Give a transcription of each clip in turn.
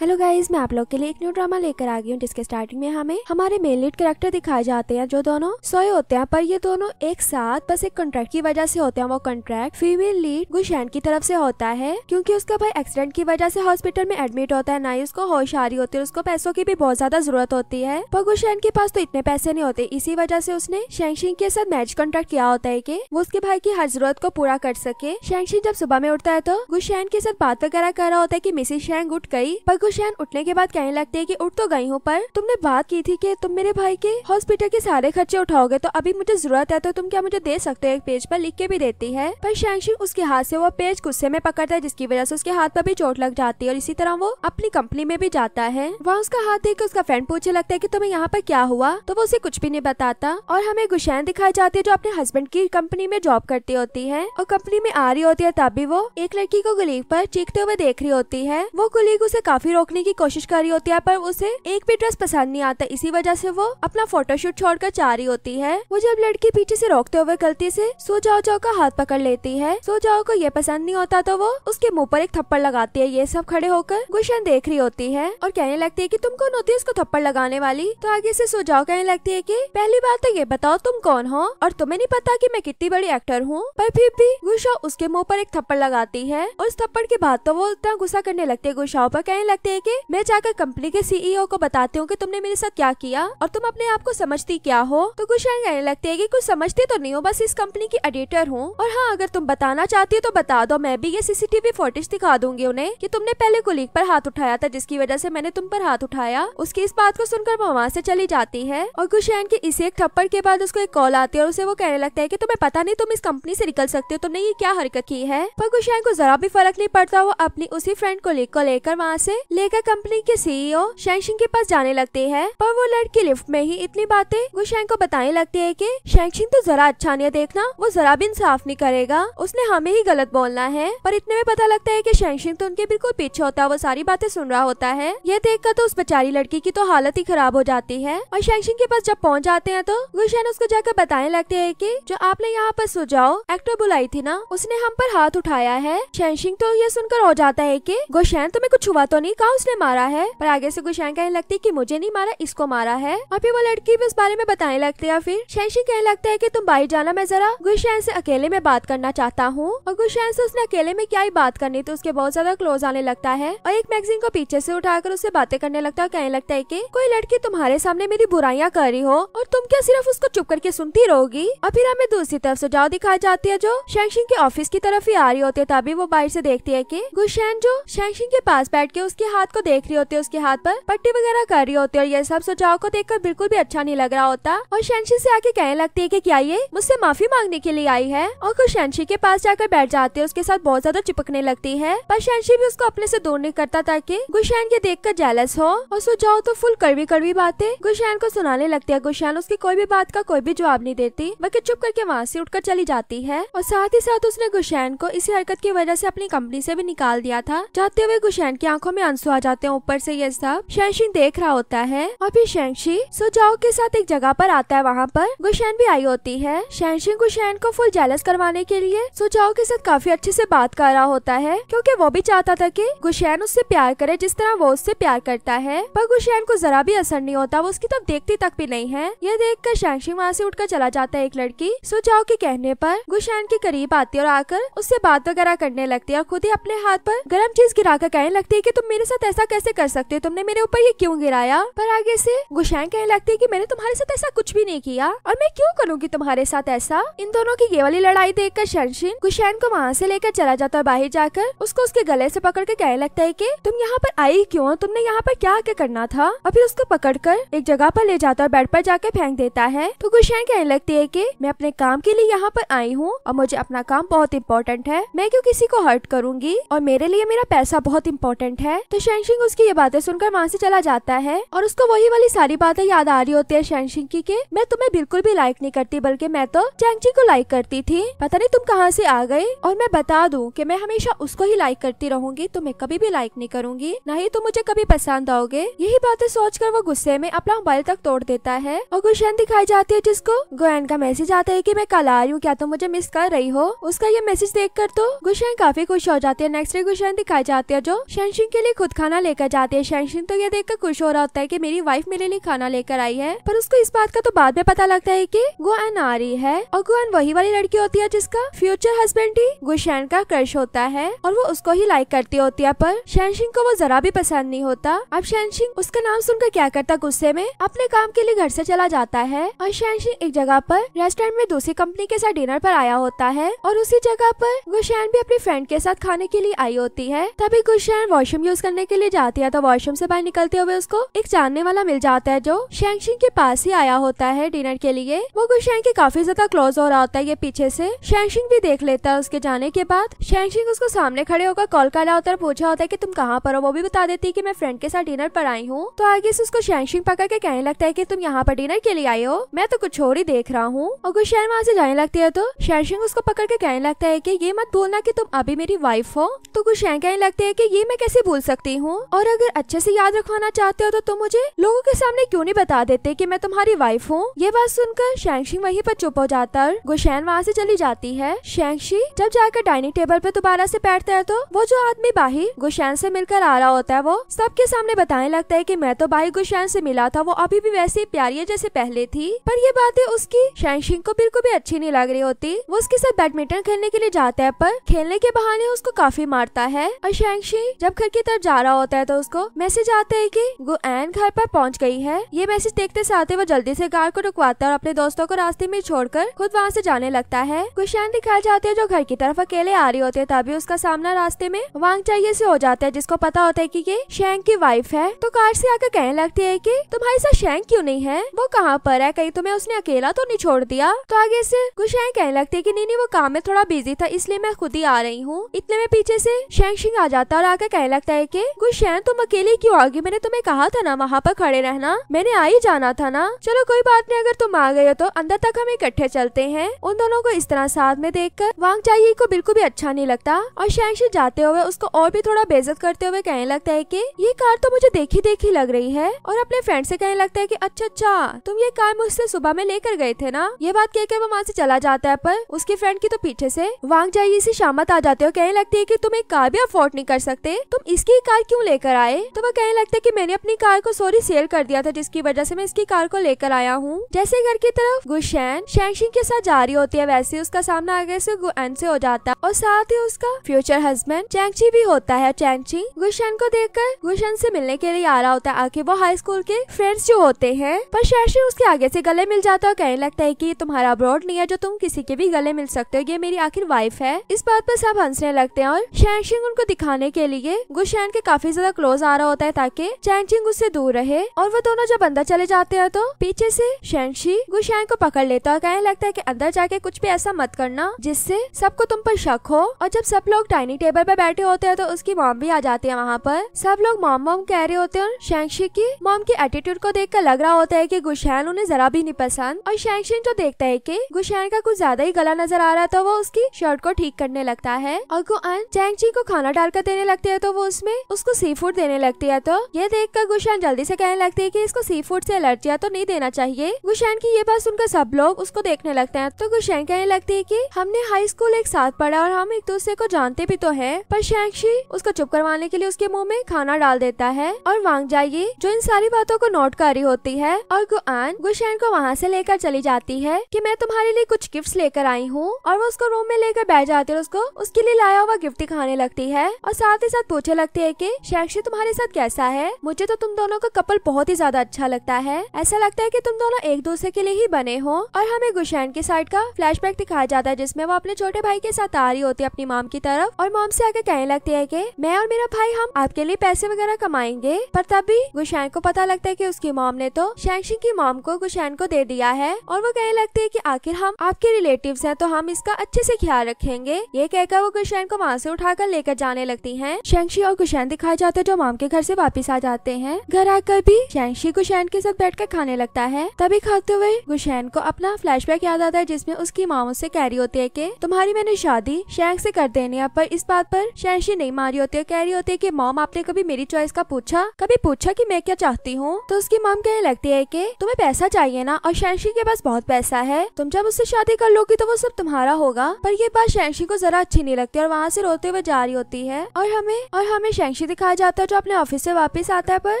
hello guys मैं आप लोग के लिए एक न्यू ड्रामा लेकर आ गई हूँ जिसके स्टार्टिंग में हमें हमारे मेन लीड कैरेक्टर दिखाए जाते हैं जो दोनों सोए होते हैं पर ये दोनों एक साथ बस एक कॉन्ट्रैक्ट की वजह से होते हैं वो कॉन्ट्रैक्ट फीमेल लीड गुशैन की तरफ से होता है क्योंकि उसका भाई एक्सीडेंट की वजह से हॉस्पिटल में एडमिट होता है ना ही उसको होश आ रही होती है उसको पैसों की भी बहुत ज्यादा जरूरत होती है पर गुशैन के पास तो इतने पैसे नहीं होते इसी वजह से उसने शैंगशिंग के साथ मैच कॉन्ट्रैक्ट किया होता है की वो उसके भाई की हर जरूरत को पूरा कर सके शैंगशिंग जब सुबह में उठता है तो गुशैन के साथ बात वगैरह कर रहा होता है की मिसिस शेंग उठ गई पर गुशैन उठने के बाद कहने लगते है की उठ तो गई हूँ पर तुमने बात की थी की तुम मेरे भाई के हॉस्पिटल के सारे खर्चे उठाओगे तो अभी मुझे जरूरत है तो तुम क्या मुझे दे सकते हो एक पेज पर लिख के भी देती है पर शैंगशिन उसके हाथ से वो पेज गुस्से में पकड़ता है जिसकी वजह से उसके हाथ पर भी चोट लग जाती है और इसी तरह वो अपनी कंपनी में भी जाता है वहाँ उसका हाथ देख उसका फ्रेंड पूछे लगता है की तुम्हें यहाँ पर क्या हुआ तो वो उसे कुछ भी नहीं बताता और हमें गुशैन दिखाई जाती है जो अपने हस्बैंड की कंपनी में जॉब करती होती है और कंपनी में आ रही होती है तभी वो एक लड़की को गुलीग पर चीखते हुए देख रही होती है वो गुलीग उसे काफी रोकने की कोशिश कर रही होती है पर उसे एक भी ड्रेस पसंद नहीं आता इसी वजह से वो अपना फोटोशूट छोड़कर जा रही होती है वो जब लड़की पीछे से रोकते हुए गलती से सो जाओ जाओ का हाथ पकड़ लेती है सो जाओ को ये पसंद नहीं होता तो वो उसके मुंह पर एक थप्पड़ लगाती है ये सब खड़े होकर गुलशन देख रही होती है और कहने लगती है की तुम कौन होती है उसको थप्पड़ लगाने वाली तो आगे से सो जाओ कहने लगती है की पहली बात तो ये बताओ तुम कौन हो और तुम्हें नहीं पता की मैं कितनी बड़ी एक्टर हूँ पर फिर भी गुशा उसके मुँह पर एक थप्पड़ लगाती है और उस थप्पड़ के बाद तो वो इतना गुस्सा करने लगती है गुशाओ पर कहने लगती सकते हैं कि मैं जाकर कंपनी के सीईओ e को बताती हूँ कि तुमने मेरे साथ क्या किया और तुम अपने आप को समझती क्या हो तो गुलशन कहने लगते है की कुछ समझती तो नहीं हो बस इस कंपनी की एडिटर हूँ और हाँ अगर तुम बताना चाहती हो तो बता दो मैं भी ये सीसीटीवी फोटेज दिखा दूंगी उन्हें की तुमने पहले कुलीग पर हाथ उठाया था जिसकी वजह से मैंने तुम पर हाथ उठाया उसकी इस बात को सुनकर वो वहाँ से चली जाती है और गुशैन के इसी एक थप्पड़ के बाद उसको एक कॉल आती है और उसे वो कहने लगता है की तुम्हें पता नहीं तुम इस कंपनी ऐसी निकल सकते हो तुमने ये क्या हरकत की है पर गुशैन को जरा भी फर्क नहीं पड़ता वो अपनी उसी फ्रेंड को लेकर वहाँ से लेकर कंपनी के सीईओ शैंगशिंग e के पास जाने लगते हैं पर वो लड़की लिफ्ट में ही इतनी बातें गुशैंग को बताने लगती है कि शैंगशिंग तो जरा अच्छा नहीं देखना वो जरा भी इंसाफ नहीं करेगा उसने हमें ही गलत बोलना है पर इतने में पता लगता है की शैंगशिंग तो उनके बिल्कुल पीछे होता है वो सारी बातें सुन रहा होता है ये देख तो उस बेचारी लड़की की तो हालत ही खराब हो जाती है और शैंगशिंग के पास जब पहुँच जाते हैं तो गुशैन उसको जाकर बताने लगते है की जो आपने यहाँ पर सुझाओ एक्टर बुलाई थी ना उसने हम पर हाथ उठाया है शैंगशिंग तो ये सुनकर हो जाता है की गुशैन तुम्हें कुछ हुआ तो नहीं कहा उसने मारा है पर आगे से गुशैन कहने लगती की मुझे नहीं मारा इसको मारा है और फिर वो लड़की भी उस बारे में बताने लगती है फिर शैशी कहने लगता है की तुम बाहर जाना मैं जरा गुशैन से अकेले में बात करना चाहता हूँ और गुशैन से उसने अकेले में क्या ही बात करनी तो उसके बहुत ज्यादा क्लोज आने लगता है और एक मैगजीन को पीछे से उठाकर उससे बातें करने लगता है और कहने लगता है की कोई लड़की तुम्हारे सामने मेरी बुराइयाँ कर रही हो और तुम क्या सिर्फ उसको चुप करके सुनती रहोगी और फिर हमें दूसरी तरफ सुझाव दिखाई जाती है जो शैंगशिंग के ऑफिस की तरफ ही आ रही होती है तभी वो बाहर से देखती है की गुशैन जो शैंगशिंग के पास बैठ के उसके हाथ को देख रही होती है उसके हाथ पर पट्टी वगैरह कर रही होती है और ये सब सुझाव को देखकर बिल्कुल भी अच्छा नहीं लग रहा होता और शैंशी से आके कहने लगती है की क्या ये मुझसे माफी मांगने के लिए आई है और कुछ शैंशी के पास जाकर बैठ जाती है उसके साथ बहुत ज्यादा चिपकने लगती है पर शैंशी भी उसको अपने से दूर नहीं करता ताकि गुशैन के देख कर जैलस हो और सुझाव तो फुल कड़वी कड़वी बातें गुशैन को सुनाने लगती है गुशैन उसकी कोई भी बात का कोई भी जवाब नहीं देती बल्कि चुप करके वहाँ से कर चली जाती है और साथ ही साथ उसने गुशैन को इसी हरकत की वजह से अपनी कंपनी से भी निकाल दिया था जाते हुए गुशैन की आंखों में आंसू आंसू आ जाते हैं ऊपर से ये सब शैंशी देख रहा होता है और फिर शैंशी सुजाओ के साथ एक जगह पर आता है वहाँ पर गुशैन भी आई होती है शैंशी गुशैन को फुल जेलस करवाने के लिए सुजाओ के साथ काफी अच्छे से बात कर रहा होता है क्योंकि वो भी चाहता था कि गुशैन उससे प्यार करे जिस तरह वो उससे प्यार करता है पर गुशैन को जरा भी असर नहीं होता वो उसकी तरफ देखती तक भी नहीं है ये देख कर शैंशी वहाँ से उठकर चला जाता है एक लड़की सुजाओ के कहने पर गुशैन के करीब आती है और आकर उससे बात वगैरह करने लगती है और खुद ही अपने हाथ पर गर्म चीज गिरा कर कहने लगती है की तुम मेरे मेरे साथ ऐसा कैसे कर सकते हो तुमने मेरे ऊपर ये क्यों गिराया पर आगे से गुशैन कहने लगती है कि मैंने तुम्हारे साथ ऐसा कुछ भी नहीं किया और मैं क्यों करूँगी तुम्हारे साथ ऐसा इन दोनों की ये वाली लड़ाई देख कर शनशिन गुशैन को वहाँ से लेकर चला जाता है बाहर जाकर उसको उसके गले से पकड़ के कहने लगता है की तुम यहाँ पर आई क्यों तुमने यहाँ पर क्या क्या करना था और फिर उसको पकड़ कर एक जगह पर ले जाता है बेड पर जाकर फेंक देता है तो गुशैन कहने लगती है की मैं अपने काम के लिए यहाँ पर आई हूँ और मुझे अपना काम बहुत इम्पोर्टेंट है मैं क्यों किसी को हर्ट करूंगी और मेरे लिए मेरा पैसा बहुत इम्पोर्टेंट है तो शैनशिंग उसकी ये बातें सुनकर वहाँ से चला जाता है और उसको वही वाली सारी बातें याद आ रही होती है शैनशिंग की के मैं तुम्हें बिल्कुल भी लाइक नहीं करती बल्कि मैं तो चैंगची को लाइक करती थी पता नहीं तुम कहाँ से आ गए और मैं बता दूँ की मैं हमेशा उसको ही लाइक करती रहूंगी तुम्हें तो कभी भी लाइक नहीं करूंगी न ही तुम मुझे कभी पसंद आओगे यही बातें सोच कर वो गुस्से में अपना मोबाइल तक तोड़ देता है और गुलशन दिखाई जाती है जिसको गोयन का मैसेज आता है की मैं कल आ रही हूँ क्या तुम मुझे मिस कर रही हो उसका ये मैसेज देख कर तो गुशन काफी खुश हो जाती है नेक्स्ट डे गुशैन दिखाई जाती है जो शैनशिंग के लिए खुद खाना लेकर जाती है शैनशिन तो ये देखकर खुश हो रहा होता है कि मेरी वाइफ मेरे लिए खाना लेकर आई है पर उसको इस बात का तो बाद में पता लगता है कि गुआन आ रही है और गुआन वही वाली लड़की होती है जिसका फ्यूचर हस्बैंड ही गुशैन का क्रश होता है और वो उसको ही लाइक करती होती है पर शैनशिंग को वो जरा भी पसंद नहीं होता अब शैनशिंग उसका नाम सुनकर क्या करता गुस्से में अपने काम के लिए घर से चला जाता है और शैनशिंग एक जगह पर रेस्टोरेंट में दूसरी कंपनी के साथ डिनर पर आया होता है और उसी जगह पर गुशैन भी अपने फ्रेंड के साथ खाने के लिए आई होती है तभी गुशैन वॉशरूम यूज करने करने के लिए जाती है तो वॉशरूम से बाहर निकलते हुए उसको एक जानने वाला मिल जाता है जो शेंगशिंग के पास ही आया होता है डिनर के लिए वो गुशेंग के काफी ज्यादा क्लोज हो रहा होता है ये पीछे से शेंगशिंग भी देख लेता है उसके जाने के बाद शेंगशिंग उसको सामने खड़े होकर कॉल कर रहा होता है पूछा होता है की तुम कहाँ पर हो वो भी बता देती है की मैं फ्रेंड के साथ डिनर पर आई हूँ तो आगे से उसको शेंगशिंग पकड़ के कहने लगता है की तुम यहाँ पर डिनर के लिए आये हो मैं तो कुछ और ही देख रहा हूँ और गुशैन वहाँ से जाने लगती है तो शेंगशिंग उसको पकड़ के कहने लगता है की ये मत भूलना की तुम अभी मेरी वाइफ हो तो गुशैन कहने लगते है की ये मैं कैसे भूल सकता सकते हूँ और अगर अच्छे से याद रखवाना चाहते हो तो तुम मुझे लोगों के सामने क्यों नहीं बता देते की मैं तुम्हारी वाइफ हूँ ये बात सुनकर शैंगशिंग वहीं पर चुप हो जाता है गुशैन वहाँ से चली जाती है शैंगशी जब जाकर डाइनिंग टेबल पर दोबारा से बैठता है तो वो जो आदमी बाही गुशैन से मिलकर आ रहा होता है वो सबके सामने बताने लगता है की मैं तो बाही गुशैन से मिला था वो अभी भी वैसे ही प्यारी है जैसे पहले थी पर ये बातें उसकी शैंगशिंग को बिल्कुल भी अच्छी नहीं लग रही होती वो उसके साथ बैडमिंटन खेलने के लिए जाता है पर खेलने के बहाने उसको काफी मारता है और शैंगशी जब घर की तरफ जा रहा होता है तो उसको मैसेज आता है की एन घर पर पहुंच गई है ये मैसेज देखते साथ वो जल्दी से कार को रुकवाता है और अपने दोस्तों को रास्ते में छोड़कर खुद वहाँ से जाने लगता है गुशैन दिखाई जाती है जो घर की तरफ अकेले आ रही होती है तभी उसका सामना रास्ते में वांग चाहिए से हो जाता है जिसको पता होता है की ये शैंग की वाइफ है तो कार से आकर कहने लगती है की तुम्हारे साथ शैंग क्यूँ नहीं है वो कहाँ पर है कहीं तुम्हें उसने अकेला तो नहीं छोड़ दिया तो आगे से गुशैंग कहने लगती है की नहीं नहीं वो काम में थोड़ा बिजी था इसलिए मैं खुद ही आ रही हूँ इतने में पीछे से शैंग शिंग आ जाता है और आकर कहने लगता है की गुशैन तुम अकेले क्यों आ गई मैंने तुम्हें कहा था ना वहाँ पर खड़े रहना मैंने आ ही जाना था ना चलो कोई बात नहीं अगर तुम आ गए हो तो अंदर तक हम इकट्ठे चलते हैं उन दोनों को इस तरह साथ में देख कर वांग चाहिए को बिल्कुल भी अच्छा नहीं लगता और शैंगशी जाते हुए उसको और भी थोड़ा बेजत करते हुए कहने लगता है की ये कार तो मुझे देखी देखी लग रही है और अपने फ्रेंड ऐसी कहने लगता है की अच्छा अच्छा तुम ये कार मुझसे सुबह में लेकर गए थे ना ये बात कहकर वो वहाँ से चला जाता है पर उसके फ्रेंड की तो पीछे से वांग जाइए इसी शामत आ जाते हो कहने लगती है की तुम एक कार भी अफोर्ड नहीं कर सकते तुम इसकी कार कार क्यों लेकर आए तो वह कहने लगता है कि मैंने अपनी कार को सॉरी सेल कर दिया था जिसकी वजह से मैं इसकी कार को लेकर आया हूँ जैसे घर की तरफ गुशैन शैंगशिंग के साथ जा रही होती है वैसे उसका सामना आगे से गुएन से हो जाता है और साथ ही उसका फ्यूचर हस्बैंड चैंगची भी होता है चैंगची गुशैन को देख कर गुशैन से मिलने के लिए आ रहा होता है आखिर वो हाई स्कूल के फ्रेंड्स जो होते हैं पर शैंगशिंग उसके आगे से गले मिल जाता है कहने लगता है की तुम्हारा ब्रॉड नहीं है जो तुम किसी के भी गले मिल सकते हो ये मेरी आखिर वाइफ है इस बात पर सब हंसने लगते हैं और शैंगशिंग उनको दिखाने के लिए गुशैन के काफी ज्यादा क्लोज आ रहा होता है ताकि चैंगचिंग उससे दूर रहे और वो दोनों जब अंदर चले जाते हैं तो पीछे से शेंशी गुशैंग को पकड़ लेता है कहने लगता है कि अंदर जाके कुछ भी ऐसा मत करना जिससे सबको तुम पर शक हो और जब सब लोग डाइनिंग टेबल पर बैठे होते हैं तो उसकी मॉम भी आ जाती है वहाँ पर सब लोग मॉम मॉम कह रहे होते हैं और शेंगशी की मॉम की एटीट्यूड को देख कर लग रहा होता है की गुशैन उन्हें जरा भी नहीं पसंद और शेंगशिन जो तो देखता है की गुशैन का कुछ ज्यादा ही गला नजर आ रहा था तो वो उसकी शर्ट को ठीक करने लगता है और गुआन चैंगची को खाना डालकर देने लगते है तो वो उसमें उसको सी फूड देने लगती है तो ये देख कर गुशान जल्दी से कहने लगती है की इसको सी फूड ऐसी एलर्जी है तो नहीं देना चाहिए गुशान की ये बात सुनकर सब लोग उसको देखने लगते हैं तो गुशान कहने लगती है की हमने हाई स्कूल एक साथ पढ़ा और हम एक दूसरे को जानते भी तो है पर शैक्षी उसको चुप करवाने के लिए उसके मुँह में खाना डाल देता है और वांग जाइए जो इन सारी बातों को नोट कर रही होती है और गुआन गुशैन को वहाँ से लेकर चली जाती है कि मैं तुम्हारे लिए कुछ गिफ्ट लेकर आई हूँ और वो उसको रूम में लेकर बैठ जाती है उसको उसके लिए लाया हुआ गिफ्ट दिखाने लगती है और साथ ही साथ पूछे लगती है कि शैक्षी तुम्हारे साथ कैसा है मुझे तो तुम दोनों का कपल बहुत ही ज्यादा अच्छा लगता है ऐसा लगता है कि तुम दोनों एक दूसरे के लिए ही बने हो और हमें गुशैन के साइड का फ्लैशबैक दिखाया जाता है जिसमें वो अपने छोटे भाई के साथ आ रही होती है अपनी माम की तरफ और माम से आगे कहने लगती है की मैं और मेरा भाई हम आपके लिए पैसे वगैरह कमाएंगे पर तभी गुशैन को पता लगता है की उसकी मोम ने तो शैक्षी की मोम को गुशैन को दे दिया है और वो कहने लगती है की आखिर हम आपके रिलेटिव है तो हम इसका अच्छे से ख्याल रखेंगे ये कहकर वो गुशैन को वहाँ से उठाकर लेकर जाने लगती है शैक्षी और गुशैन शैन दिखाया जाते है जो माम के घर से वापस आ जाते हैं घर आकर भी शैंशी गुशैन के साथ बैठकर खाने लगता है तभी खाते हुए गुशैन को अपना फ्लैशबैक याद आता है जिसमें उसकी माँ उससे कह रही होती है की तुम्हारी मैंने शादी शैंक से कर देनी है पर इस बात पर शैंशी नहीं मारी होती है कह रही होती है की मॉम आपने कभी मेरी चॉइस का पूछा कभी पूछा की मैं क्या चाहती हूँ तो उसकी माम कहने लगती है की तुम्हें पैसा चाहिए ना और शैंशी के पास बहुत पैसा है तुम जब उससे शादी कर लोगी तो वो सब तुम्हारा होगा पर ये बात शैंशी को जरा अच्छी नहीं लगती और वहाँ से रोते हुए जा रही होती है और हमें और हमें आकांक्षी दिखाया जाता है जो अपने ऑफिस से वापस आता है पर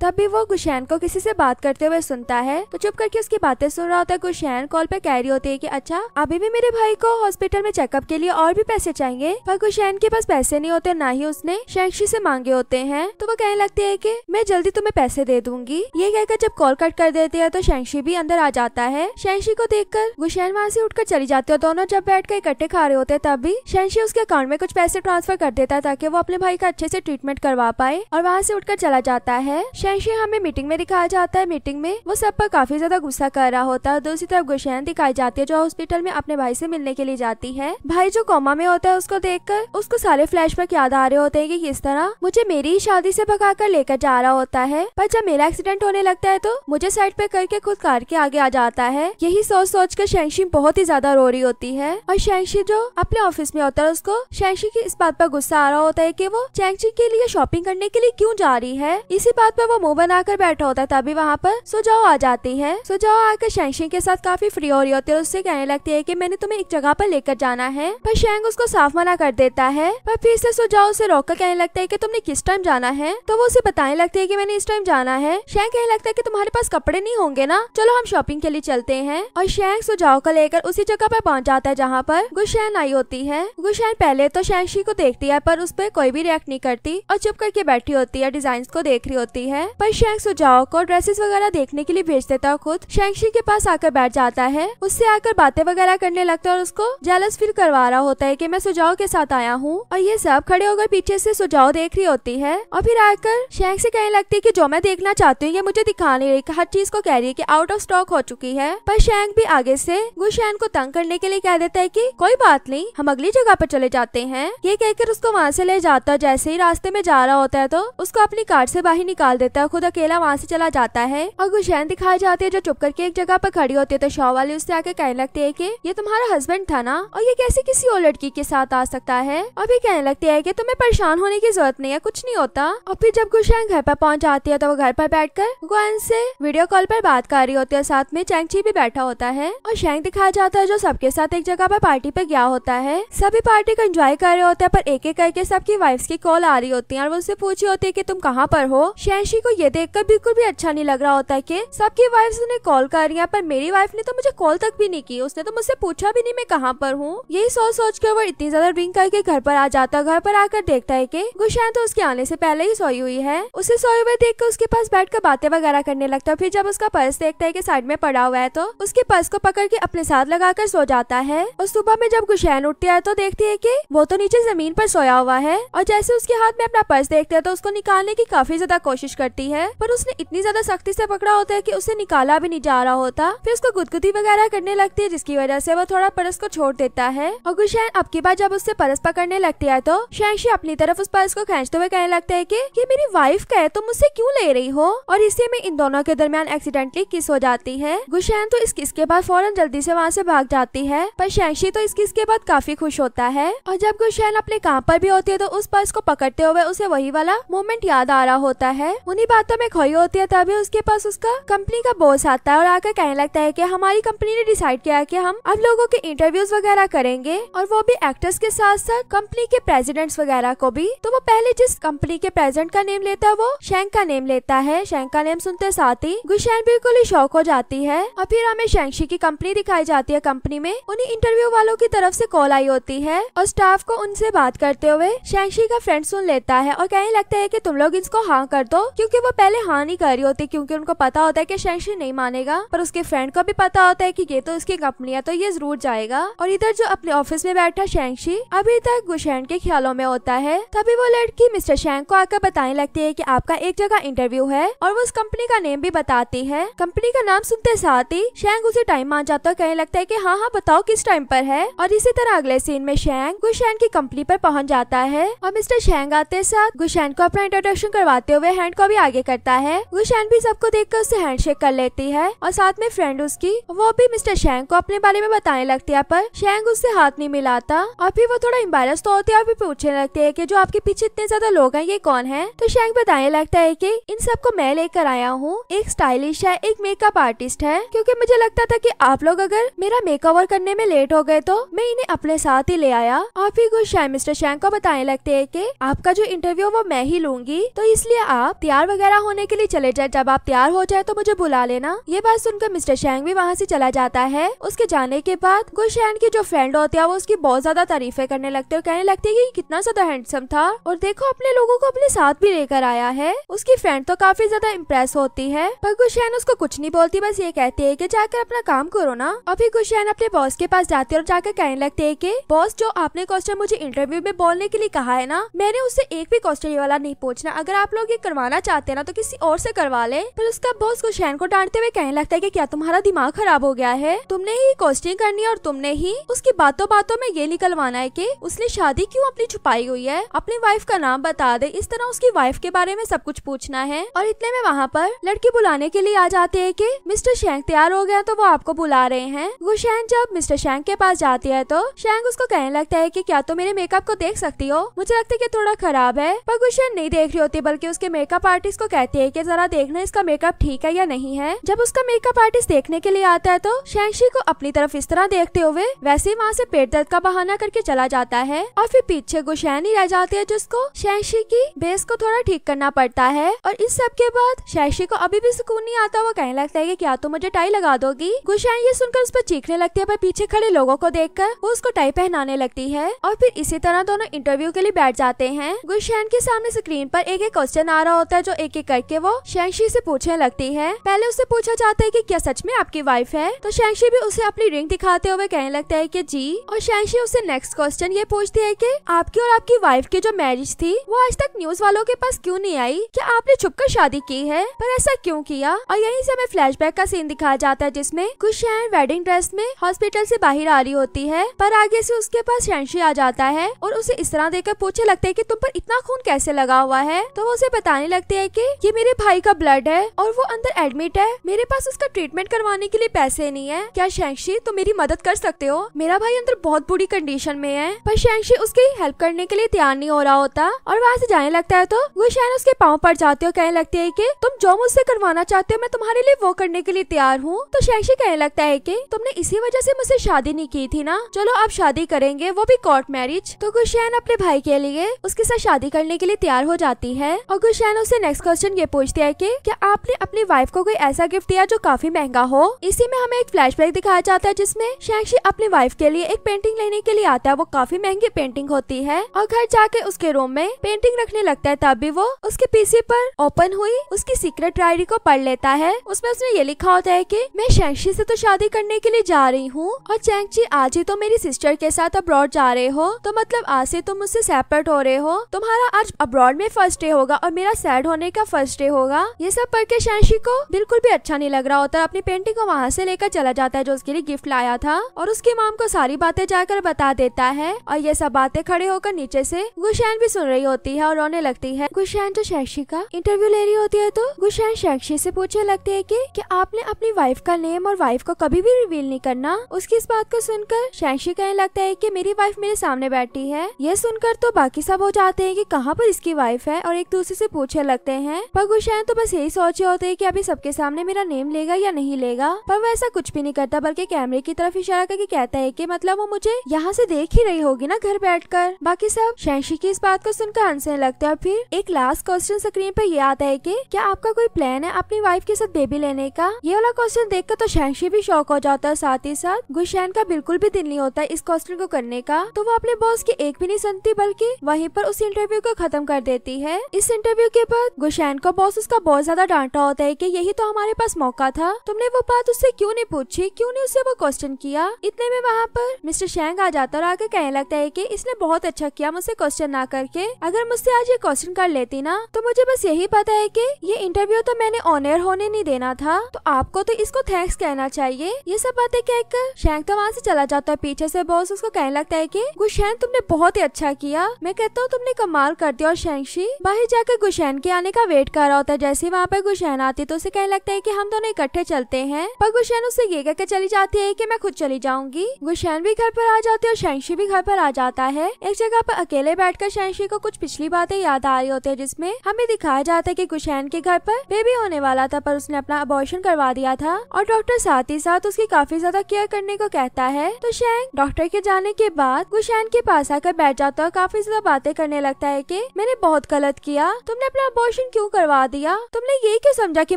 तब भी वो गुशैन को किसी से बात करते हुए सुनता है तो चुप करके उसकी बातें सुन रहा होता है गुशैन कॉल पे कह रही होती है की अच्छा अभी भी मेरे भाई को हॉस्पिटल में चेकअप के लिए और भी पैसे चाहिए पर गुशैन के पास पैसे नहीं होते ना ही उसने शैक्षी से मांगे होते हैं तो वो कहने लगती है की मैं जल्दी तुम्हें पैसे दे दूंगी ये कहकर जब कॉल कट कर देती है तो शैक्षी भी अंदर आ जाता है शैक्षी को देख कर गुशैन वहाँ से उठकर चली जाती है दोनों जब बैठ कर इकट्ठे खा रहे होते हैं तब भी शैक्षी उसके अकाउंट में कुछ पैसे ट्रांसफर कर देता है ताकि वो अपने भाई का अच्छे से ट्रीटमेंट कर करवा पाए और वहाँ से उठकर चला जाता है शैंशी हमें मीटिंग में दिखाया जाता है मीटिंग में वो सब पर काफी ज्यादा गुस्सा कर रहा होता है दूसरी तरफ गुशैन दिखाई जाती है जो हॉस्पिटल में अपने भाई से मिलने के लिए जाती है भाई जो कोमा में होता है उसको कर उसको सारे फ्लैशबैक याद आ रहे होते हैं कि किस तरह मुझे मेरी ही शादी से कर लेकर जा रहा होता है पर जब मेरा एक्सीडेंट होने लगता है तो मुझे साइड पे करके खुद कार के आगे आ जाता है यही सोच सोच कर शैंशी बहुत ही ज्यादा रो रही होती है और शैंशी जो अपने ऑफिस में होता है उसको शैंशी की इस बात पर गुस्सा आ रहा होता है की वो चैंगशी के लिए शॉप शॉपिंग करने के लिए क्यों जा रही है इसी बात पर वो मुंह बनाकर बैठा होता है तभी वहाँ पर सुजाओ आ जाती है सुजाओ आकर शैंगशिंग के साथ काफी फ्री हो रही होती है उससे कहने लगती है की मैंने तुम्हें एक जगह पर लेकर जाना है पर शेंग उसको साफ मना कर देता है पर फिर से सुजाओ उसे रोक कर कहने लगता है की तुमने किस टाइम जाना है तो वो उसे बताने लगती है की मैंने इस टाइम जाना है शेंग कहने लगता है की तुम्हारे पास कपड़े नहीं होंगे ना चलो हम शॉपिंग के लिए चलते हैं और शेंग सुजाओ को लेकर उसी जगह पर पहुंच जाता है जहाँ पर गुशैन आई होती है गुशैन पहले तो शैंगशी को देखती है पर उस पर कोई भी रिएक्ट नहीं करती और चुप करके बैठी होती है डिजाइन को देख रही होती है पर शेंग सुझाव को ड्रेसेस वगैरह देखने के लिए भेज देता है खुद शेंगशी के पास आकर बैठ जाता है उससे आकर बातें वगैरह करने लगता है और उसको जेलस फील करवा रहा होता है की मैं सुझाव के साथ आया हूँ और ये सब खड़े होकर पीछे से सुझाव देख रही होती है और फिर आकर शेंग से कहने लगती है की जो मैं देखना चाहती हूँ ये मुझे दिखा नहीं रही हर चीज को कह रही है की आउट ऑफ स्टॉक हो चुकी है पर शेंग भी आगे से गुशैन को तंग करने के लिए कह देता है की कोई बात नहीं हम अगली जगह पर चले जाते हैं ये कहकर उसको वहाँ से ले जाता है जैसे ही रास्ते में जा जा रहा होता है तो उसको अपनी कार से बाहर निकाल देता है खुद अकेला वहाँ से चला जाता है और गुशैन दिखाई जाती है जो चुप करके एक जगह पर खड़ी होती है तो शॉ वाली उससे आके कहने लगती है की ये तुम्हारा हस्बैंड था ना और ये कैसे किसी और लड़की के साथ आ सकता है और भी कहने लगती है की तुम्हें परेशान होने की जरूरत नहीं है कुछ नहीं होता और फिर जब गुशैन घर पर पहुँच जाती है तो वो घर पर कर गुआन से वीडियो कॉल पर बात कर रही होती है साथ में चैंगची भी बैठा होता है और शेंग दिखाया जाता है जो सबके साथ एक जगह पर पार्टी पे गया होता है सभी पार्टी को एंजॉय कर रहे होते हैं पर एक एक करके सबकी वाइफ्स की कॉल आ रही होती है यार वो उससे पूछे होते कि तुम कहाँ पर हो शैंशी को ये देखकर बिल्कुल भी अच्छा नहीं लग रहा होता है कि सबकी वाइफ उन्हें कॉल कर रही है पर मेरी वाइफ ने तो मुझे कॉल तक भी नहीं की उसने तो मुझसे पूछा भी नहीं मैं कहाँ पर हूँ यही सोच सोच कर वो इतनी ज्यादा ड्रिंक करके घर पर आ जाता है घर पर आकर देखता है की गुशैन तो उसके आने से पहले ही सोई हुई है उसे सोए हुए देख कर उसके पास बैठ बातें वगैरह करने लगता है फिर जब उसका पर्स देखता है की साइड में पड़ा हुआ है तो उसके पर्स को पकड़ के अपने साथ लगा सो जाता है और सुबह में जब गुशैन उठती है तो देखती है की वो तो नीचे जमीन पर सोया हुआ है और जैसे उसके हाथ में अपना पर्स देखता है तो उसको निकालने की काफी ज्यादा कोशिश करती है पर उसने इतनी ज्यादा सख्ती से पकड़ा होता है कि उसे निकाला भी नहीं जा रहा होता फिर उसको गुदगुदी वगैरह करने लगती है जिसकी वजह से वो थोड़ा पर्स को छोड़ देता है और गुशैन अब की बार जब उससे पर्स पकड़ने लगती है तो शैंशी अपनी तरफ उस पर्स को खेचते हुए कहने लगता है की ये मेरी वाइफ का है तुम मुझसे क्यूँ ले रही हो और इसी में इन दोनों के दरमियान एक्सीडेंटली किस हो जाती है गुशैन तो इस किस के बाद फौरन जल्दी से वहाँ से भाग जाती है पर शैंशी तो इस किस के बाद काफी खुश होता है और जब गुशैन अपने काम पर भी होती है तो उस पर्स को पकड़ते हुए उसे उसे वही वाला मोमेंट याद आ रहा होता है उन्हीं बातों में खोई होती है तभी उसके पास उसका कंपनी का बॉस आता है और आकर कहने लगता है की हमारी कंपनी ने डिसाइड किया कि हम अब लोगों के इंटरव्यूज वगैरह करेंगे और वो भी एक्टर्स के साथ साथ कंपनी के प्रेजिडेंट वगैरह को भी तो वो पहले जिस कंपनी के प्रेजिडेंट का नेम लेता है वो शेंग का नेम लेता है शेंग का नेम सुनते साथ ही गुशैन बिल्कुल ही शौक हो जाती है और फिर हमें शेंगशी की कंपनी दिखाई जाती है कंपनी में उन्हें इंटरव्यू वालों की तरफ से कॉल आई होती है और स्टाफ को उनसे बात करते हुए शेंगशी का फ्रेंड सुन लेता है है और कहने लगते हैं कि तुम लोग इसको हाँ कर दो क्योंकि वो पहले हाँ नहीं कर रही होती क्योंकि उनको पता होता है कि शैंशी नहीं मानेगा पर उसके फ्रेंड को भी पता होता है कि ये तो उसकी कंपनी है तो ये जरूर जाएगा और इधर जो अपने ऑफिस में बैठा शैंशी अभी तक गुशैन के ख्यालों में होता है तभी वो लड़की मिस्टर शेंग को आकर बताने लगती है की आपका एक जगह इंटरव्यू है और वो उस कंपनी का नेम भी बताती है कंपनी का नाम सुनते साथ ही शेंग उसे टाइम मान जाता है कहने लगता है की हाँ हाँ बताओ किस टाइम पर है और इसी तरह अगले सीन में शेंग गुशैन की कंपनी पर पहुंच जाता है और मिस्टर शैंग आते साथ साथ गुशैन को अपना इंट्रोडक्शन करवाते हुए हैंड को भी आगे करता है गुशैन भी सबको देख कर उसे हैंडशेक कर लेती है और साथ में फ्रेंड उसकी वो भी मिस्टर शेंग को अपने बारे में बताने लगती है पर शेंग उससे हाथ नहीं मिलाता और फिर वो थोड़ा इम्बेरस तो होती है और भी पूछने लगती है की जो आपके पीछे इतने ज्यादा लोग हैं ये कौन है तो शेंग बताने लगता है की इन सबको मैं लेकर आया हूँ एक स्टाइलिश है एक मेकअप आर्टिस्ट है क्यूँकी मुझे लगता था की आप लोग अगर मेरा मेकओवर करने में लेट हो गए तो मैं इन्हें अपने साथ ही ले आया और फिर गुशैन मिस्टर शेंग को बताने लगते है की आपका जो इंटरव्यू इंटरव्यू वो मैं ही लूंगी तो इसलिए आप तैयार वगैरह होने के लिए चले जाए जब आप तैयार हो जाए तो मुझे बुला लेना ये बात सुनकर मिस्टर शैंग भी वहाँ से चला जाता है उसके जाने के बाद गुलशैन की जो फ्रेंड होती है वो उसकी बहुत ज्यादा तारीफे करने लगते है कहने लगती है की कितना ज्यादा हैंडसम था और देखो अपने लोगो को अपने साथ भी लेकर आया है उसकी फ्रेंड तो काफी ज्यादा इम्प्रेस होती है पर गुलशैन उसको कुछ नहीं बोलती बस ये कहती है की जाकर अपना काम करो ना अभी गुलशैन अपने बॉस के पास जाती है और जाकर कहने लगते है की बॉस जो आपने क्वेश्चन मुझे इंटरव्यू में बोलने के लिए कहा है ना मैंने उससे एक भी तक ऑस्ट्रेलिया वाला नहीं पहुंचना अगर आप लोग ये करवाना चाहते हैं ना तो किसी और से करवा ले फिर उसका बॉस गुशैन को डांटते हुए कहने लगता है की क्या तुम्हारा दिमाग खराब हो गया है तुमने ही कॉस्टिंग करनी है और तुमने ही उसकी बातों बातों में ये निकलवाना है की उसने शादी क्यूँ अपनी छुपाई हुई है अपनी वाइफ का नाम बता दे इस तरह उसकी वाइफ के बारे में सब कुछ पूछना है और इतने में वहाँ पर लड़की बुलाने के लिए आ जाते है की मिस्टर शेंग तैयार हो गया तो वो आपको बुला रहे हैं गुशैन जब मिस्टर शेंक के पास जाती है तो शेंग उसको कहने लगता है कि क्या तुम तो मेरे मेकअप को देख सकती हो मुझे लगता है कि थोड़ा खराब है है पर गुलशन नहीं देख रही होती बल्कि उसके मेकअप आर्टिस्ट को कहती है की जरा देखना इसका मेकअप ठीक है या नहीं है जब उसका मेकअप आर्टिस्ट देखने के लिए आता है तो शैंशी को अपनी तरफ इस तरह देखते हुए वैसे ही वहाँ से पेट दर्द का बहाना करके चला जाता है और फिर पीछे गुशैन ही रह जाती है जिसको शैंशी की बेस को थोड़ा ठीक करना पड़ता है और इस सब के बाद शैशी को अभी भी सुकून नहीं आता वो कहने लगता है कि क्या तुम मुझे टाई लगा दोगी गुशैन ये सुनकर उस पर चीखने लगती है पर पीछे खड़े लोगों को देख कर वो उसको टाई पहनाने लगती है और फिर इसी तरह दोनों इंटरव्यू के लिए बैठ जाते हैं गुशैन शैन के सामने स्क्रीन पर एक एक क्वेश्चन आ रहा होता है जो एक एक करके वो शैंगशी से पूछने लगती है पहले उससे पूछा जाता है कि क्या सच में आपकी वाइफ है तो शैंगशी भी उसे अपनी रिंग दिखाते हुए कहने लगता है कि जी और शैंगशी उससे नेक्स्ट क्वेश्चन ये पूछती है कि आपकी और आपकी वाइफ की जो मैरिज थी वो आज तक न्यूज वालों के पास क्यूँ नहीं आई क्या आपने कर शादी की है पर ऐसा क्यूँ किया और यही से हमें बैक का सीन दिखाया जाता है जिसमे कुछ शैन वेडिंग ड्रेस में हॉस्पिटल से बाहर आ रही होती है पर आगे से उसके पास शैंशी आ जाता है और उसे इस तरह देखकर पूछे लगता है की तुम पर इतना खून कैसे लगा हुआ है तो वो उसे बताने लगते है की ये मेरे भाई का ब्लड है और वो अंदर एडमिट है मेरे पास उसका ट्रीटमेंट करवाने के लिए पैसे नहीं है क्या शेंगशी तुम तो मेरी मदद कर सकते हो मेरा भाई अंदर बहुत बुरी कंडीशन में है पर शेंगशी उसकी हेल्प करने के लिए तैयार नहीं हो रहा होता और वहाँ से जाने लगता है तो वो शायद उसके पाँव पर जाते हो कहने लगती है की तुम जो मुझसे करवाना चाहते हो मैं तुम्हारे लिए वो करने के लिए तैयार हूँ तो शेंगशी कहने लगता है की तुमने इसी वजह से मुझसे शादी नहीं की थी ना चलो आप शादी करेंगे वो भी कोर्ट मैरिज तो गुशैन अपने भाई के लिए उसके साथ शादी निकलने के लिए तैयार हो जाती है और गुशैन उसे नेक्स्ट क्वेश्चन ये पूछती है कि क्या आपने अपनी वाइफ को कोई ऐसा गिफ्ट दिया जो काफी महंगा हो इसी में हमें एक फ्लैशबैक दिखाया जाता है जिसमें शैक्षी अपनी वाइफ के लिए एक पेंटिंग लेने के लिए आता है वो काफी महंगी पेंटिंग होती है और घर जाके उसके रूम में पेंटिंग रखने लगता है तब भी वो उसके पीसी पर ओपन हुई उसकी सीक्रेट डायरी को पढ़ लेता है उसमें उसने ये लिखा होता है की मैं शैक्षी ऐसी तो शादी करने के लिए जा रही हूँ और चैंगी आज ही तो मेरी सिस्टर के साथ अब्रॉड जा रहे हो तो मतलब आज से तुम मुझसे सेपरेट हो रहे हो तुम्हारा मेरा आज अब्रॉड में फर्स्ट डे होगा और मेरा सैड होने का फर्स्ट डे होगा ये सब पढ़ के शैंशी को बिल्कुल भी अच्छा नहीं लग रहा होता अपनी पेंटिंग को वहाँ से लेकर चला जाता है जो उसके लिए गिफ्ट लाया था और उसके माम को सारी बातें जाकर बता देता है और ये सब बातें खड़े होकर नीचे से गुशैन भी सुन रही होती है और रोने लगती है गुशैन जो शैक्षी का इंटरव्यू ले रही होती है तो गुशैन शैक्षी से पूछने लगती है कि क्या आपने अपनी वाइफ का नेम और वाइफ को कभी भी रिवील नहीं करना उसकी इस बात को सुनकर शैक्षी कहने लगता है की मेरी वाइफ मेरे सामने बैठी है ये सुनकर तो बाकी सब हो जाते है की कहाँ पर इसकी वाइफ है और एक दूसरे तो से पूछे लगते हैं पर गुशैन तो बस यही सोचे होते है की अभी सबके सामने मेरा नेम लेगा या नहीं लेगा पर वो ऐसा कुछ भी नहीं करता बल्कि कैमरे की तरफ इशारा करके कहता है की मतलब वो मुझे यहाँ से देख ही रही होगी ना घर बैठ कर बाकी सब शैंशी की इस बात को सुनकर हंसने लगते हैं फिर एक लास्ट क्वेश्चन स्क्रीन पर यह आता है की क्या आपका कोई प्लान है अपनी वाइफ के साथ बेबी लेने का ये वाला क्वेश्चन देख कर तो शैंशी भी शौक हो जाता है साथ ही साथ गुशैन का बिल्कुल भी दिल नहीं होता इस क्वेश्चन को करने का तो वो अपने बॉस की एक भी नहीं सुनती बल्कि वहीं पर उस इंटरव्यू को खत्म कर देती है इस इंटरव्यू के बाद गुशैन का बॉस उसका बहुत ज्यादा डांटा होता है की यही तो हमारे पास मौका था तुमने वो बात उससे क्यूँ नहीं पूछी क्यूँ नहीं उसे वो क्वेश्चन किया इतने में वहाँ पर मिस्टर शेंग आ जाता और आगे कहने लगता है की इसने बहुत अच्छा किया मुझसे क्वेश्चन ना करके अगर मुझसे आज ये क्वेश्चन कर लेती ना तो मुझे बस यही पता है की ये इंटरव्यू तो मैंने ऑनर होने नहीं देना था तो आपको तो इसको थैंक्स कहना चाहिए ये सब बातें कहकर शेंग तो वहाँ से चला जाता है पीछे से बॉस उसको कहने लगता है की गुशैन तुमने बहुत ही अच्छा किया मैं कहता हूँ तुमने कमाल इंतजार करती है और शेंगशी बाहर जाकर गुशैन के आने का वेट कर रहा होता है जैसे वहाँ पर गुशैन आती है तो उसे कहने लगता है की हम दोनों इकट्ठे चलते हैं पर गुशैन उसे ये कहकर चली जाती है की मैं खुद चली जाऊंगी गुशैन भी घर पर आ जाती है और शेंगशी भी घर पर आ जाता है एक जगह पर अकेले कर शेंगशी को कुछ पिछली बातें याद आ रही होती है जिसमे हमें दिखाया जाता है की गुशैन के घर पर बेबी होने वाला था पर उसने अपना अबॉर्शन करवा दिया था और डॉक्टर साथ ही साथ उसकी काफी ज्यादा केयर करने को कहता है तो शेंग डॉक्टर के जाने के बाद गुशैन के पास आकर बैठ जाता है और काफी ज्यादा बातें करने लगता है के मैंने बहुत गलत किया तुमने अपना अबॉर्शन क्यों करवा दिया तुमने ये क्यों समझा कि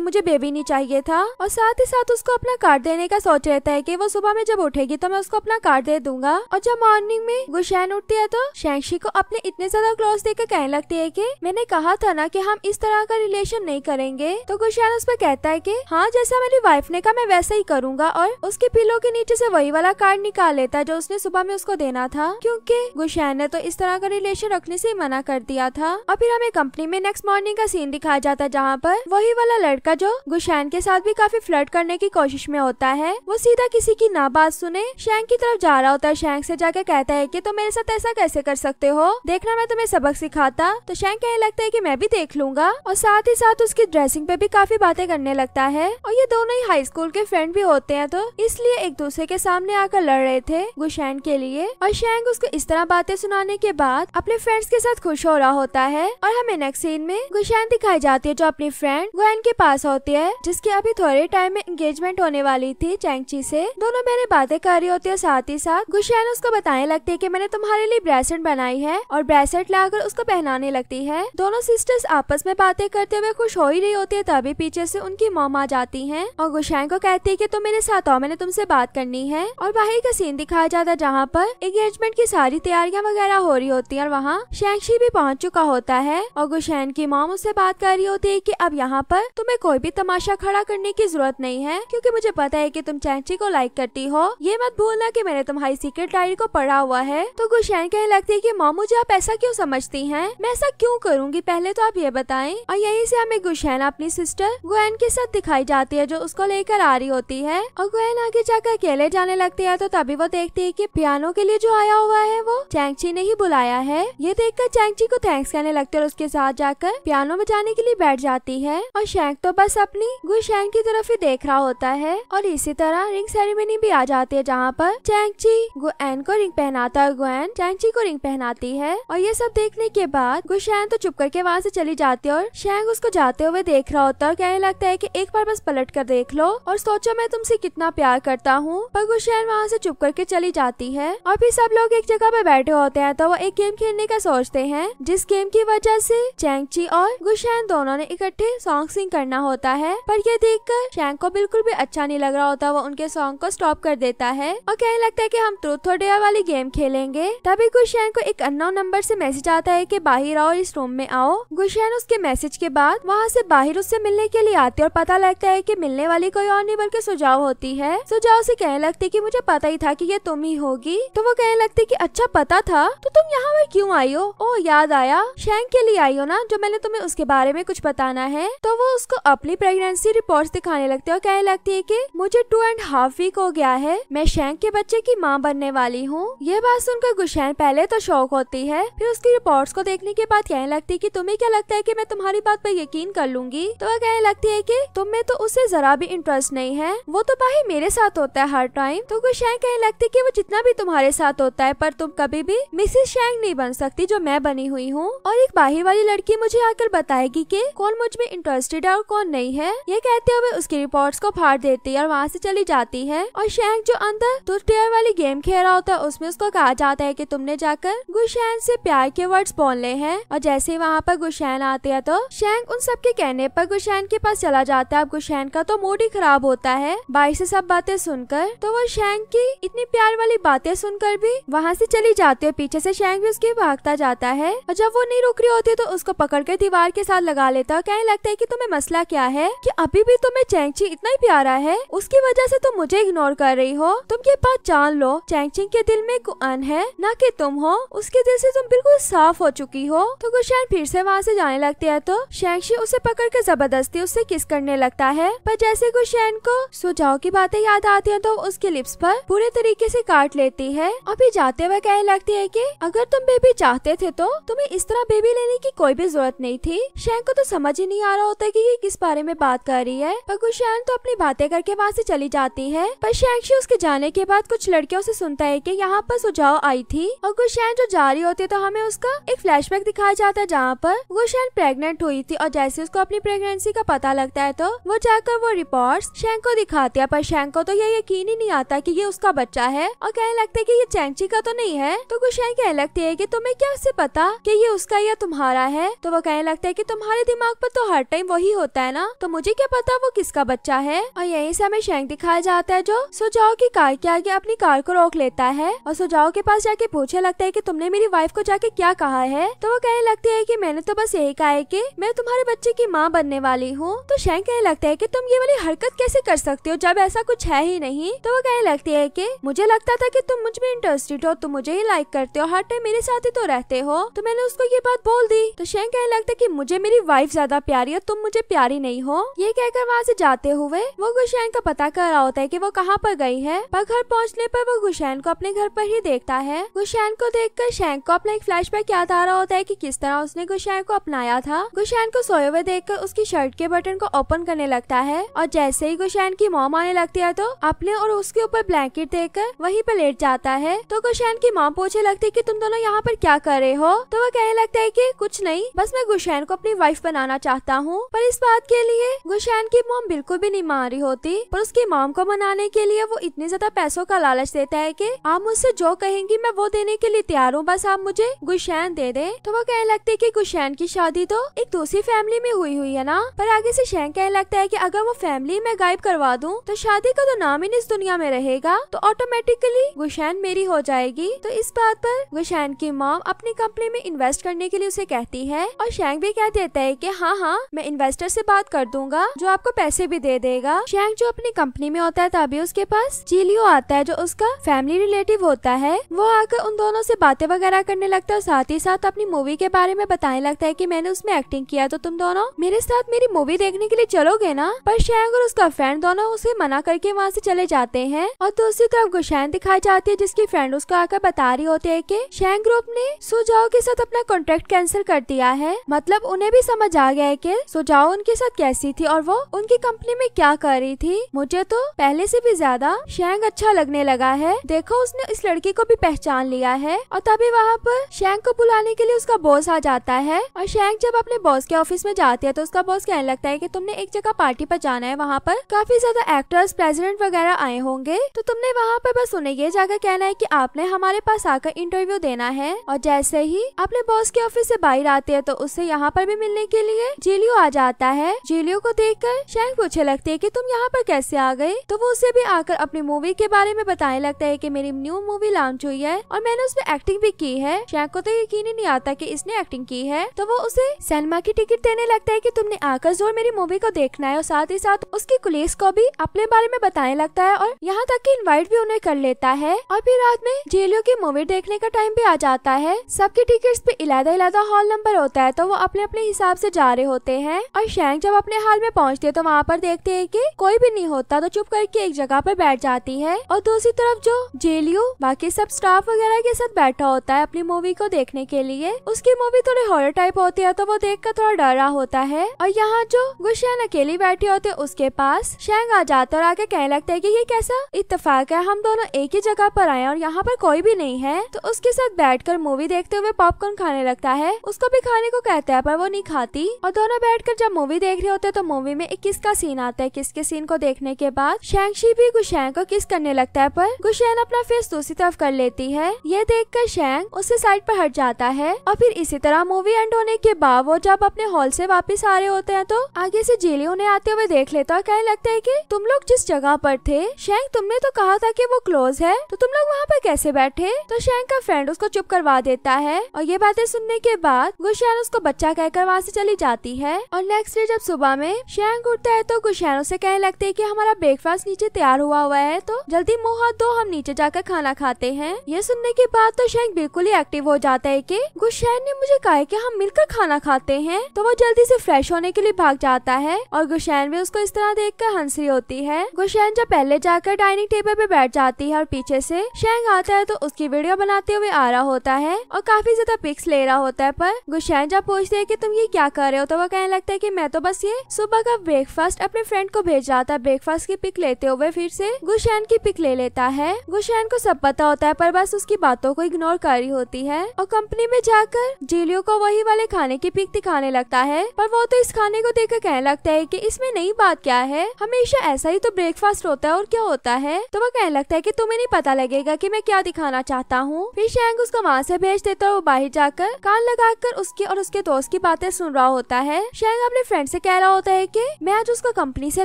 मुझे बेबी नहीं चाहिए था और साथ ही साथ उसको अपना कार्ड देने का सोच रहता है कि वो सुबह में जब उठेगी तो मैं उसको अपना कार्ड दे दूंगा और जब मॉर्निंग में गुशैन उठती है तो शैंशी को अपने इतने ज्यादा क्लोज देकर कहने लगती है की मैंने कहा था ना की हम इस तरह का रिलेशन नहीं करेंगे तो गुशैन उस पर कहता है की हाँ जैसा मेरी वाइफ ने कहा मैं वैसा ही करूंगा और उसके पिलो के नीचे ऐसी वही वाला कार्ड निकाल लेता है जो उसने सुबह में उसको देना था क्यूँकी गुशैन ने तो इस तरह का रिलेशन रखने से मना कर कर दिया था और फिर हमें कंपनी में नेक्स्ट मॉर्निंग का सीन दिखाया जाता है जहाँ पर वही वाला लड़का जो गुशैन के साथ भी काफी फ्लर्ट करने की कोशिश में होता है वो सीधा किसी की ना बात सुने शैंक की तरफ जा रहा होता है शैंक से जाकर कहता है की तुम तो मेरे साथ ऐसा कैसे कर सकते हो देखना मैं तुम्हें सबक सिखाता तो शैंक कहने लगता है की मैं भी देख लूंगा और साथ ही साथ उसकी ड्रेसिंग पे भी काफी बातें करने लगता है और ये दोनों ही हाई स्कूल के फ्रेंड भी होते हैं तो इसलिए एक दूसरे के सामने आकर लड़ रहे थे गुशैन के लिए और शैंक उसको इस तरह बातें सुनाने के बाद अपने फ्रेंड्स के साथ खुश खुश हो रहा होता है और हमें नेक्स्ट सीन में गुशैन दिखाई जाती है जो अपनी फ्रेंड गोयन के पास होती है जिसकी अभी थोड़े टाइम में एंगेजमेंट होने वाली थी चैंगची से दोनों बहने बातें कर रही होती है साथ ही साथ गुशैन उसको बताने लगती है की मैंने तुम्हारे लिए ब्रेसलेट बनाई है और ब्रेसलेट लाकर उसको पहनाने लगती है दोनों सिस्टर्स आपस में बातें करते हुए खुश हो ही रही होती है तभी पीछे से उनकी मोम आ जाती है और गुशान को कहती है की तुम मेरे साथ आओ मैंने तुमसे बात करनी है और बाहर का सीन दिखाया जाता है जहाँ पर एंगेजमेंट की सारी तैयारियाँ वगैरह हो रही होती है और वहाँ शैंक्षी भी भी पहुंच चुका होता है और गुशैन की माँ उससे बात कर रही होती है कि अब यहाँ पर तुम्हें कोई भी तमाशा खड़ा करने की जरूरत नहीं है क्योंकि मुझे पता है कि तुम चैंची को लाइक करती हो ये मत भूलना कि मैंने तुम्हारी सीक्रेट डायरी को पढ़ा हुआ है तो गुशैन कहने लगती है की माँ मुझे आप ऐसा क्यों समझती है मैं ऐसा क्यूँ करूँगी पहले तो आप ये बताए और यही से हमें गुशैन अपनी सिस्टर गुहैन के साथ दिखाई जाती है जो उसको लेकर आ रही होती है और गुहैन आगे जाकर अकेले जाने लगती है तो तभी वो देखती है की पियानो के लिए जो आया हुआ है वो चैंगची ने ही बुलाया है ये देखकर चैंग जी को थैंक्स कहने लगते और उसके साथ जाकर पियानो बजाने के लिए बैठ जाती है और शैंक तो बस अपनी गुशैंग की तरफ ही देख रहा होता है और इसी तरह रिंग सेरेमनी भी आ जाती है जहाँ पर चैंक जी गुएन को रिंग पहनाता है गुएन चैंक जी को रिंग पहनाती है और ये सब देखने के बाद गुशैन तो चुप करके वहाँ से चली जाती है और शैंक उसको जाते हुए देख रहा होता है और कहने लगता है की एक बार बस पलट कर देख लो और सोचो मैं तुमसे कितना प्यार करता हूँ पर गुशैन वहाँ से चुप करके चली जाती है और फिर सब लोग एक जगह पर बैठे होते हैं तो वो एक गेम खेलने का सोचते हैं है जिस गेम की वजह से चैंगची और गुशैन दोनों ने इकट्ठे सॉन्ग सिंग करना होता है पर यह देखकर चैंग को बिल्कुल भी अच्छा नहीं लग रहा होता वो उनके सॉन्ग को स्टॉप कर देता है और कहने लगता है की हम ट्रूथ और डेयर वाली गेम खेलेंगे तभी गुशैन को एक अन्नो नंबर ऐसी मैसेज आता है की बाहर आओ इस रूम में आओ गुशैन उसके मैसेज के बाद वहाँ ऐसी बाहर उससे मिलने के लिए आती है और पता लगता है की मिलने वाली कोई और नहीं बल्कि सुझाव होती है सुझाव ऐसी कहने लगती की मुझे पता ही था की ये तुम ही होगी तो वो कहने लगती है की अच्छा पता था तो तुम यहाँ पर क्यूँ आई हो ओ यार याद आया शैंक के लिए आई हो ना जो मैंने तुम्हें उसके बारे में कुछ बताना है तो वो उसको अपनी प्रेगनेंसी रिपोर्ट दिखाने लगते और कहने लगती है की मुझे टू एंड हाफ वीक हो गया है मैं शैंक के बच्चे की माँ बनने वाली हूँ ये बात सुनकर गुशैन पहले तो शौक होती है फिर उसकी रिपोर्ट को देखने के बाद कहने लगती है की तुम्हें क्या लगता है की मैं तुम्हारी बात पर यकीन कर लूंगी तो वह कहने लगती है की तुम में तो उसे जरा भी इंटरेस्ट नहीं है वो तो भाई मेरे साथ होता है हर टाइम तो गुशैन कहने लगती है की वो जितना भी तुम्हारे साथ होता है पर तुम कभी भी मिसिस शेंग नहीं बन सकती जो मैं बनी हुई हूँ और एक बाहर वाली लड़की मुझे आकर बताएगी कि कौन मुझ में इंटरेस्टेड है और कौन नहीं है ये कहते हुए उसके रिपोर्ट्स को फाड़ देती है और वहाँ से चली जाती है और शैंक जो अंदर दूसरे वाली गेम खेल रहा होता है उसमें उसको कहा जाता है की तुमने जाकर गुशैन से प्यार के वर्ड बोलने हैं और जैसे ही वहाँ पर गुशैन आते हैं तो शेंग उन सबके कहने पर गुशैन के पास चला जाता है अब गुशैन का तो मूड ही खराब होता है बाहर से सब बातें सुनकर तो वो शेंग की इतनी प्यार वाली बातें सुनकर भी वहाँ से चली जाती है पीछे से शेंग भी उसके भागता जाता है और जब वो नहीं रुक रही होती तो उसको पकड़ कर दीवार के साथ लगा लेता कहने लगता है की तुम्हें मसला क्या है की अभी भी तुम्हें चैंगची इतना ही प्यारा है उसकी वजह से तुम मुझे इग्नोर कर रही हो तुम ये बात जान लो चैंगचिंग के दिल में कुन है न की तुम हो उसके दिल ऐसी तुम बिल्कुल साफ हो चुकी हो तो गुशैन फिर से वहाँ ऐसी जाने लगती है तो शैंगशी उसे पकड़ के जबरदस्ती उससे किस करने लगता है पर जैसे गुशैन को सुझाव की बातें याद आती है तो उसके लिप्स पर पूरे तरीके से काट लेती है अभी जाते हुए कहने लगती है कि अगर तुम बेबी चाहते थे तो तुम्हें इस तरह बेबी लेने की कोई भी जरूरत नहीं थी शैन को तो समझ ही नहीं आ रहा होता कि ये किस बारे में बात कर रही है कुछ शैन तो अपनी बातें करके वहाँ से चली जाती है पर शैंक्षी उसके जाने के बाद कुछ लड़कियों से सुनता है की यहाँ पर सुझाव आई थी और गुशैन जो जा रही होती है तो हमें उसका एक फ्लैश दिखाया जाता है जहाँ पर गुशैन प्रेगनेंट हुई थी और जैसे उसको अपनी प्रेगनेंसी का पता लगता है तो वो जाकर वो रिपोर्ट शैंक को दिखाती है पर शैंक को तो ये यकीन ही नहीं आता की ये उसका बच्चा है और कहने लगता है की ये चैंची का तो नहीं है तो गुशैन कहने लगती है की तुम्हें क्या उससे पता कि ये उसका या तुम्हारा है तो वो कहने लगता है कि तुम्हारे दिमाग पर तो हर टाइम वही होता है ना तो मुझे क्या पता वो किसका बच्चा है और यहीं से हमें शेंग दिखाया जाता है जो सुजाओ की कार के आगे अपनी कार को रोक लेता है और सुजाओ के पास जाके पूछे लगता है की तुमने मेरी वाइफ को जाके क्या कहा है तो वो कहने लगती है की मैंने तो बस यही कहा है की मैं तुम्हारे बच्चे की माँ बनने वाली हूँ तो शेंग कहने लगता है की तुम ये वाली हरकत कैसे कर सकते हो जब ऐसा कुछ है ही नहीं तो वो कहने लगती है की मुझे लगता था की तुम मुझ में इंटरेस्टेड हो तुम मुझे ही लाइक करते हो हर टाइम मेरे साथ ही तो रहते हो तो मैंने उसको ये बात बोल दी तो शेंग कहने लगता है की मुझे मेरी वाइफ ज्यादा प्यारी है तुम मुझे प्यारी नहीं हो ये कहकर वहाँ से जाते हुए वो गुशैन का पता कर रहा होता है की वो कहाँ पर गई है पर घर पहुँचने पर वो गुशैन को अपने घर पर ही देखता है गुशैन को देख कर शेंग को अपना एक फ्लैश बैक याद आ रहा होता है की किस तरह उसने गुशैन को अपनाया था गुशैन को सोए हुए देख कर उसकी शर्ट के बटन को ओपन करने लगता है और जैसे ही गुशैन की मोम आने लगती है तो अपने और उसके ऊपर ब्लैंकेट कर वहीं पर लेट जाता है तो गुशैन की माँ पूछे लगती है कि तुम दोनों यहाँ पर क्या कर रहे हो तो वह कहने लगता है कि कुछ नहीं बस मैं गुशैन को अपनी वाइफ बनाना चाहता हूँ पर इस बात के लिए गुशैन की मोम बिल्कुल भी नहीं मान रही होती पर उसकी मोम को मनाने के लिए वो इतने ज्यादा पैसों का लालच देता है की आप मुझसे जो कहेंगी मैं वो देने के लिए तैयार हूँ बस आप मुझे गुशैन दे दे तो वो कहने लगती है की गुशैन की शादी तो एक दूसरी फैमिली में हुई हुई है ना पर आगे से शैन कहने लगता है की अगर वो फैमिली में गायब करवा दूँ तो शादी का तो नाम ही इस दुनिया में रहेगा तो ऑटोमेटिकली गुशैन मेरी हो जाएगी तो इस बात पर गुशैन की मोम अपनी कंपनी में में इन्वेस्ट करने के लिए उसे कहती है और शेंग भी कह देता है की हाँ हाँ मैं इन्वेस्टर से बात कर दूंगा जो आपको पैसे भी दे देगा शेंग जो अपनी कंपनी में होता है तभी उसके पास चीलियो आता है जो उसका फैमिली रिलेटिव होता है वो आकर उन दोनों से बातें वगैरह करने लगता है साथ ही साथ अपनी मूवी के बारे में बताने लगता है की मैंने उसमें एक्टिंग किया तो तुम दोनों मेरे साथ मेरी मूवी देखने के लिए चलोगे ना पर शेंग और उसका फ्रेंड दोनों उसे मना करके वहाँ से चले जाते हैं और दूसरी तरफ गुशैन दिखाई जाती है जिसकी फ्रेंड उसको आकर बता रही होती है की शेंग ग्रुप ने सुजाओ के साथ अपना कॉन्ट्रैक्ट कैंसिल कर दिया है मतलब उन्हें भी समझ आ गया है कि सुजाओ उनके साथ कैसी थी और वो उनकी कंपनी में क्या कर रही थी मुझे तो पहले से भी ज्यादा शेंग अच्छा लगने लगा है देखो उसने इस लड़की को भी पहचान लिया है और तभी वहाँ पर शेंग को बुलाने के लिए उसका बॉस आ जाता है और शेंग जब अपने बॉस के ऑफिस में जाती है तो उसका बॉस कहने लगता है की तुमने एक जगह पार्टी पर जाना है वहाँ पर काफी ज्यादा एक्टर्स प्रेजिडेंट वगैरह आए होंगे तो तुमने वहाँ पर बस उन्हें ये जाकर कहना है की आपने हमारे पास आकर इंटरव्यू देना है और जैसे ही अपने बॉस के ऑफिस से बाहर आते हैं तो उससे यहाँ पर भी मिलने के लिए जेलियो आ जाता है जेलियो को देख कर शैंक पूछे लगते है की तुम यहाँ पर कैसे आ गए तो वो उसे भी आकर अपनी मूवी के बारे में बताने लगता है की मेरी न्यू मूवी लॉन्च हुई है और मैंने उसमें एक्टिंग भी की है शैंक को तो यकीन ही नहीं आता की इसने एक्टिंग की है तो वो उसे सिनेमा की टिकट देने लगता है की तुमने आकर जोर मेरी मूवी को देखना है और साथ ही साथ उसकी कुलीस को भी अपने बारे में बताने लगता है और यहाँ तक कि इनवाइट भी उन्हें कर लेता है और फिर रात में जेलियो की मूवी देखने का टाइम भी आ जाता है सबकी टिकट किड्स पे इलादा इलादा हॉल नंबर होता है तो वो अपने अपने हिसाब से जा रहे होते हैं और शैंग जब अपने हाल में पहुँचते है तो वहाँ पर देखते है की कोई भी नहीं होता तो चुप करके एक जगह पर बैठ जाती है और दूसरी तरफ जो जेलियो बाकी सब स्टाफ वगैरह के साथ बैठा होता है अपनी मूवी को देखने के लिए उसकी मूवी थोड़ी हॉरर टाइप होती है तो वो देख कर थोड़ा रहा होता है और यहाँ जो गुशैन अकेली बैठी होती है उसके पास शैंग आ जाता है और आके कहने लगता है की ये कैसा इतफाक है हम दोनों एक ही जगह पर आए और यहाँ पर कोई भी नहीं है तो उसके साथ बैठ कर मूवी देखते हुए पॉप पॉपकॉर्न खाने लगता है उसको भी खाने को कहता है पर वो नहीं खाती और दोनों बैठकर जब मूवी देख रहे होते हैं तो मूवी में एक किस का सीन आता है किसके सीन को देखने के बाद शैंगशी भी गुशैन को किस करने लगता है पर गुशैन अपना फेस दूसरी तरफ कर लेती है ये देख कर शैंग उससे साइड पर हट जाता है और फिर इसी तरह मूवी एंड होने के बाद वो जब अपने हॉल से वापस आ रहे होते हैं तो आगे से जेली उन्हें आते हुए देख लेता है कहने लगता है कि तुम लोग जिस जगह पर थे शैंग तुमने तो कहा था कि वो क्लोज है तो तुम लोग वहाँ पर कैसे बैठे तो शैंग का फ्रेंड उसको चुप करवा देता है और ये बातें सुनने के बाद गुशैन उसको बच्चा कहकर वहाँ से चली जाती है और नेक्स्ट डे जब सुबह में शैंग उठता है तो गुशैन उसे कहने लगते है की हमारा ब्रेकफास्ट नीचे तैयार हुआ हुआ है तो जल्दी मुँह हाथ दो हम नीचे जाकर खाना खाते हैं ये सुनने के बाद तो शैंग बिल्कुल ही एक्टिव हो जाता है की गुशैन ने मुझे कहा की हम मिलकर खाना खाते हैं तो वो जल्दी से फ्रेश होने के लिए भाग जाता है और गुशैन भी उसको इस तरह देख कर हंसी होती है गुशैन जब पहले जाकर डाइनिंग टेबल पे बैठ जाती है और पीछे से शैंग आता है तो उसकी वीडियो बनाते हुए आ रहा होता है और काफी द तो पिक्स ले रहा होता है पर गुशैन जब पूछते है कि तुम ये क्या कर रहे हो तो वो कहने लगता है कि मैं तो बस ये सुबह का ब्रेकफास्ट अपने फ्रेंड को भेज रहा था ब्रेकफास्ट की पिक लेते हुए फिर से गुशैन की पिक ले लेता है गुशैन को सब पता होता है पर बस उसकी बातों को इग्नोर कर रही होती है और कंपनी में जाकर जेलियो को वही वाले खाने की पिक दिखाने लगता है पर वो तो इस खाने को देखकर कहने लगता है की इसमें नई बात क्या है हमेशा ऐसा ही तो ब्रेकफास्ट होता है और क्या होता है तो वह कहने लगता है की तुम्हें नहीं पता लगेगा की मैं क्या दिखाना चाहता हूँ फिर शैंग उसको वहाँ से भेज देता है बाहर जाकर कान लगाकर उसकी और उसके दोस्त की बातें सुन रहा होता है शेंग अपने फ्रेंड से कह रहा होता है कि मैं आज उसको कंपनी से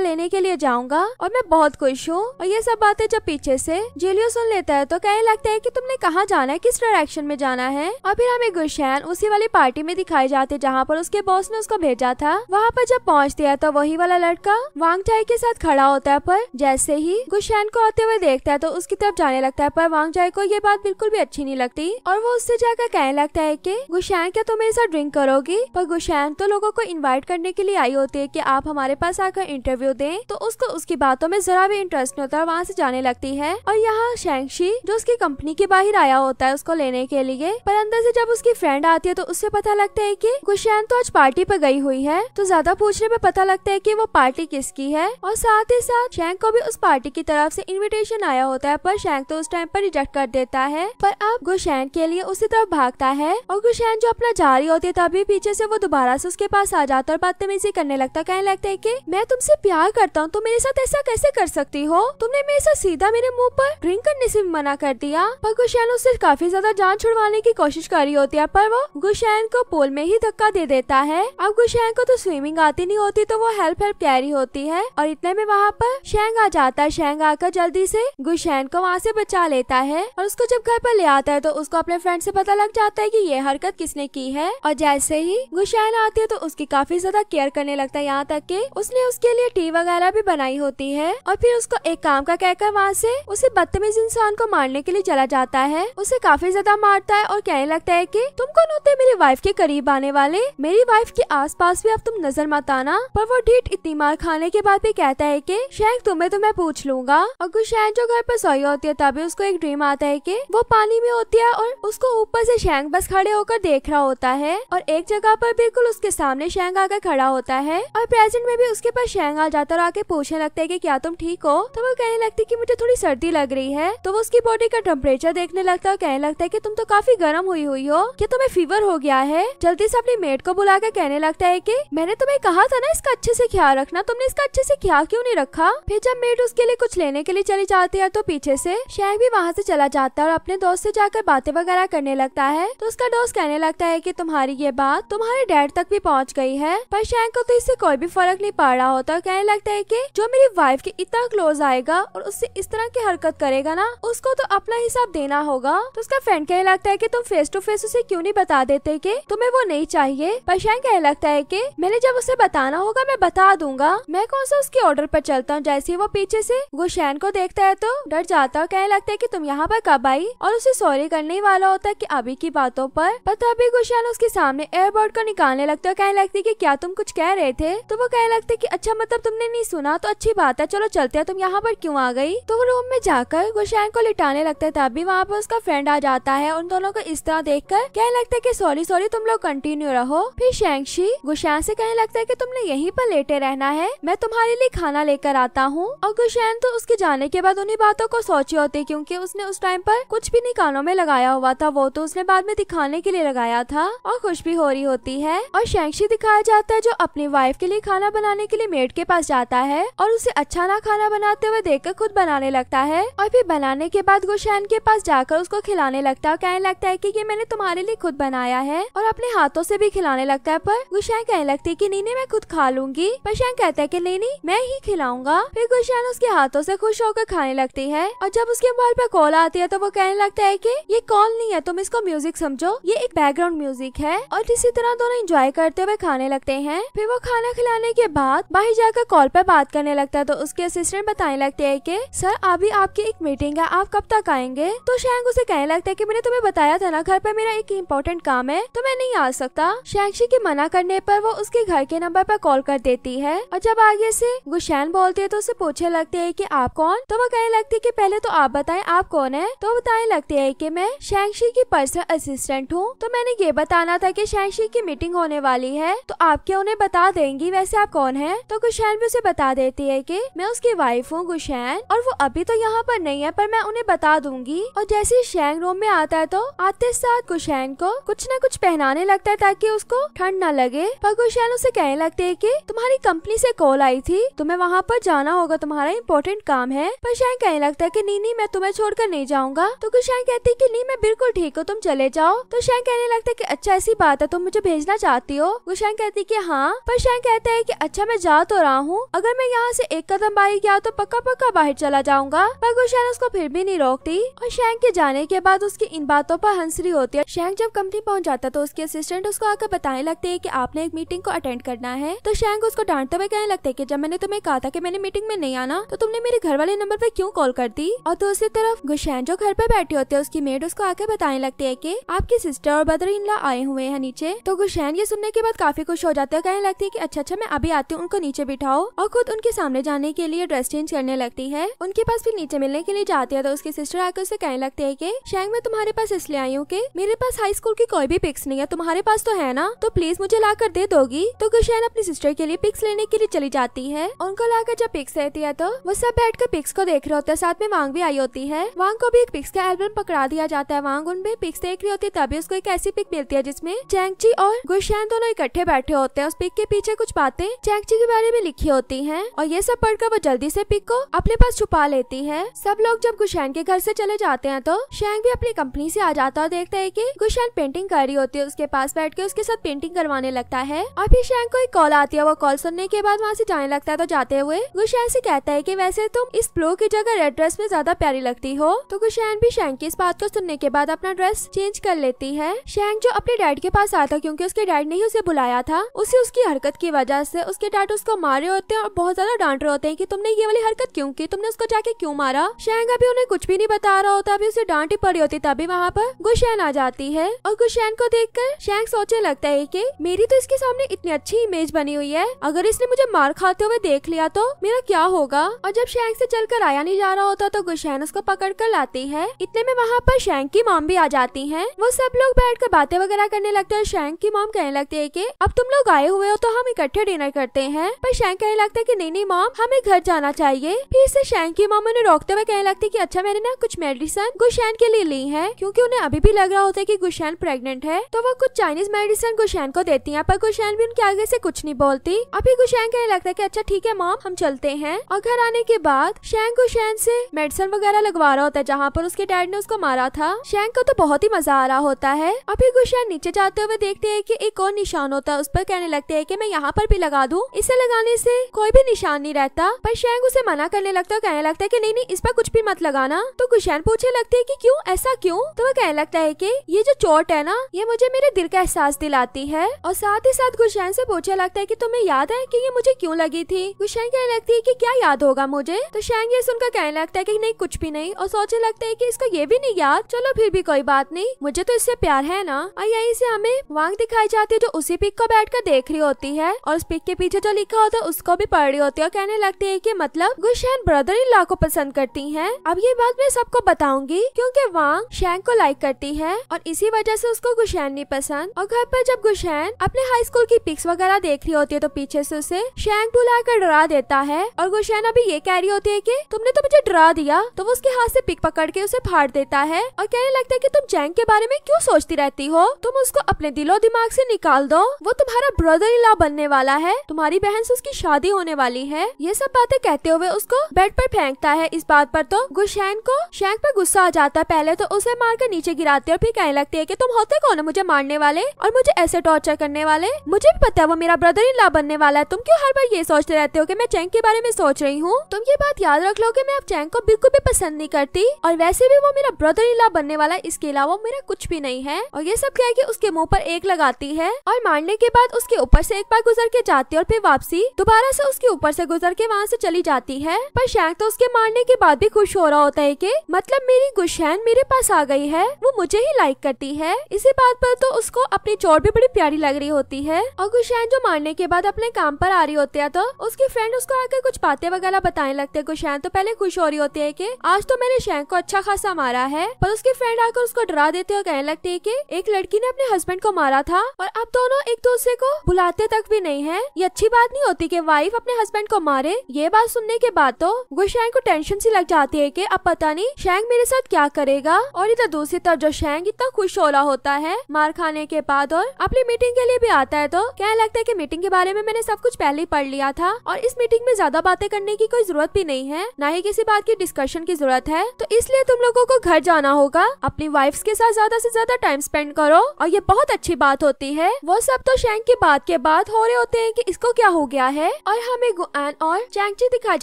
लेने के लिए जाऊंगा और मैं बहुत खुश हूँ और ये सब बातें जब पीछे से जेलियो सुन लेता है तो कहने लगता है की तुमने कहाँ जाना है किस डायरेक्शन में जाना है और फिर हमें गुशैन उसी वाली पार्टी में दिखाई जाते जहाँ पर उसके बॉस ने उसको भेजा था वहाँ पर जब पहुँचते है तो वही वाला लड़का वांग चाय के साथ खड़ा होता है पर जैसे ही गुरशैन को आते हुए देखता है तो उसकी तरफ जाने लगता है पर वांग चाय को ये बात बिल्कुल भी अच्छी नहीं लगती और वो उससे जाकर कहने लगता है कि गुशैन क्या तुम मेरे साथ ड्रिंक करोगी पर गुशैन तो लोगों को इनवाइट करने के लिए आई होती है कि आप हमारे पास आकर इंटरव्यू दें तो उसको उसकी बातों में जरा भी इंटरेस्ट नहीं होता है वहाँ से जाने लगती है और यहाँ शैंगशी जो उसकी कंपनी के बाहर आया होता है उसको लेने के लिए पर अंदर से जब उसकी फ्रेंड आती है तो उससे पता लगता है कि गुशैन तो आज पार्टी पर गई हुई है तो ज्यादा पूछने पे पता लगता है कि वो पार्टी किसकी है और साथ ही साथ शैंक को भी उस पार्टी की तरफ से इनविटेशन आया होता है पर शैंक तो उस टाइम पर रिजेक्ट कर देता है पर अब गुशैन के लिए उसी तरफ भागता है है और गुशैन जो अपना जा रही होती है तभी पीछे से वो दोबारा से उसके पास आ जाता और बदतमीजी करने लगता कहने लगता है की मैं तुमसे प्यार करता हूँ तुम मेरे साथ ऐसा कैसे कर सकती हो तुमने मेरे साथ सीधा मेरे मुँह पर ड्रिंक करने से मना कर दिया पर गुशैन उससे काफी ज्यादा जान छुड़वाने की कोशिश कर रही होती है पर वो गुशैन को पोल में ही धक्का दे देता है अब गुशैन को तो स्विमिंग आती नहीं होती तो वो हेल्प हेल्प कह रही होती है और इतने में वहाँ पर शेंग आ जाता है शेंग आकर जल्दी से गुशैन को वहाँ से बचा लेता है और उसको जब घर पर ले आता है तो उसको अपने फ्रेंड से पता लग जाता है है कि ये हरकत किसने की है और जैसे ही गुशैन आती है तो उसकी काफी ज्यादा केयर करने लगता है यहाँ तक कि उसने उसके लिए टी वगैरह भी बनाई होती है और फिर उसको एक काम का कहकर वहाँ से उसे बदतमीज इंसान को मारने के लिए चला जाता है उसे काफी ज्यादा मारता है और कहने लगता है की तुम कौन होते मेरी वाइफ के करीब आने वाले मेरी वाइफ के पास भी अब तुम नजर मत आना पर वो ढीठ इतनी मार खाने के बाद भी कहता है की शेख तुम्हें तो मैं पूछ लूंगा और गुशैन जो घर पर सोई होती है तभी उसको एक ड्रीम आता है की वो पानी में होती है और उसको ऊपर से शैंक बस खड़े होकर देख रहा होता है और एक जगह पर बिल्कुल उसके सामने शेंग आकर खड़ा होता है और प्रेजेंट में भी उसके पास शेंग आ जाता और आके पूछने लगता है की क्या तुम ठीक हो तो वो कहने लगती कि मुझे थोड़ी सर्दी लग रही है तो वो उसकी बॉडी का टेम्परेचर देखने लगता है और कहने लगता है की तुम तो काफी गर्म हुई हुई हो क्या तुम्हें फीवर हो गया है जल्दी से अपनी मेड को बुला कहने लगता है की मैंने तुम्हें कहा था ना इसका अच्छे से ख्याल रखना तुमने इसका अच्छे से ख्याल क्यों नहीं रखा फिर जब मेड उसके लिए कुछ लेने के लिए चली जाती है तो पीछे से शेंग भी वहाँ से चला जाता है और अपने दोस्त से जाकर बातें वगैरह करने लगता है तो उसका दोस्त कहने लगता है कि तुम्हारी ये बात तुम्हारे डैड तक भी पहुंच गई है पर शैंक को तो इससे कोई भी फर्क नहीं पड़ रहा होता कहने लगता है कि जो मेरी वाइफ के इतना क्लोज आएगा और उससे इस तरह की हरकत करेगा ना उसको तो अपना हिसाब देना होगा तो उसका फ्रेंड कहने लगता है की तुम फेस टू फेस उसे क्यूँ नहीं बता देते की तुम्हें वो नहीं चाहिए पर शैंक कहने लगता है की मैंने जब उसे बताना होगा मैं बता दूंगा मैं कौन सा उसके ऑर्डर पर चलता हूँ जैसे वो पीछे ऐसी गुशैन को देखता है तो डर जाता है कहने लगता है की तुम यहाँ पर कब आई और उसे सॉरी करने वाला होता है की अभी की बात बातों पर पर तभी गुशाल उसके सामने एयरबोर्ड को निकालने लगते और कहने लगती कि क्या तुम कुछ कह रहे थे तो वो कहने लगते कि अच्छा मतलब तुमने नहीं सुना तो अच्छी बात है चलो चलते हैं तुम यहाँ पर क्यों आ गई तो वो रूम में जाकर गुशैन को लिटाने लगते है तभी वहाँ पर उसका फ्रेंड आ जाता है उन दोनों को इस तरह देख कर कहने लगता है की सॉरी सॉरी तुम लोग कंटिन्यू रहो फिर शेंगशी गुशैन से कहने लगता है की तुमने यही पर लेटे रहना है मैं तुम्हारे लिए खाना लेकर आता हूँ और गुशैन तो उसके जाने के बाद उन्हीं बातों को सोची होती क्यूँकी उसने उस टाइम पर कुछ भी नहीं कानों में लगाया हुआ था वो तो उसने बाद में में दिखाने के लिए लगाया था और खुश भी हो रही होती है और शैंक्षी दिखाया जाता है जो अपनी वाइफ के लिए खाना बनाने के लिए मेड के पास जाता है और उसे अच्छा ना खाना बनाते हुए देख खुद बनाने लगता है और फिर बनाने के बाद गुशैन के पास जाकर उसको खिलाने लगता है कहने लगता है की ये मैंने तुम्हारे लिए खुद बनाया है और अपने हाथों से भी खिलाने लगता है पर गुशैन कहने लगती है की नीनी मैं खुद खा लूंगी पर शैन कहता है की नीनी मैं ही खिलाऊंगा फिर गुशैन उसके हाथों से खुश होकर खाने लगती है और जब उसके मोबाइल पर कॉल आती है तो वो कहने लगता है की ये कॉल नहीं है तुम इसको म्यूजिक समझो ये एक बैकग्राउंड म्यूजिक है और इसी तरह दोनों इंजॉय करते हुए खाने लगते हैं फिर वो खाना खिलाने के बाद बाहर जाकर कॉल पर बात करने लगता है तो उसके असिस्टेंट बताने लगते है की सर अभी आपकी एक मीटिंग है आप कब तक आएंगे तो शेंग उसे कहने लगता है की मैंने तुम्हें बताया था ना घर पर मेरा एक इम्पोर्टेंट काम है तो मैं नहीं आ सकता शैक्षी के मना करने पर वो उसके घर के नंबर पर कॉल कर देती है और जब आगे से गुशैन बोलते है तो उसे पूछने लगते है कि आप कौन तो वो कहने लगती है कि पहले तो आप बताएं आप कौन है तो बताने लगते है कि मैं शैक्षी की पर्सनल असिस्टेंट असिस्टेंट हूँ तो मैंने ये बताना था की शहनशी की मीटिंग होने वाली है तो आप क्या उन्हें बता देंगी वैसे आप कौन है तो गुशैन भी उसे बता देती है की मैं उसकी वाइफ हूँ गुशैन और वो अभी तो यहाँ पर नहीं है पर मैं उन्हें बता दूंगी और जैसे शैंग रूम में आता है तो आते साथ गुशैन को कुछ न कुछ पहनाने लगता है ताकि उसको ठंड न लगे पर गुशैन उसे कहने लगते है कि तुम्हारी कंपनी से कॉल आई थी तुम्हें वहाँ पर जाना होगा तुम्हारा इम्पोर्टेंट काम है पर शैंग कहने लगता है की नहीं नहीं मैं तुम्हें छोड़कर नहीं जाऊंगा तो गुशैन कहती है की नहीं मैं बिल्कुल ठीक हूँ तुम चले जाओ जाओ तो शैंग कहने लगता है की अच्छा ऐसी बात है तुम मुझे भेजना चाहती हो गुशैंग कहती है की हाँ पर शैंग कहता है की अच्छा मैं जा तो रहा हूँ अगर मैं यहाँ से एक कदम बाहर गया तो पक्का पक्का बाहर चला जाऊंगा पर गुशैन उसको फिर भी नहीं रोकती और शैंग के जाने के बाद उसकी इन बातों पर हंसरी होती है शैंग जब कंपनी पहुंच जाता तो उसके असिस्टेंट उसको आकर बताने लगते है की आपने एक मीटिंग को अटेंड करना है तो शैंग उसको डांटते हुए कहने लगते है की जब मैंने तुम्हें कहा था की मैंने मीटिंग में नहीं आना तो तुमने मेरे घर वाले नंबर पर क्यूँ कॉल कर दी और दूसरी तरफ गुशैन जो घर पर बैठी होती है उसकी मेड उसको आकर बताने लगती है की आपके सिस्टर और बदर इनला आए हुए हैं नीचे तो गुशैन ये सुनने के बाद काफी खुश हो जाते है कहने लगती है की अच्छा अच्छा मैं अभी आती हूँ उनको नीचे बिठाओ और खुद उनके सामने जाने के लिए ड्रेस चेंज करने लगती है उनके पास फिर नीचे मिलने के लिए जाती है तो उसके सिस्टर आकर उसे कहने लगती है की शैंग मैं तुम्हारे पास इसलिए आई हूँ की मेरे पास हाई स्कूल की कोई भी पिक्स नहीं है तुम्हारे पास तो है ना तो प्लीज मुझे ला दे दोगी तो गुशैन अपनी सिस्टर के लिए पिक्स लेने के लिए चली जाती है उनको लाकर जब पिक्स रहती है तो वो सब बैठ कर पिक्स को देख रहे होते हैं साथ में वांग भी आई होती है वांग को भी एक पिक्स का एल्बम पकड़ा दिया जाता है वांग उनमें पिक्स देख रही होती है तभी उसको एक ऐसी पिक मिलती है जिसमे चैंगची और गुशैन दोनों इकट्ठे बैठे होते हैं उस पिक के पीछे कुछ बातें चैंगची के बारे में लिखी होती है और ये सब पढ़कर वो जल्दी से पिक को अपने पास छुपा लेती है सब लोग जब गुशैन के घर से चले जाते हैं तो शैंग भी अपनी कंपनी से आ जाता है और देखता है कि गुशैन पेंटिंग कर रही होती है उसके पास बैठ के उसके साथ पेंटिंग करवाने लगता है और फिर शैंग को एक कॉल आती है वो कॉल सुनने के बाद वहाँ से जाने लगता है तो जाते हुए गुशैन से कहता है की वैसे तुम इस ब्लू की जगह रेड ड्रेस में ज्यादा प्यारी लगती हो तो गुशैन भी शैंग की इस बात को सुनने के बाद अपना ड्रेस चेंज कर कर लेती है शेंग जो अपने डैड के पास आता क्योंकि उसके डैड ने ही उसे बुलाया था उसे उसकी हरकत की वजह से उसके डैड उसको मारे होते हैं और बहुत ज्यादा डांट रहे होते हैं कि तुमने ये वाली हरकत क्यों की तुमने उसको जाके क्यों मारा शेंग अभी उन्हें कुछ भी नहीं बता रहा होता अभी उसे डांट ही पड़ी होती तभी वहाँ पर गुशैन आ जाती है और गुशैन को देख कर शेंग सोचने लगता है की मेरी तो इसके सामने इतनी अच्छी इमेज बनी हुई है अगर इसने मुझे मार खाते हुए देख लिया तो मेरा क्या होगा और जब शेंग से चलकर आया नहीं जा रहा होता तो गुशैन उसको पकड़ कर लाती है इतने में वहाँ पर शेंग की मॉम भी आ जाती है वो सब लोग बैठकर बातें वगैरह करने लगते हैं शैंक की मॉम कहने लगती है कि अब तुम लोग आए हुए हो तो हम इकट्ठे डिनर करते हैं पर शैंक कहने लगता है कि नहीं नहीं मॉम हमें घर जाना चाहिए फिर से शैंक की मॉम उन्हें रोकते हुए कहने लगती है कि अच्छा मैंने ना कुछ मेडिसिन गुशैन के लिए ली है क्यूँकी उन्हें अभी भी लग रहा होता है की गुशैन प्रेगनेंट है तो वो कुछ चाइनीज मेडिसिन गुशैन को देती है पर गुशैन भी उनके आगे ऐसी कुछ नहीं बोलती अभी गुशैन कहने लगता है की अच्छा ठीक है मॉम हम चलते हैं और घर आने के बाद शैंक गुशैन से मेडिसिन वगैरह लगवा रहा होता है जहाँ पर उसके डैड ने उसको मारा था शैंक को तो बहुत ही मजा रहा होता है और फिर गुशैन नीचे जाते हुए देखते है की एक और निशान होता है उस पर कहने लगते है की मैं यहाँ पर भी लगा दू इसे लगाने से कोई भी निशान नहीं रहता पर शेंग उसे मना करने लगता है कहने लगता है की नहीं नहीं इस पर कुछ भी मत लगाना तो गुशैन पूछने लगती है की क्यूँ ऐसा क्यूँ तो वह कहने लगता है की ये जो चोट है ना ये मुझे मेरे दिल का एहसास दिलाती है और साथ ही साथ गुशैन से पूछने लगता है की तुम्हें याद है की ये मुझे क्यूँ लगी थी गुशैन कहने लगती है की क्या याद होगा मुझे तो शेंग ये सुनकर कहने लगता है की नहीं कुछ भी नहीं और सोचने लगता है की इसको ये भी नहीं याद चलो फिर भी कोई बात नहीं मुझे तो इससे प्यार है ना और यही से हमें वांग दिखाई जाती है जो उसी पिक को बैठ कर देख रही होती है और उस पिक के पीछे जो लिखा होता है उसको भी पढ़ रही होती है और कहने लगती है की मतलब गुशैन ब्रदर इन लॉ को पसंद करती है अब ये बात मैं सबको बताऊंगी क्यूँकी वांग शैंग को लाइक करती है और इसी वजह से उसको गुशैन नहीं पसंद और घर पर जब गुशैन अपने हाई स्कूल की पिक्स वगैरह देख रही होती है तो पीछे से उसे शैंग बुला कर डरा देता है और गुशैन अभी ये कह रही होती है कि तुमने तो मुझे डरा दिया तो वो उसके हाथ से पिक पकड़ के उसे फाड़ देता है और कहने लगता है कि तुम जैंग के बारे बारे में क्यों सोचती रहती हो तुम उसको अपने दिलो दिमाग से निकाल दो वो तुम्हारा ब्रदर इन लॉ बनने वाला है तुम्हारी बहन से उसकी शादी होने वाली है ये सब बातें कहते हुए उसको बेड पर फेंकता है इस बात पर तो गुशैन को शैंक पर गुस्सा आ जाता है पहले तो उसे मार कर नीचे गिराते और फिर कहने लगती है की तुम होते कौन है मुझे मारने वाले और मुझे ऐसे टॉर्चर करने वाले मुझे भी पता है वो मेरा ब्रदर इन लॉ बनने वाला है तुम क्यों हर बार ये सोचते रहते हो की मैं चैंक के बारे में सोच रही हूँ तुम ये बात याद रख लो की मैं अब चैंक को बिल्कुल भी पसंद नहीं करती और वैसे भी वो मेरा ब्रदर इन लॉ बनने वाला है इसके अलावा मेरा कुछ भी नहीं है और ये सब कह के उसके मुंह पर एक लगाती है और मारने के बाद उसके ऊपर से एक बार गुजर के जाती है और फिर वापसी दोबारा से उसके ऊपर से गुजर के वहाँ से चली जाती है पर शैंक तो उसके मारने के बाद भी खुश हो रहा होता है की मतलब मेरी गुशैन मेरे पास आ गई है वो मुझे ही लाइक करती है इसी बात पर तो उसको अपनी चोर भी बड़ी प्यारी लग रही होती है और गुशैन जो मारने के बाद अपने काम पर आ रही होती है तो उसकी फ्रेंड उसको आकर कुछ बातें वगैरह बताने लगते है गुशैन तो पहले खुश हो रही होती है की आज तो मैंने शैंक को अच्छा खासा मारा है पर उसकी फ्रेंड आकर उसको डरा देते है कहने लगती है की एक लड़की ने अपने हस्बैंड को मारा था और अब दोनों एक दूसरे को बुलाते तक भी नहीं है ये अच्छी बात नहीं होती की वाइफ अपने हस्बैंड को मारे ये बात सुनने के बाद तो गुशैंग को टेंशन सी लग जाती है की अब पता नहीं शैंग मेरे साथ क्या करेगा और इधर दूसरी तरफ जो शैंग इतना खुश हो रहा होता है मार खाने के बाद और अपनी मीटिंग के लिए भी आता है तो कहने लगता है की मीटिंग के बारे में मैंने सब कुछ पहले ही पढ़ लिया था और इस मीटिंग में ज्यादा बातें करने की कोई जरूरत भी नहीं है न ही किसी बात की डिस्कशन की जरूरत है तो इसलिए तुम लोगों को घर जाना होगा अपनी वाइफ के साथ ज्यादा ज्यादा से ज्यादा टाइम स्पेंड करो और ये बहुत अच्छी बात होती है वो सब तो शेंग की बात के बाद हो रहे होते हैं कि इसको क्या हो गया है और हमें गुआन और चैंगची दिखाए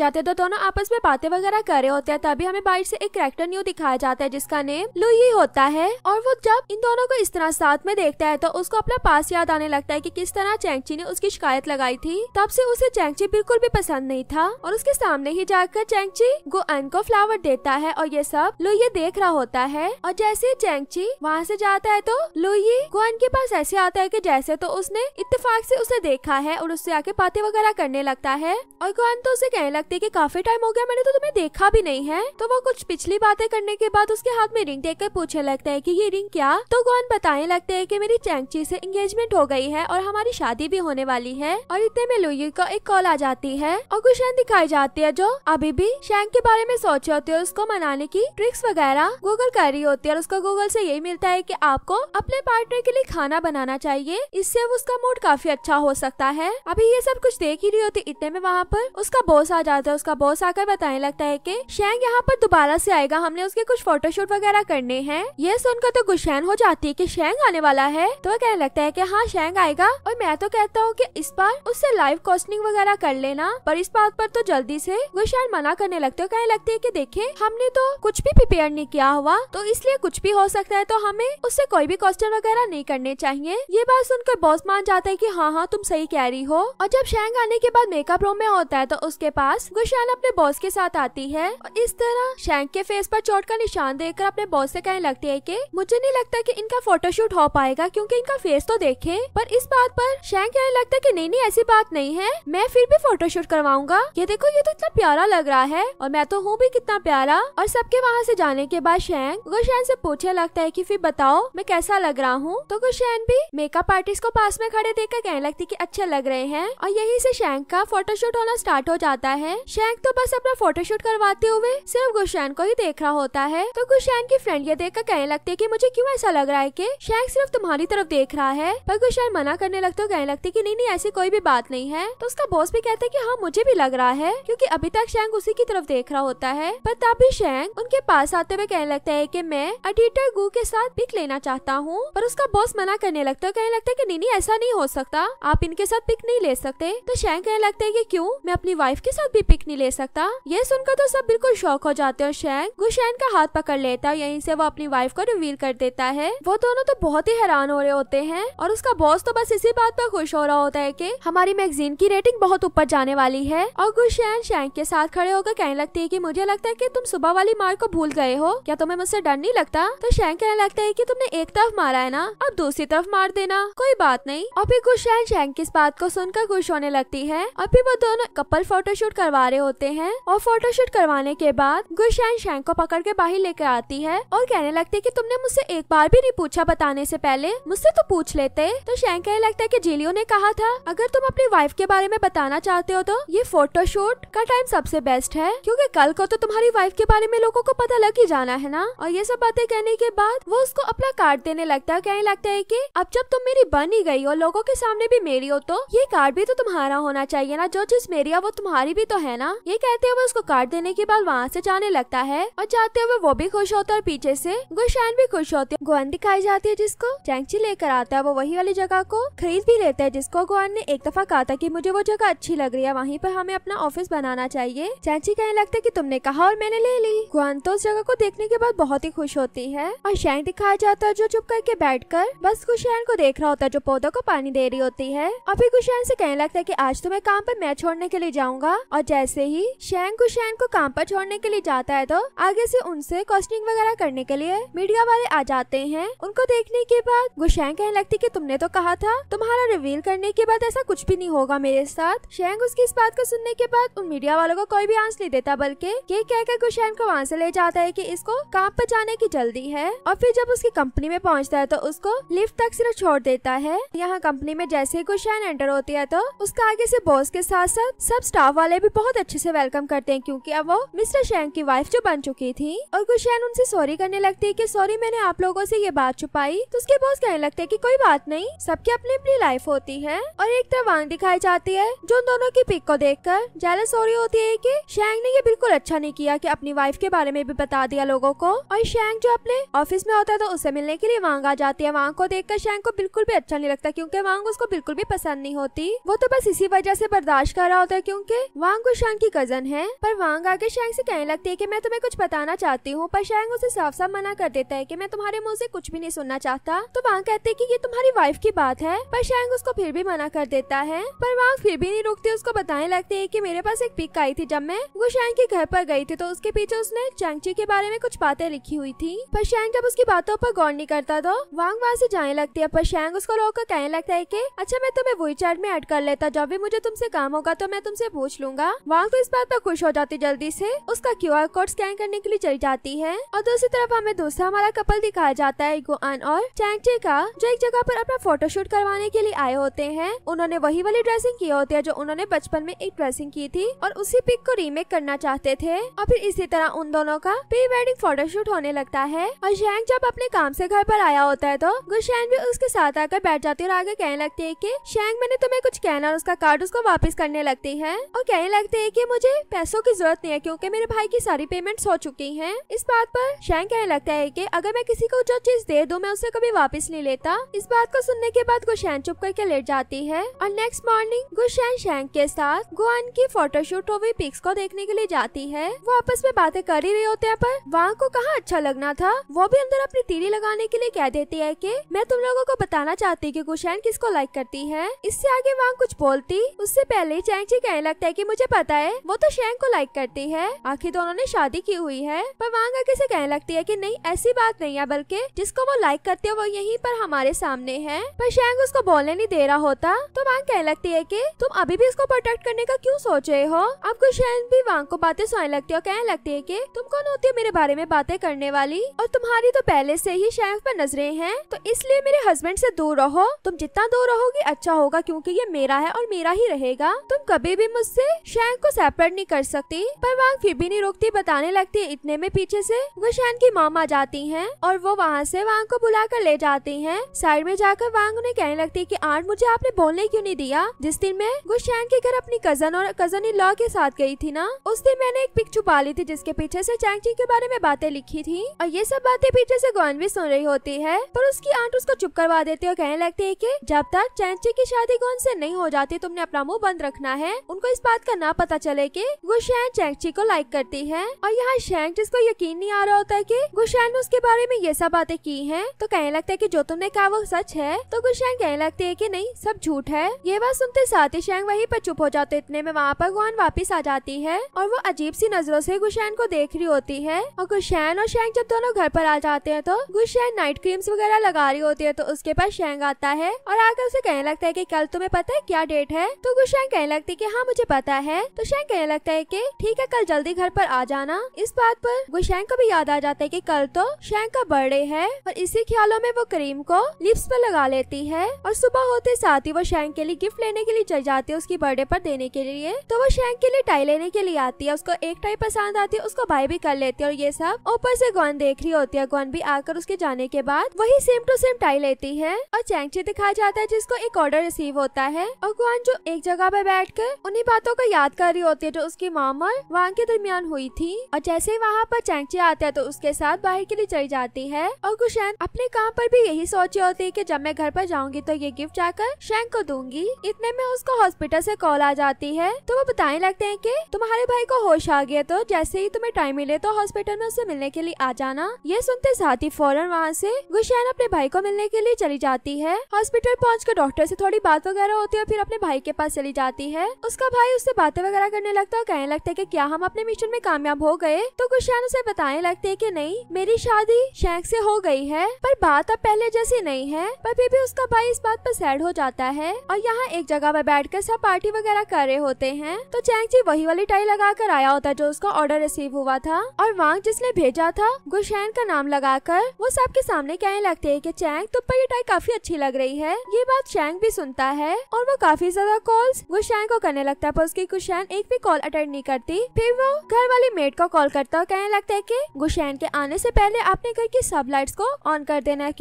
जाते हैं तो दोनों आपस में बातें वगैरह कर रहे होते हैं तभी हमें बाइट से एक करेक्टर न्यू दिखाया जाता है जिसका नेम लुई होता है और वो जब इन दोनों को इस तरह साथ में देखता है तो उसको अपना पास याद आने लगता है की कि किस तरह चैंगची ने उसकी शिकायत लगाई थी तब से उसे चैंगची बिल्कुल भी पसंद नहीं था और उसके सामने ही जाकर चैंगची गुआन को फ्लावर देता है और ये सब लुई देख रहा होता है और जैसे चैंगची वहाँ से जाता है तो लुई गुआन के पास ऐसे आता है कि जैसे तो उसने इत्तेफाक से उसे देखा है और उससे आके बातें वगैरह करने लगता है और गुआन तो उसे कहने लगती है की काफी टाइम हो गया मैंने तो तुम्हें देखा भी नहीं है तो वो कुछ पिछली बातें करने के बाद उसके हाथ में रिंग देख कर पूछने लगता है की ये रिंग क्या तो गुआन बताने लगते है की मेरी चैंगची से इंगेजमेंट हो गई है और हमारी शादी भी होने वाली है और इतने में लुई को एक कॉल आ जाती है और गुशन दिखाई जाती है जो अभी भी शैंग के बारे में सोच रहे होते है उसको मनाने की ट्रिक्स वगैरह गूगल कर रही होती है और उसको गूगल से यही मिलता है कि आपको अपने पार्टनर के लिए खाना बनाना चाहिए इससे उसका मूड काफी अच्छा हो सकता है अभी ये सब कुछ देख ही रही होती इतने में वहाँ पर उसका बॉस आ जाता है उसका बॉस आकर बताने लगता है की शैंग यहाँ पर दोबारा ऐसी आएगा हमने उसके कुछ फोटोशूट वगैरह करने हैं ये सुनकर तो गुशैन हो जाती है की शैंग आने वाला है तो वह कहने लगता है की हाँ शैंग आएगा और मैं तो कहता हूँ की इस बार उससे लाइव कॉस्टिंग वगैरह कर लेना पर इस बात पर तो जल्दी ऐसी गुशैन मना करने लगते हो कहने लगते है की देखे हमने तो कुछ भी प्रिपेयर नहीं किया हुआ तो इसलिए कुछ भी हो सकता है तो तो हमें उससे कोई भी क्वेश्चन वगैरह नहीं करने चाहिए ये बात सुनकर बॉस मान जाता है की हाँ हाँ तुम सही कह रही हो और जब शेंग आने के बाद मेकअप रूम में होता है तो उसके पास गुशैन अपने बॉस के साथ आती है और इस तरह शेंग के फेस पर चोट का निशान देखकर अपने बॉस से कहने लगती है कि मुझे नहीं लगता कि इनका फोटोशूट हो पाएगा क्योंकि इनका फेस तो देखे पर इस बात पर शेंग कहने लगता है कि नहीं नहीं ऐसी बात नहीं है मैं फिर भी फोटोशूट करवाऊंगा ये देखो ये तो इतना प्यारा लग रहा है और मैं तो हूँ भी कितना प्यारा और सबके वहाँ से जाने के बाद शेंग गुशैन से पूछने लगता है की कि फिर बताओ मैं कैसा लग रहा हूँ तो गुशैन भी मेकअप आर्टिस्ट को पास में खड़े कर कहने लगती की अच्छे लग रहे हैं और यही से शैंक का फोटोशूट होना स्टार्ट हो जाता है शैंक तो बस अपना फोटोशूट करवाते हुए सिर्फ गुशैन को ही देख रहा होता है तो गुशैन की फ्रेंड ये देखकर कहने लगती है की मुझे क्यूँ ऐसा लग रहा है की शैंक सिर्फ तुम्हारी तरफ देख रहा है पर गुशैन मना करने लगते कहने लगती है की नहीं नहीं ऐसी कोई भी बात नहीं है तो उसका बॉस भी कहते है की हाँ मुझे भी लग रहा है क्यूँकी अभी तक शैंक उसी की तरफ देख रहा होता है पर तभी शैंक उनके पास आते हुए कहने लगता है की मैं अडिटर गु के साथ पिक लेना चाहता हूँ पर उसका बॉस मना करने लगता है कहने लगता है कि नीनी ऐसा नहीं हो सकता आप इनके साथ पिक नहीं ले सकते तो शैंग कहने लगता है कि क्यों मैं अपनी वाइफ के साथ भी पिक नहीं ले सकता ये सुनकर तो सब बिल्कुल शौक हो जाते हैं शैंग गुशैन का हाथ पकड़ लेता है यहीं से वो अपनी वाइफ को रिवील कर देता है वो दोनों तो बहुत ही हैरान हो रहे होते हैं और उसका बॉस तो बस इसी बात पर खुश हो रहा होता है की हमारी मैगजीन की रेटिंग बहुत ऊपर जाने वाली है और गुशैन शैंग के साथ खड़े होकर कहने लगती है की मुझे लगता है की तुम सुबह वाली मार को भूल गए हो क्या तुम्हें मुझसे डर नहीं लगता तो शैंक कहने लगता है कि तुमने एक तरफ मारा है ना अब दूसरी तरफ मार देना कोई बात नहीं और फिर गुशैन शैंक इस बात को सुनकर खुश होने लगती है और फिर वो दोनों कपल फोटोशूट करवा रहे होते हैं और फोटोशूट करवाने के बाद गुशैन शैंक को पकड़ के बाहर लेकर आती है और कहने लगती है की तुमने मुझसे एक बार भी नहीं पूछा बताने ऐसी पहले मुझसे तो पूछ लेते तो शैंक कहने लगता है की जिलियो ने कहा था अगर तुम अपनी वाइफ के बारे में बताना चाहते हो तो ये फोटोशूट का टाइम सबसे बेस्ट है क्यूँकी कल को तो तुम्हारी वाइफ के बारे में लोगो को पता लग ही जाना है ना और ये सब बातें कहने के बाद वो उसको अपना कार्ड देने लगता है कहने लगता है की अब जब तुम मेरी बन ही गई हो लोगों के सामने भी मेरी हो तो ये कार्ड भी तो तुम्हारा होना चाहिए ना जो चीज मेरी है वो तुम्हारी भी तो है ना ये कहते हुए उसको कार्ड देने के बाद वहाँ से जाने लगता है और जाते हुए वो भी खुश होता है और पीछे से गुशैन भी खुश होती है गुआन दिखाई जाती है जिसको चैंकी लेकर आता है वो वही वाली जगह को खरीद भी लेता है जिसको गुआन ने एक दफा कहा था की मुझे वो जगह अच्छी लग रही है वहीं पर हमें अपना ऑफिस बनाना चाहिए चैंकी कहने लगता है की तुमने कहा और मैंने ले ली गुआन तो उस जगह को देखने के बाद बहुत ही खुश होती है और नायक दिखाया जाता है जो चुप करके बैठकर बस कुशैन को देख रहा होता है जो पौधों को पानी दे रही होती है और फिर कुशैन से कहने लगता है कि आज तुम्हें काम पर मैं छोड़ने के लिए जाऊंगा और जैसे ही शैंग कुशैन को काम पर छोड़ने के लिए जाता है तो आगे से उनसे कॉस्टिंग वगैरह करने के लिए मीडिया वाले आ जाते हैं उनको देखने के बाद गुशैंग कहने लगती की तुमने तो कहा था तुम्हारा रिवील करने के बाद ऐसा कुछ भी नहीं होगा मेरे साथ शैंग उसकी इस बात को सुनने के बाद उन मीडिया वालों को कोई भी आंस नहीं देता बल्कि ये कहकर गुशैन को वहाँ से ले जाता है की इसको काम पर जाने की जल्दी है और फिर फिर जब उसकी कंपनी में पहुंचता है तो उसको लिफ्ट तक सिर्फ छोड़ देता है यहाँ कंपनी में जैसे ही कुशान एंटर होती है तो उसका आगे से बॉस के साथ साथ सब स्टाफ वाले भी बहुत अच्छे से वेलकम करते हैं क्योंकि अब वो मिस्टर शैंग की वाइफ जो बन चुकी थी और कुशान उनसे सॉरी करने लगती है की सॉरी मैंने आप लोगों से ये बात छुपाई तो उसके बॉस कहने लगते है की कोई बात नहीं सबकी अपनी अपनी लाइफ होती है और एक तरह वांग दिखाई जाती है जो उन दोनों की पिक को देख कर ज्यादा हो रही होती है की शैंग ने ये बिल्कुल अच्छा नहीं किया की अपनी वाइफ के बारे में भी बता दिया लोगो को और शैंग जो अपने ऑफिस में होता है तो उसे मिलने के लिए वांग आ जाती है वांग को देखकर शैंग को बिल्कुल भी अच्छा नहीं लगता क्योंकि वांग उसको बिल्कुल भी पसंद नहीं होती वो तो बस इसी वजह से बर्दाश्त कर रहा होता है क्योंकि वांग को शैंग की कजन है पर वांग आगे शैंग से कहने लगती है की मैं तुम्हें कुछ बताना चाहती हूँ पर शैंग उसे साफ साफ मना कर देता है की मैं तुम्हारे मुँह ऐसी कुछ भी नहीं सुनना चाहता तो वांग कहते है की ये तुम्हारी वाइफ की बात है पर शैंग उसको फिर भी मना कर देता है पर वांग फिर भी नहीं रुकती उसको बताने लगती है की मेरे पास एक पिक आई थी जब मैं वो शैंग के घर पर गई थी तो उसके पीछे उसने चैंगची के बारे में कुछ बातें लिखी हुई थी पर शैंग जब उसकी बातों पर गौर नहीं करता तो वांग वहाँ से जाने लगती है पर शैंग उसको रोक कहने लगता है की अच्छा मैं तुम्हें वही चैट में ऐड कर लेता जब भी मुझे तुमसे काम होगा तो मैं तुमसे पूछ लूंगा वांग तो इस बात पर खुश हो जाती जल्दी से उसका क्यू आर कोड स्कैन करने के लिए चली जाती है और दूसरी तरफ हमें दूसरा हमारा कपल दिखाया जाता है गोअन और चैंगचे का जो एक जगह पर अपना फोटोशूट करवाने के लिए आए होते हैं उन्होंने वही वाली ड्रेसिंग की होती है जो उन्होंने बचपन में एक ड्रेसिंग की थी और उसी पिक को रीमेक करना चाहते थे और फिर इसी तरह उन दोनों का प्री वेडिंग फोटोशूट होने लगता है और शैंग जब अपने काम से घर पर आया होता है तो गुशैन भी उसके साथ आकर बैठ जाती है और आगे कहने लगती है की शैंग मैंने तुम्हें कुछ कहना और उसका कार्ड उसको वापस करने लगती है और कहने लगते है की मुझे पैसों की जरूरत नहीं है क्यूँकी मेरे भाई की सारी पेमेंट हो चुकी है इस बात पर शैंग कहने लगता है की अगर मैं किसी को जो चीज दे दू मैं उसे कभी वापिस नहीं लेता इस बात को सुनने के बाद गुशैन चुप करके लेट जाती है और नेक्स्ट मॉर्निंग गुशैन शैंग के साथ गुआन की फोटोशूट हो हुई पिक्स को देखने के लिए जाती है वो आपस में बातें कर ही रही होते हैं पर वहाँ को कहाँ अच्छा लगना था वो भी अंदर अपनी तीली लगाने के लिए कह देती है कि मैं तुम लोगों को बताना चाहती कि गुशैन किसको लाइक करती है इससे आगे वांग कुछ बोलती उससे पहले चैंग जी कहने लगता है कि मुझे पता है वो तो शैंग को लाइक करती है आखिर दोनों ने शादी की हुई है पर वांग आगे से कहने लगती है कि नहीं ऐसी बात नहीं है बल्कि जिसको वो लाइक करते है वो यहीं पर हमारे सामने है पर शैंग उसको बोलने नहीं दे रहा होता तो वांग कहने लगती है की तुम अभी भी उसको प्रोटेक्ट करने का क्यूँ सोच रहे हो अब गुशैन भी वांग को बातें सुनने लगती है और कहने लगती है की तुम कौन होती है मेरे बारे में बातें करने वाली और तुम्हारी तो पहले से ही शैफ पर नजरें हैं तो इसलिए मेरे हस्बैंड से दूर रहो तुम जितना दूर रहोगी अच्छा होगा क्योंकि ये मेरा है और मेरा ही रहेगा तुम कभी भी मुझसे शैन को सेपरेट नहीं कर सकती पर वहाँ फिर भी नहीं रोकती बताने लगती इतने में पीछे से गुशान की माम आ जाती है और वो वहाँ से वांग को बुला कर ले जाती है साइड में जाकर वांग उन्हें कहने लगती है की आंट मुझे आपने बोलने क्यूँ नहीं दिया जिस दिन वो गुशान के घर अपनी कजन और कजन इन लॉ के साथ गयी थी ना उस दिन मैंने एक पिक छुपा ली थी जिसके पीछे ऐसी चैंग के बारे में बातें लिखी थी और ये सब बातें पीछे से गोवन भी सुन रही होती है पर उसकी आंट उसको चुप करवा देती है और कहने लगती है की जब तक चैनची की शादी गौन से नहीं हो जाती तुमने अपना मुँह बंद रखना है उनको इस बात का ना पता चले की गुशैन चैंची को लाइक करती है और यहाँ शैंक जिसको यकीन नहीं आ रहा होता है की गुशैन ने उसके बारे में ये सब बातें की है तो कहने लगता है की जो तुमने कहा वो सच है तो गुशैन कहने लगती है की नहीं सब झूठ है ये बात सुनते साथ ही शैंग वही पर चुप हो जाते इतने में वहाँ पर गुआन वापिस आ जाती है और वो अजीब सी नजरों से गुशैन को देख रही होती है और गुशैन और शैंक जब दोनों घर पर आ जाते होते हैं तो गुशैन नाइट क्रीम्स वगैरह लगा रही होती है तो उसके पास शेंग आता है और आकर उसे कहने लगता है की कल तुम्हें पता है क्या डेट है तो गुशैन कहने लगती है की हाँ मुझे पता है तो शेंग कहने लगता है की ठीक है कल जल्दी घर पर आ जाना इस बात पर गुशैन को भी याद आ जाता है की कल तो शेंग का बर्थडे है और इसी ख्यालों में वो क्रीम को लिप्स पर लगा लेती है और सुबह होते साथ ही वो शेंग के लिए गिफ्ट लेने के लिए चल जाती है उसकी बर्थडे पर देने के लिए तो वो शेंग के लिए टाई लेने के लिए आती है उसको एक टाई पसंद आती है उसको बाय भी कर लेती है और ये सब ऊपर से गौन देख रही होती है गौन भी आकर उसके जाने के बाद वही सेम टू सेम टाई लेती है और चैंगची दिखाया जाता है जिसको एक ऑर्डर रिसीव होता है और गुआन जो एक जगह पर बैठ कर उन्ही बातों को याद कर रही होती है जो उसकी मामल वांग के दरमियान हुई थी और जैसे ही वहाँ पर चैंगची आता है तो उसके साथ बाहर के लिए चली जाती है और गुशैन अपने काम पर भी यही सोची होती है की जब मैं घर पर जाऊंगी तो ये गिफ्ट जाकर शैंक को दूंगी इतने में उसको हॉस्पिटल से कॉल आ जाती है तो वो बताने लगते हैं कि तुम्हारे भाई को होश आ गया तो जैसे ही तुम्हें टाइम मिले तो हॉस्पिटल में उससे मिलने के लिए आ जाना ये सुनते साथ ही फौरन वहाँ से गुशैन अपने भाई को मिलने के लिए चली जाती है हॉस्पिटल पहुँच डॉक्टर से थोड़ी बात वगैरह होती है और फिर अपने भाई के पास चली जाती है उसका भाई उससे बातें वगैरह करने लगता है और कहने लगता है की क्या हम अपने मिशन में कामयाब हो गए तो गुशैन उसे बताने लगते है की नहीं मेरी शादी शेख से हो गई है पर बात अब पहले जैसी नहीं है पर फिर भी उसका भाई इस बात पर सैड हो जाता है और यहाँ एक जगह पर बैठ कर सब पार्टी वगैरह कर रहे होते हैं तो चैंग जी वही वाली टाई लगा कर आया होता है जो उसका ऑर्डर रिसीव हुआ था और वांग जिसने भेजा था गुशैन का नाम लगा आकर वो सबके सामने कहने लगते है की चैंग तुम पर ये टाई काफी अच्छी लग रही है ये बात चैंग भी सुनता है और वो काफी ज्यादा कॉल्स गुशैन को करने लगता है पर उसकी गुशैन एक भी कॉल अटेंड नहीं करती फिर वो घर वाली मेड को कॉल करता कहने लगता है की गुशैन के आने ऐसी पहले अपने घर की सब लाइट को ऑन कर देना है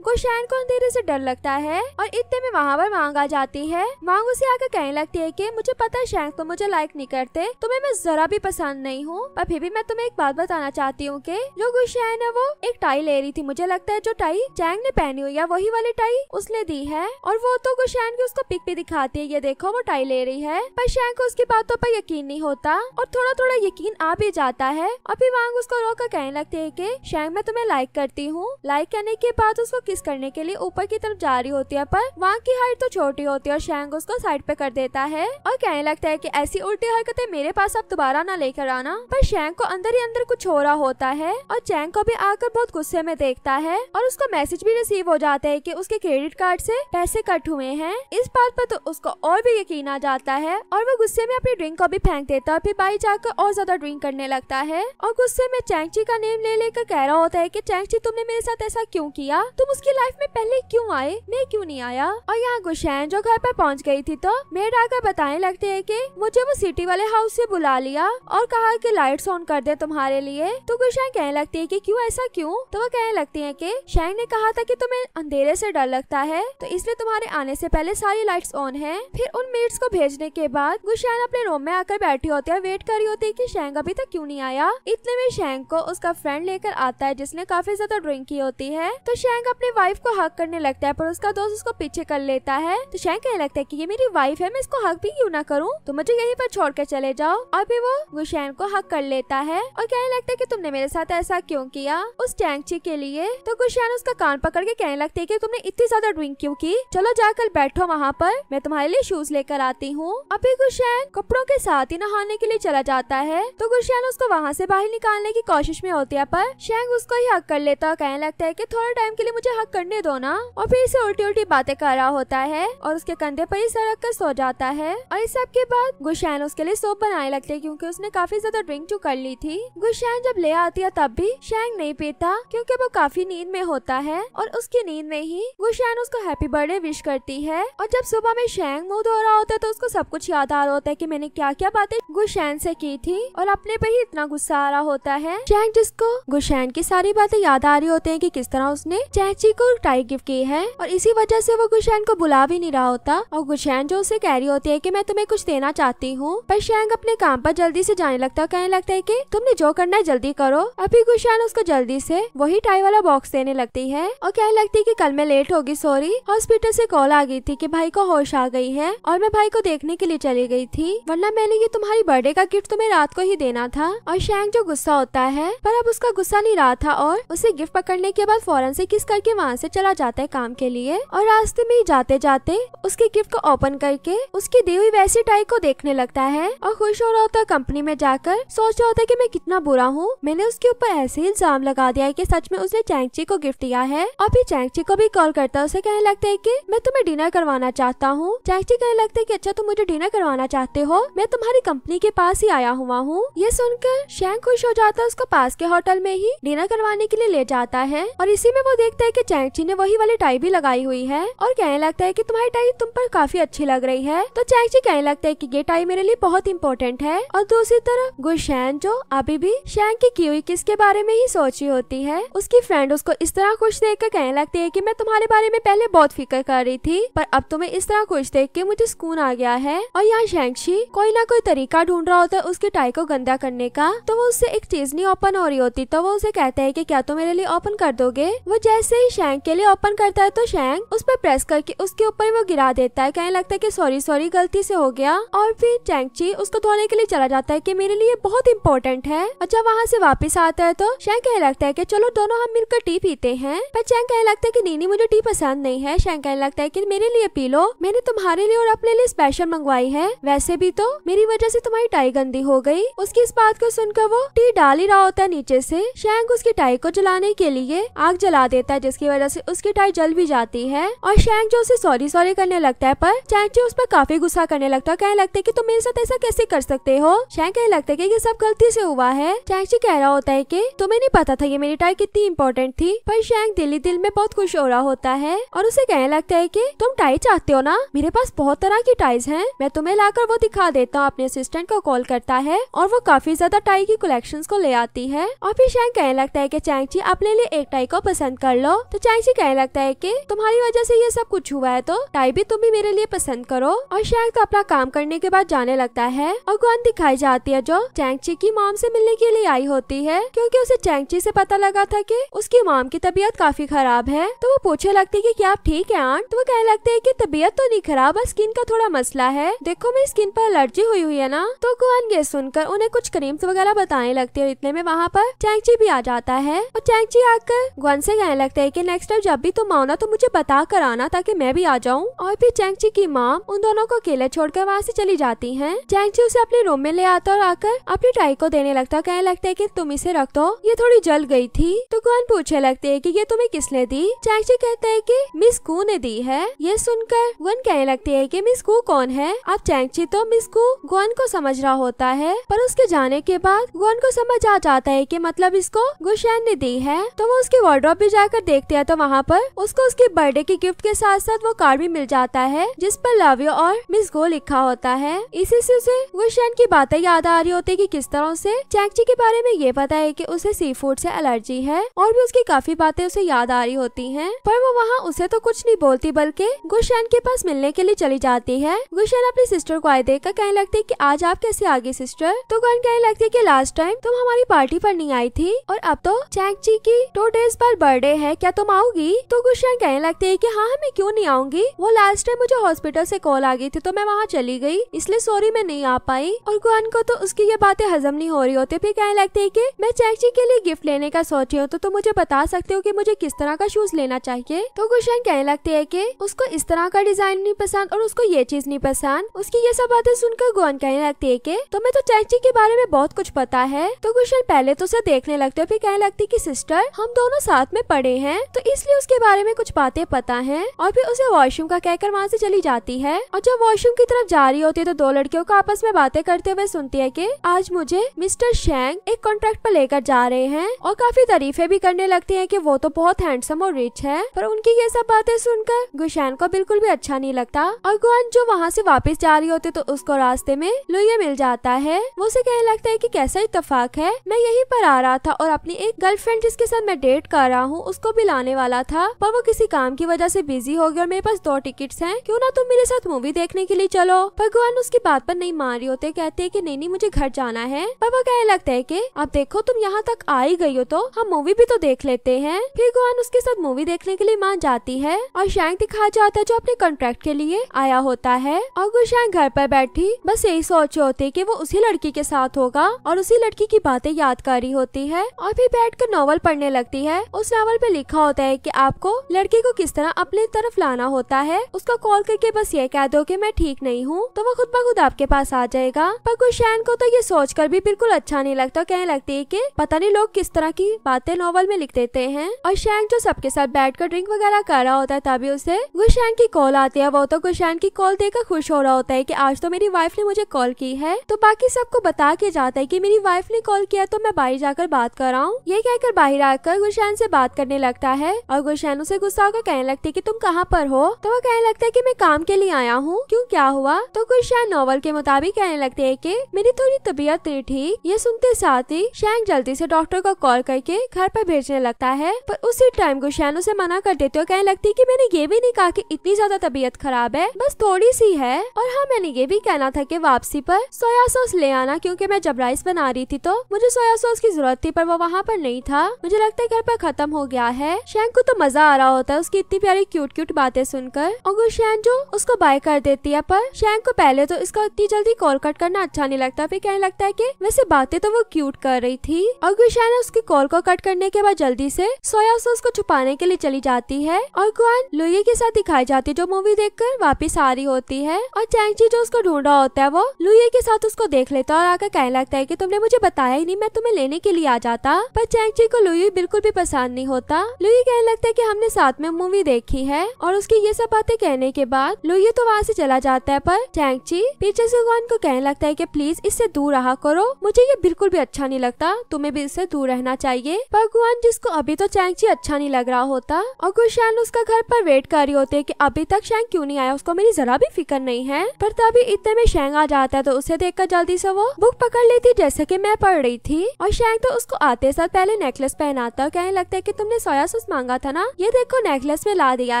गुशैन को अंधेरे ऐसी डर लगता है और इतने में वहाँ पर मांग आ जाती है मांग उसे आकर कहने लगती है की मुझे पता है शैंग तुम मुझे लाइक नहीं करते तुम्हें मैं जरा भी पसंद नहीं हूँ पर फिर भी मैं तुम्हें एक बात बताना चाहती हूँ की जो गुशैन है वो एक एक टाई ले रही थी मुझे लगता है जो टाई चैंग ने पहनी हुई है वही वाली टाई उसने दी है और वो तो गुशैन की उसको पिक भी दिखाती है ये देखो वो टाई ले रही है पर शैंग को उसकी बातों पर यकीन नहीं होता और थोड़ा थोड़ा यकीन आ भी जाता है और फिर वांग उसको रोक कर कहने लगती है की शैंग मैं तुम्हें लाइक करती हूँ लाइक करने के बाद उसको किस करने के लिए ऊपर की तरफ जा रही होती है पर वांग की हाइट तो छोटी होती है और शैंग उसको साइड पे कर देता है और कहने लगता है की ऐसी उल्टी हरकते मेरे पास अब दोबारा ना लेकर आना पर शैंग को अंदर ही अंदर कुछ हो रहा होता है और चैंग को भी आकर बहुत बहुत गुस्से में देखता है और उसको मैसेज भी रिसीव हो जाता है कि उसके क्रेडिट कार्ड से पैसे कट हुए हैं इस बात पर तो उसको और भी यकीन आ जाता है और वो गुस्से में अपनी ड्रिंक को भी फेंक देता है फिर बाई जाकर और ज्यादा ड्रिंक करने लगता है और गुस्से में चैंगची का नेम ले लेकर कह रहा होता है की चैंगची तुमने मेरे साथ ऐसा क्यूँ किया तुम उसकी लाइफ में पहले क्यूँ आए मैं क्यूँ नहीं आया और यहाँ गुशैन जो घर पर पहुँच गयी थी तो मेरे आकर बताने लगते है की मुझे वो सिटी वाले हाउस से बुला लिया और कहा की लाइट्स ऑन कर दे तुम्हारे लिए तो गुशैन कहने लगती है की क्यूँ ऐसा क्यूँ हूँ तो वो कहने लगती है की शैंग ने कहा था की तुम्हें अंधेरे ऐसी डर लगता है तो इसलिए तुम्हारे आने ऐसी पहले सारी लाइट ऑन है फिर उन मेट्स को भेजने के बाद गुशैन अपने रूम में आकर बैठी होती है वेट कर रही होती है की शैंग अभी तक क्यूँ नहीं आया इतने में शैंग को उसका फ्रेंड लेकर आता है जिसने काफी ज्यादा ड्रिंक की होती है तो शैंग अपनी वाइफ को हक करने लगता है पर उसका दोस्त उसको पीछे कर लेता है तो शैंग कहने लगता है की ये मेरी वाइफ है मैं इसको हक भी क्यूँ ना करूँ तो मुझे यही पर छोड़ कर चले जाओ और फिर वो गुशैन को हक कर लेता है और कहने लगता है की तुमने मेरे साथ ऐसा क्यों किया उस चैंगची के लिए तो कुशियान उसका कान पकड़ के कहने लगती है की तुमने इतनी ज्यादा ड्रिंक क्यों की चलो जाकर बैठो वहाँ पर मैं तुम्हारे लिए शूज लेकर आती हूँ अभी कुशियान कपड़ों के साथ ही नहाने के लिए चला जाता है तो कुशियान उसको वहाँ से बाहर निकालने की कोशिश में होती है पर शेंग उसको ही हक कर लेता और कहने लगता है की थोड़ा टाइम के लिए मुझे हक करने दो ना और फिर इसे उल्टी उल्टी बातें कर रहा होता है और उसके कंधे पर ही सड़क कर सो जाता है और इस सब के बाद गुशैन उसके लिए सोप बनाने लगते है क्योंकि उसने काफी ज्यादा ड्रिंक चू तो कर ली थी गुशैन जब ले आती है तब भी शेंग नहीं पीता क्योंकि वो काफी नींद में होता है और उसकी नींद में ही गुशैन उसको हैप्पी बर्थडे विश करती है और जब सुबह में शेंग मुंह धो रहा होता है तो उसको सब कुछ याद आ रहा होता है कि मैंने क्या क्या बातें गुशैन से की थी और अपने पे ही इतना गुस्सा आ रहा होता है शैंग जिसको गुशैन की सारी बातें याद आ रही होती है की कि किस तरह उसने चैची को टाई गिफ्ट की है और इसी वजह से वो गुशैन को बुला भी नहीं रहा होता और गुशैन जो उसे कह रही होती है की मैं तुम्हें कुछ देना चाहती हूँ पर शेंग अपने काम पर जल्दी से जाने लगता है कहने लगता है की तुमने जो करना है जल्दी करो अभी गुशैन उसको जल्दी से वही टाई वाला बॉक्स देने लगती है और कहने लगती है की कल मैं लेट होगी सॉरी हॉस्पिटल से कॉल आ गई थी की भाई को होश आ गई है और मैं भाई को देखने के लिए चली गई थी वरना मैंने ये तुम्हारी बर्थडे का गिफ्ट तुम्हें रात को ही देना था और शैंग जो गुस्सा होता है पर अब उसका गुस्सा नहीं रहा था और उसे गिफ्ट पकड़ने के बाद फौरन से किस करके वहाँ से चला जाता है काम के लिए और रास्ते में ही जाते जाते उसके गिफ्ट को ओपन करके उसकी दी हुई वैसी टाई को देखने लगता है और खुश हो रहा होता है कंपनी में जाकर सोच रहा होता है की मैं कितना बुरा हूँ मैंने उसके ऊपर ऐसे इल्जाम लगा दिया कि सच में उसने चैंगची को गिफ्ट दिया है और फिर चैंगची को भी कॉल करता है उसे कहने लगता है की मैं तुम्हें डिनर करवाना चाहता हूँ चैंगची कहने लगता है की अच्छा तुम मुझे डिनर करवाना चाहते हो मैं तुम्हारी कंपनी के पास ही आया हुआ हूँ ये सुनकर शैंग खुश हो जाता है उसको पास के होटल में ही डिनर करवाने के लिए ले जाता है और इसी में वो देखता है की चैंगची ने वही वाली टाई भी लगाई हुई है और कहने लगता है की तुम्हारी टाई तुम पर काफी अच्छी लग रही है तो चैंगची कहने लगता है की ये टाई मेरे लिए बहुत इम्पोर्टेंट है और दूसरी तरफ गुशैन जो अभी भी शैंग की की किसके बारे में ही सोची होती है है उसकी फ्रेंड उसको इस तरह खुश देख कर कहने लगती है की मैं तुम्हारे बारे में पहले बहुत फिक्र कर रही थी पर अब तुम्हें इस तरह खुश देख के मुझे सुकून आ गया है और यहाँ शेंगशी कोई ना कोई तरीका ढूंढ रहा होता है उसके टाई को गंदा करने का तो वो उससे एक चीज नहीं ओपन हो रही होती तो वो उसे कहते है की क्या तुम मेरे लिए ओपन कर दोगे वो जैसे ही शेंग के लिए ओपन करता है तो शेंग उस पर प्रेस करके उसके ऊपर वो गिरा देता है कहने लगता है की सॉरी सॉरी गलती से हो गया और फिर चैंगची उसको धोने के लिए चला जाता है की मेरे लिए बहुत इंपॉर्टेंट है अच्छा वहाँ से वापिस आता है तो शेंग कहने लगता है की चलो दोनों हम मिलकर टी पीते हैं पर चैंग कहने लगता है की नीनी मुझे टी पसंद नहीं है शैंग कहने लगता है की मेरे लिए पी लो मैंने तुम्हारे लिए और अपने लिए स्पेशल मंगवाई है वैसे भी तो मेरी वजह से तुम्हारी टाई गंदी हो गई उसकी इस बात को सुनकर वो टी डाल ही रहा होता है नीचे से शैंग उसकी टाई को जलाने के लिए आग जला देता है जिसकी वजह से उसकी टाई जल भी जाती है और शैंग जो उसे सॉरी सॉरी करने लगता है पर चैंगची उस पर काफी गुस्सा करने लगता है कहने लगता है की तुम मेरे साथ ऐसा कैसे कर सकते हो शैंग कहने लगता है की ये सब गलती से हुआ है चैंगची कह रहा होता है की तुम्हें नहीं पता था ये मेरी बेटा कितनी इम्पोर्टेंट थी पर शैंग दिली दिल में बहुत खुश हो रहा होता है और उसे कहने लगता है की तुम टाई चाहते हो ना मेरे पास बहुत तरह की टाइज है मैं तुम्हें लाकर वो दिखा देता हूँ अपने असिस्टेंट को कॉल करता है और वो काफी ज्यादा टाई की कलेक्शन को ले आती है और फिर शेंग कहने लगता है की जी अपने लिए एक टाई को पसंद कर लो तो जी कहने लगता है की तुम्हारी वजह से ये सब कुछ हुआ है तो टाई भी तुम भी मेरे लिए पसंद करो और शेंग का अपना काम करने के बाद जाने लगता है और गुआन दिखाई जाती है जो ची की मॉम से मिलने के लिए आई होती है क्योंकि उसे ची से पता लगा था कि उसकी माम की तबीयत काफी खराब है तो वो पूछे लगती कि क्या आप ठीक है आंट तो वो कहने लगते है कि तबीयत तो नहीं खराब है स्किन का थोड़ा मसला है देखो मेरी स्किन पर एलर्जी हुई हुई है ना तो गुआन ये सुनकर उन्हें कुछ क्रीम्स वगैरह बताने लगती है इतने में वहाँ पर चैंगची भी आ जाता है और चैंगची आकर गुआन से कहने लगता है की नेक्स्ट टाइम जब भी तुम आओ ना तो मुझे बता कर आना ताकि मैं भी आ जाऊँ और फिर चैंगची की माम उन दोनों को अकेले छोड़कर वहाँ से चली जाती है चैंगची उसे अपने रूम में ले आता और आकर अपनी टाई को देने लगता कहने लगता है की तुम इसे रख दो ये थोड़ी जल गई थी तो कौन पूछने लगते है कि ये तुम्हें किसने दी चाची कहते हैं है कि मिस कू ने दी है ये सुनकर वन कहने लगती है कि मिस कू कौन है अब जैक तो मिस कू गुआन को समझ रहा होता है पर उसके जाने के बाद गुआन को समझ आ जाता है कि मतलब इसको गुशैन ने दी है तो वो उसके वार्ड्रॉप भी जाकर देखते हैं तो वहाँ पर उसको उसके बर्थडे के गिफ्ट के साथ साथ वो कार्ड भी मिल जाता है जिस पर लव यू और मिस गो लिखा होता है इसी से उसे गुशैन की बातें याद आ रही होती है कि किस तरह से जैक के बारे में ये पता है कि उसे सी फूड ऐसी अलर्जी एनर्जी है और भी उसकी काफी बातें उसे याद आ रही होती है पर वो वहाँ उसे तो कुछ नहीं बोलती बल्कि गुशैन के पास मिलने के लिए चली जाती है गुशैन अपनी सिस्टर को आए कर कहने लगती है की आज आप कैसे आ गई सिस्टर तो गन कहने लगती है की लास्ट टाइम तुम हमारी पार्टी पर नहीं आई थी और अब तो चैक जी की टू डेज पर बर्थडे है क्या तुम आओगी तो गुशैन कहने लगती है की हाँ मैं क्यूँ नहीं आऊंगी वो लास्ट टाइम मुझे हॉस्पिटल ऐसी कॉल आ गई थी तो मैं वहाँ चली गयी इसलिए सॉरी मैं नहीं आ पाई और गुआन को तो उसकी ये बातें हजम नहीं हो रही होती फिर कहने लगती है की मैं चैक जी के लिए गिफ्ट लेने का सोच रहे हो तो तुम मुझे बता सकते हो कि मुझे किस तरह का शूज लेना चाहिए तो गुशन कहने लगते है कि उसको इस तरह का डिजाइन नहीं पसंद और उसको ये चीज नहीं पसंद उसकी ये सब बातें सुनकर गोन कहने लगती है की तुम्हें तो चैची के बारे में बहुत कुछ पता है तो गुशन पहले तो उसे देखने लगते हो फिर कहने लगती की सिस्टर हम दोनों साथ में पड़े हैं तो इसलिए उसके बारे में कुछ बातें पता है और फिर उसे वॉशरूम का कहकर वहाँ से चली जाती है और जब वॉशरूम की तरफ जा रही होती है तो दो लड़कियों को आपस में बातें करते हुए सुनती है की आज मुझे मिस्टर शेंग एक कॉन्ट्रैक्ट पर लेकर जा रहे हैं और काफी तारीफें भी करने लगती है की वो तो बहुत हैंडसम और रिच है पर उनकी ये सब बातें सुनकर गुशैन को बिल्कुल भी अच्छा नहीं लगता और गुआन जो वहाँ से वापस जा रही होती तो उसको रास्ते में लोहिया मिल जाता है वो उसे कहने लगता है की कैसा इतफाक है मैं यही पर आ रहा था और अपनी एक गर्लफ्रेंड जिसके साथ मैं डेट कर रहा हूँ उसको भी लाने वाला था पर वो किसी काम की वजह से बिजी हो गया और मेरे पास दो टिकट्स हैं क्यों ना तुम मेरे साथ मूवी देखने के लिए चलो पर गुआन उसकी बात पर नहीं मान रही होते कहते हैं कि नहीं नहीं मुझे घर जाना है पर वो कहने लगता है कि अब देखो तुम यहाँ तक आई गई हो तो हम मूवी भी तो देख लेते हैं फिर गोहान उसके साथ मूवी देखने के लिए मान जाती है और शैंग दिखा जाता है जो अपने कॉन्ट्रैक्ट के लिए आया होता है और गुशैंग घर पर बैठी बस यही सोच होती है की वो उसी लड़की के साथ होगा और उसी लड़की की बातें याद कर रही होती है और फिर बैठ कर नॉवल पढ़ने लगती है उस नावल पे लिखा होता है की आपको लड़की को किस तरह अपने तरफ लाना होता है उसको कॉल करके बस ये कह दो की मैं ठीक नहीं हूँ तो वो खुद ब खुद आपके पास आ जाएगा पर गुशैन को तो ये सोच कर भी बिल्कुल अच्छा नहीं लगता कहने लगती है की पता नहीं लोग किस तरह की बातें नॉवल में लिख देते हैं और शैंक जो सबके साथ बैठकर ड्रिंक वगैरह कर रहा होता है तभी उसे गुशैन की कॉल आती है वो तो गुशैन की कॉल देकर खुश हो रहा होता है की आज तो मेरी वाइफ ने मुझे कॉल की है तो बाकी सबको बता के जाता है की मेरी वाइफ ने कॉल किया तो मैं बाहर जाकर बात कर रहा हूँ ये कहकर बाहर आकर गुशैन से बात करने लगता है और गुशैन उसे गुस्सा होकर कहने लगती है की तुम कहाँ पर हो तो वो कहने लगता है की मैं काम के लिए आया हूँ क्यूँ क्या हुआ तो गुशैन नॉवल के मुताबिक कहने लगते है की मेरी थोड़ी तबीयत नहीं ठीक ये सुनते साथ ही शैंक जल्दी से डॉक्टर को कॉल करके करके घर पर भेजने लगता है पर उसी टाइम गुशैन उसे मना कर देते हुए कहने लगती है की मैंने ये भी नहीं कहा की इतनी ज्यादा तबीयत खराब है बस थोड़ी सी है और हाँ मैंने ये भी कहना था की वापसी पर सोया सॉस ले आना क्यूँकी मैं जब राइस बना रही थी तो मुझे सोया सॉस की जरूरत थी पर वो वहाँ पर नहीं था मुझे लगता है घर पर खत्म हो गया है शैन को तो मजा आ रहा होता है उसकी इतनी प्यारी क्यूट क्यूट बातें सुनकर और गुशैन जो उसको बाय कर देती है पर शैन को पहले तो इसका इतनी जल्दी कॉल कट करना अच्छा नहीं लगता फिर कहने लगता है की वैसे बातें तो वो क्यूट कर रही थी और गुशैन ने उसकी कॉल को कट करने के बाद जल्दी से सोया सॉस को छुपाने के लिए चली जाती है और गुआन लुई के साथ दिखाई जाती है जो मूवी देखकर वापस आ रही होती है और चैंगची जो उसको ढूंढ रहा होता है वो लुई के साथ उसको देख लेता है और आकर कहने लगता है की तुमने मुझे बताया ही नहीं मैं तुम्हें लेने के लिए आ जाता पर चैंगची को लुई बिल्कुल भी पसंद नहीं होता लुई कहने लगता है की हमने साथ में मूवी देखी है और उसकी ये सब बातें कहने के बाद लुई तो वहाँ से चला जाता है पर चैंगची पीछे से गुआन को कहने लगता है की प्लीज इससे दूर रहा करो मुझे ये बिल्कुल भी अच्छा नहीं लगता तुम्हें भी इससे दूर रहना चाहिए चाहिए भगवान जिसको अभी तो चैंग ची अच्छा नहीं लग रहा होता और गुशैन उसका घर पर वेट कर रही होती है कि अभी तक शेंग क्यों नहीं आया उसको मेरी जरा भी फिक्र नहीं है पर तभी इतने में शेंग आ जाता है तो उसे देखकर जल्दी से वो बुक पकड़ लेती जैसे की मैं पढ़ रही थी और शेंग तो उसको आते साथ पहले नेकलेस पहनाता कहने लगता है की तुमने सोया सॉस मांगा था ना ये देखो नेकलेस में ला दिया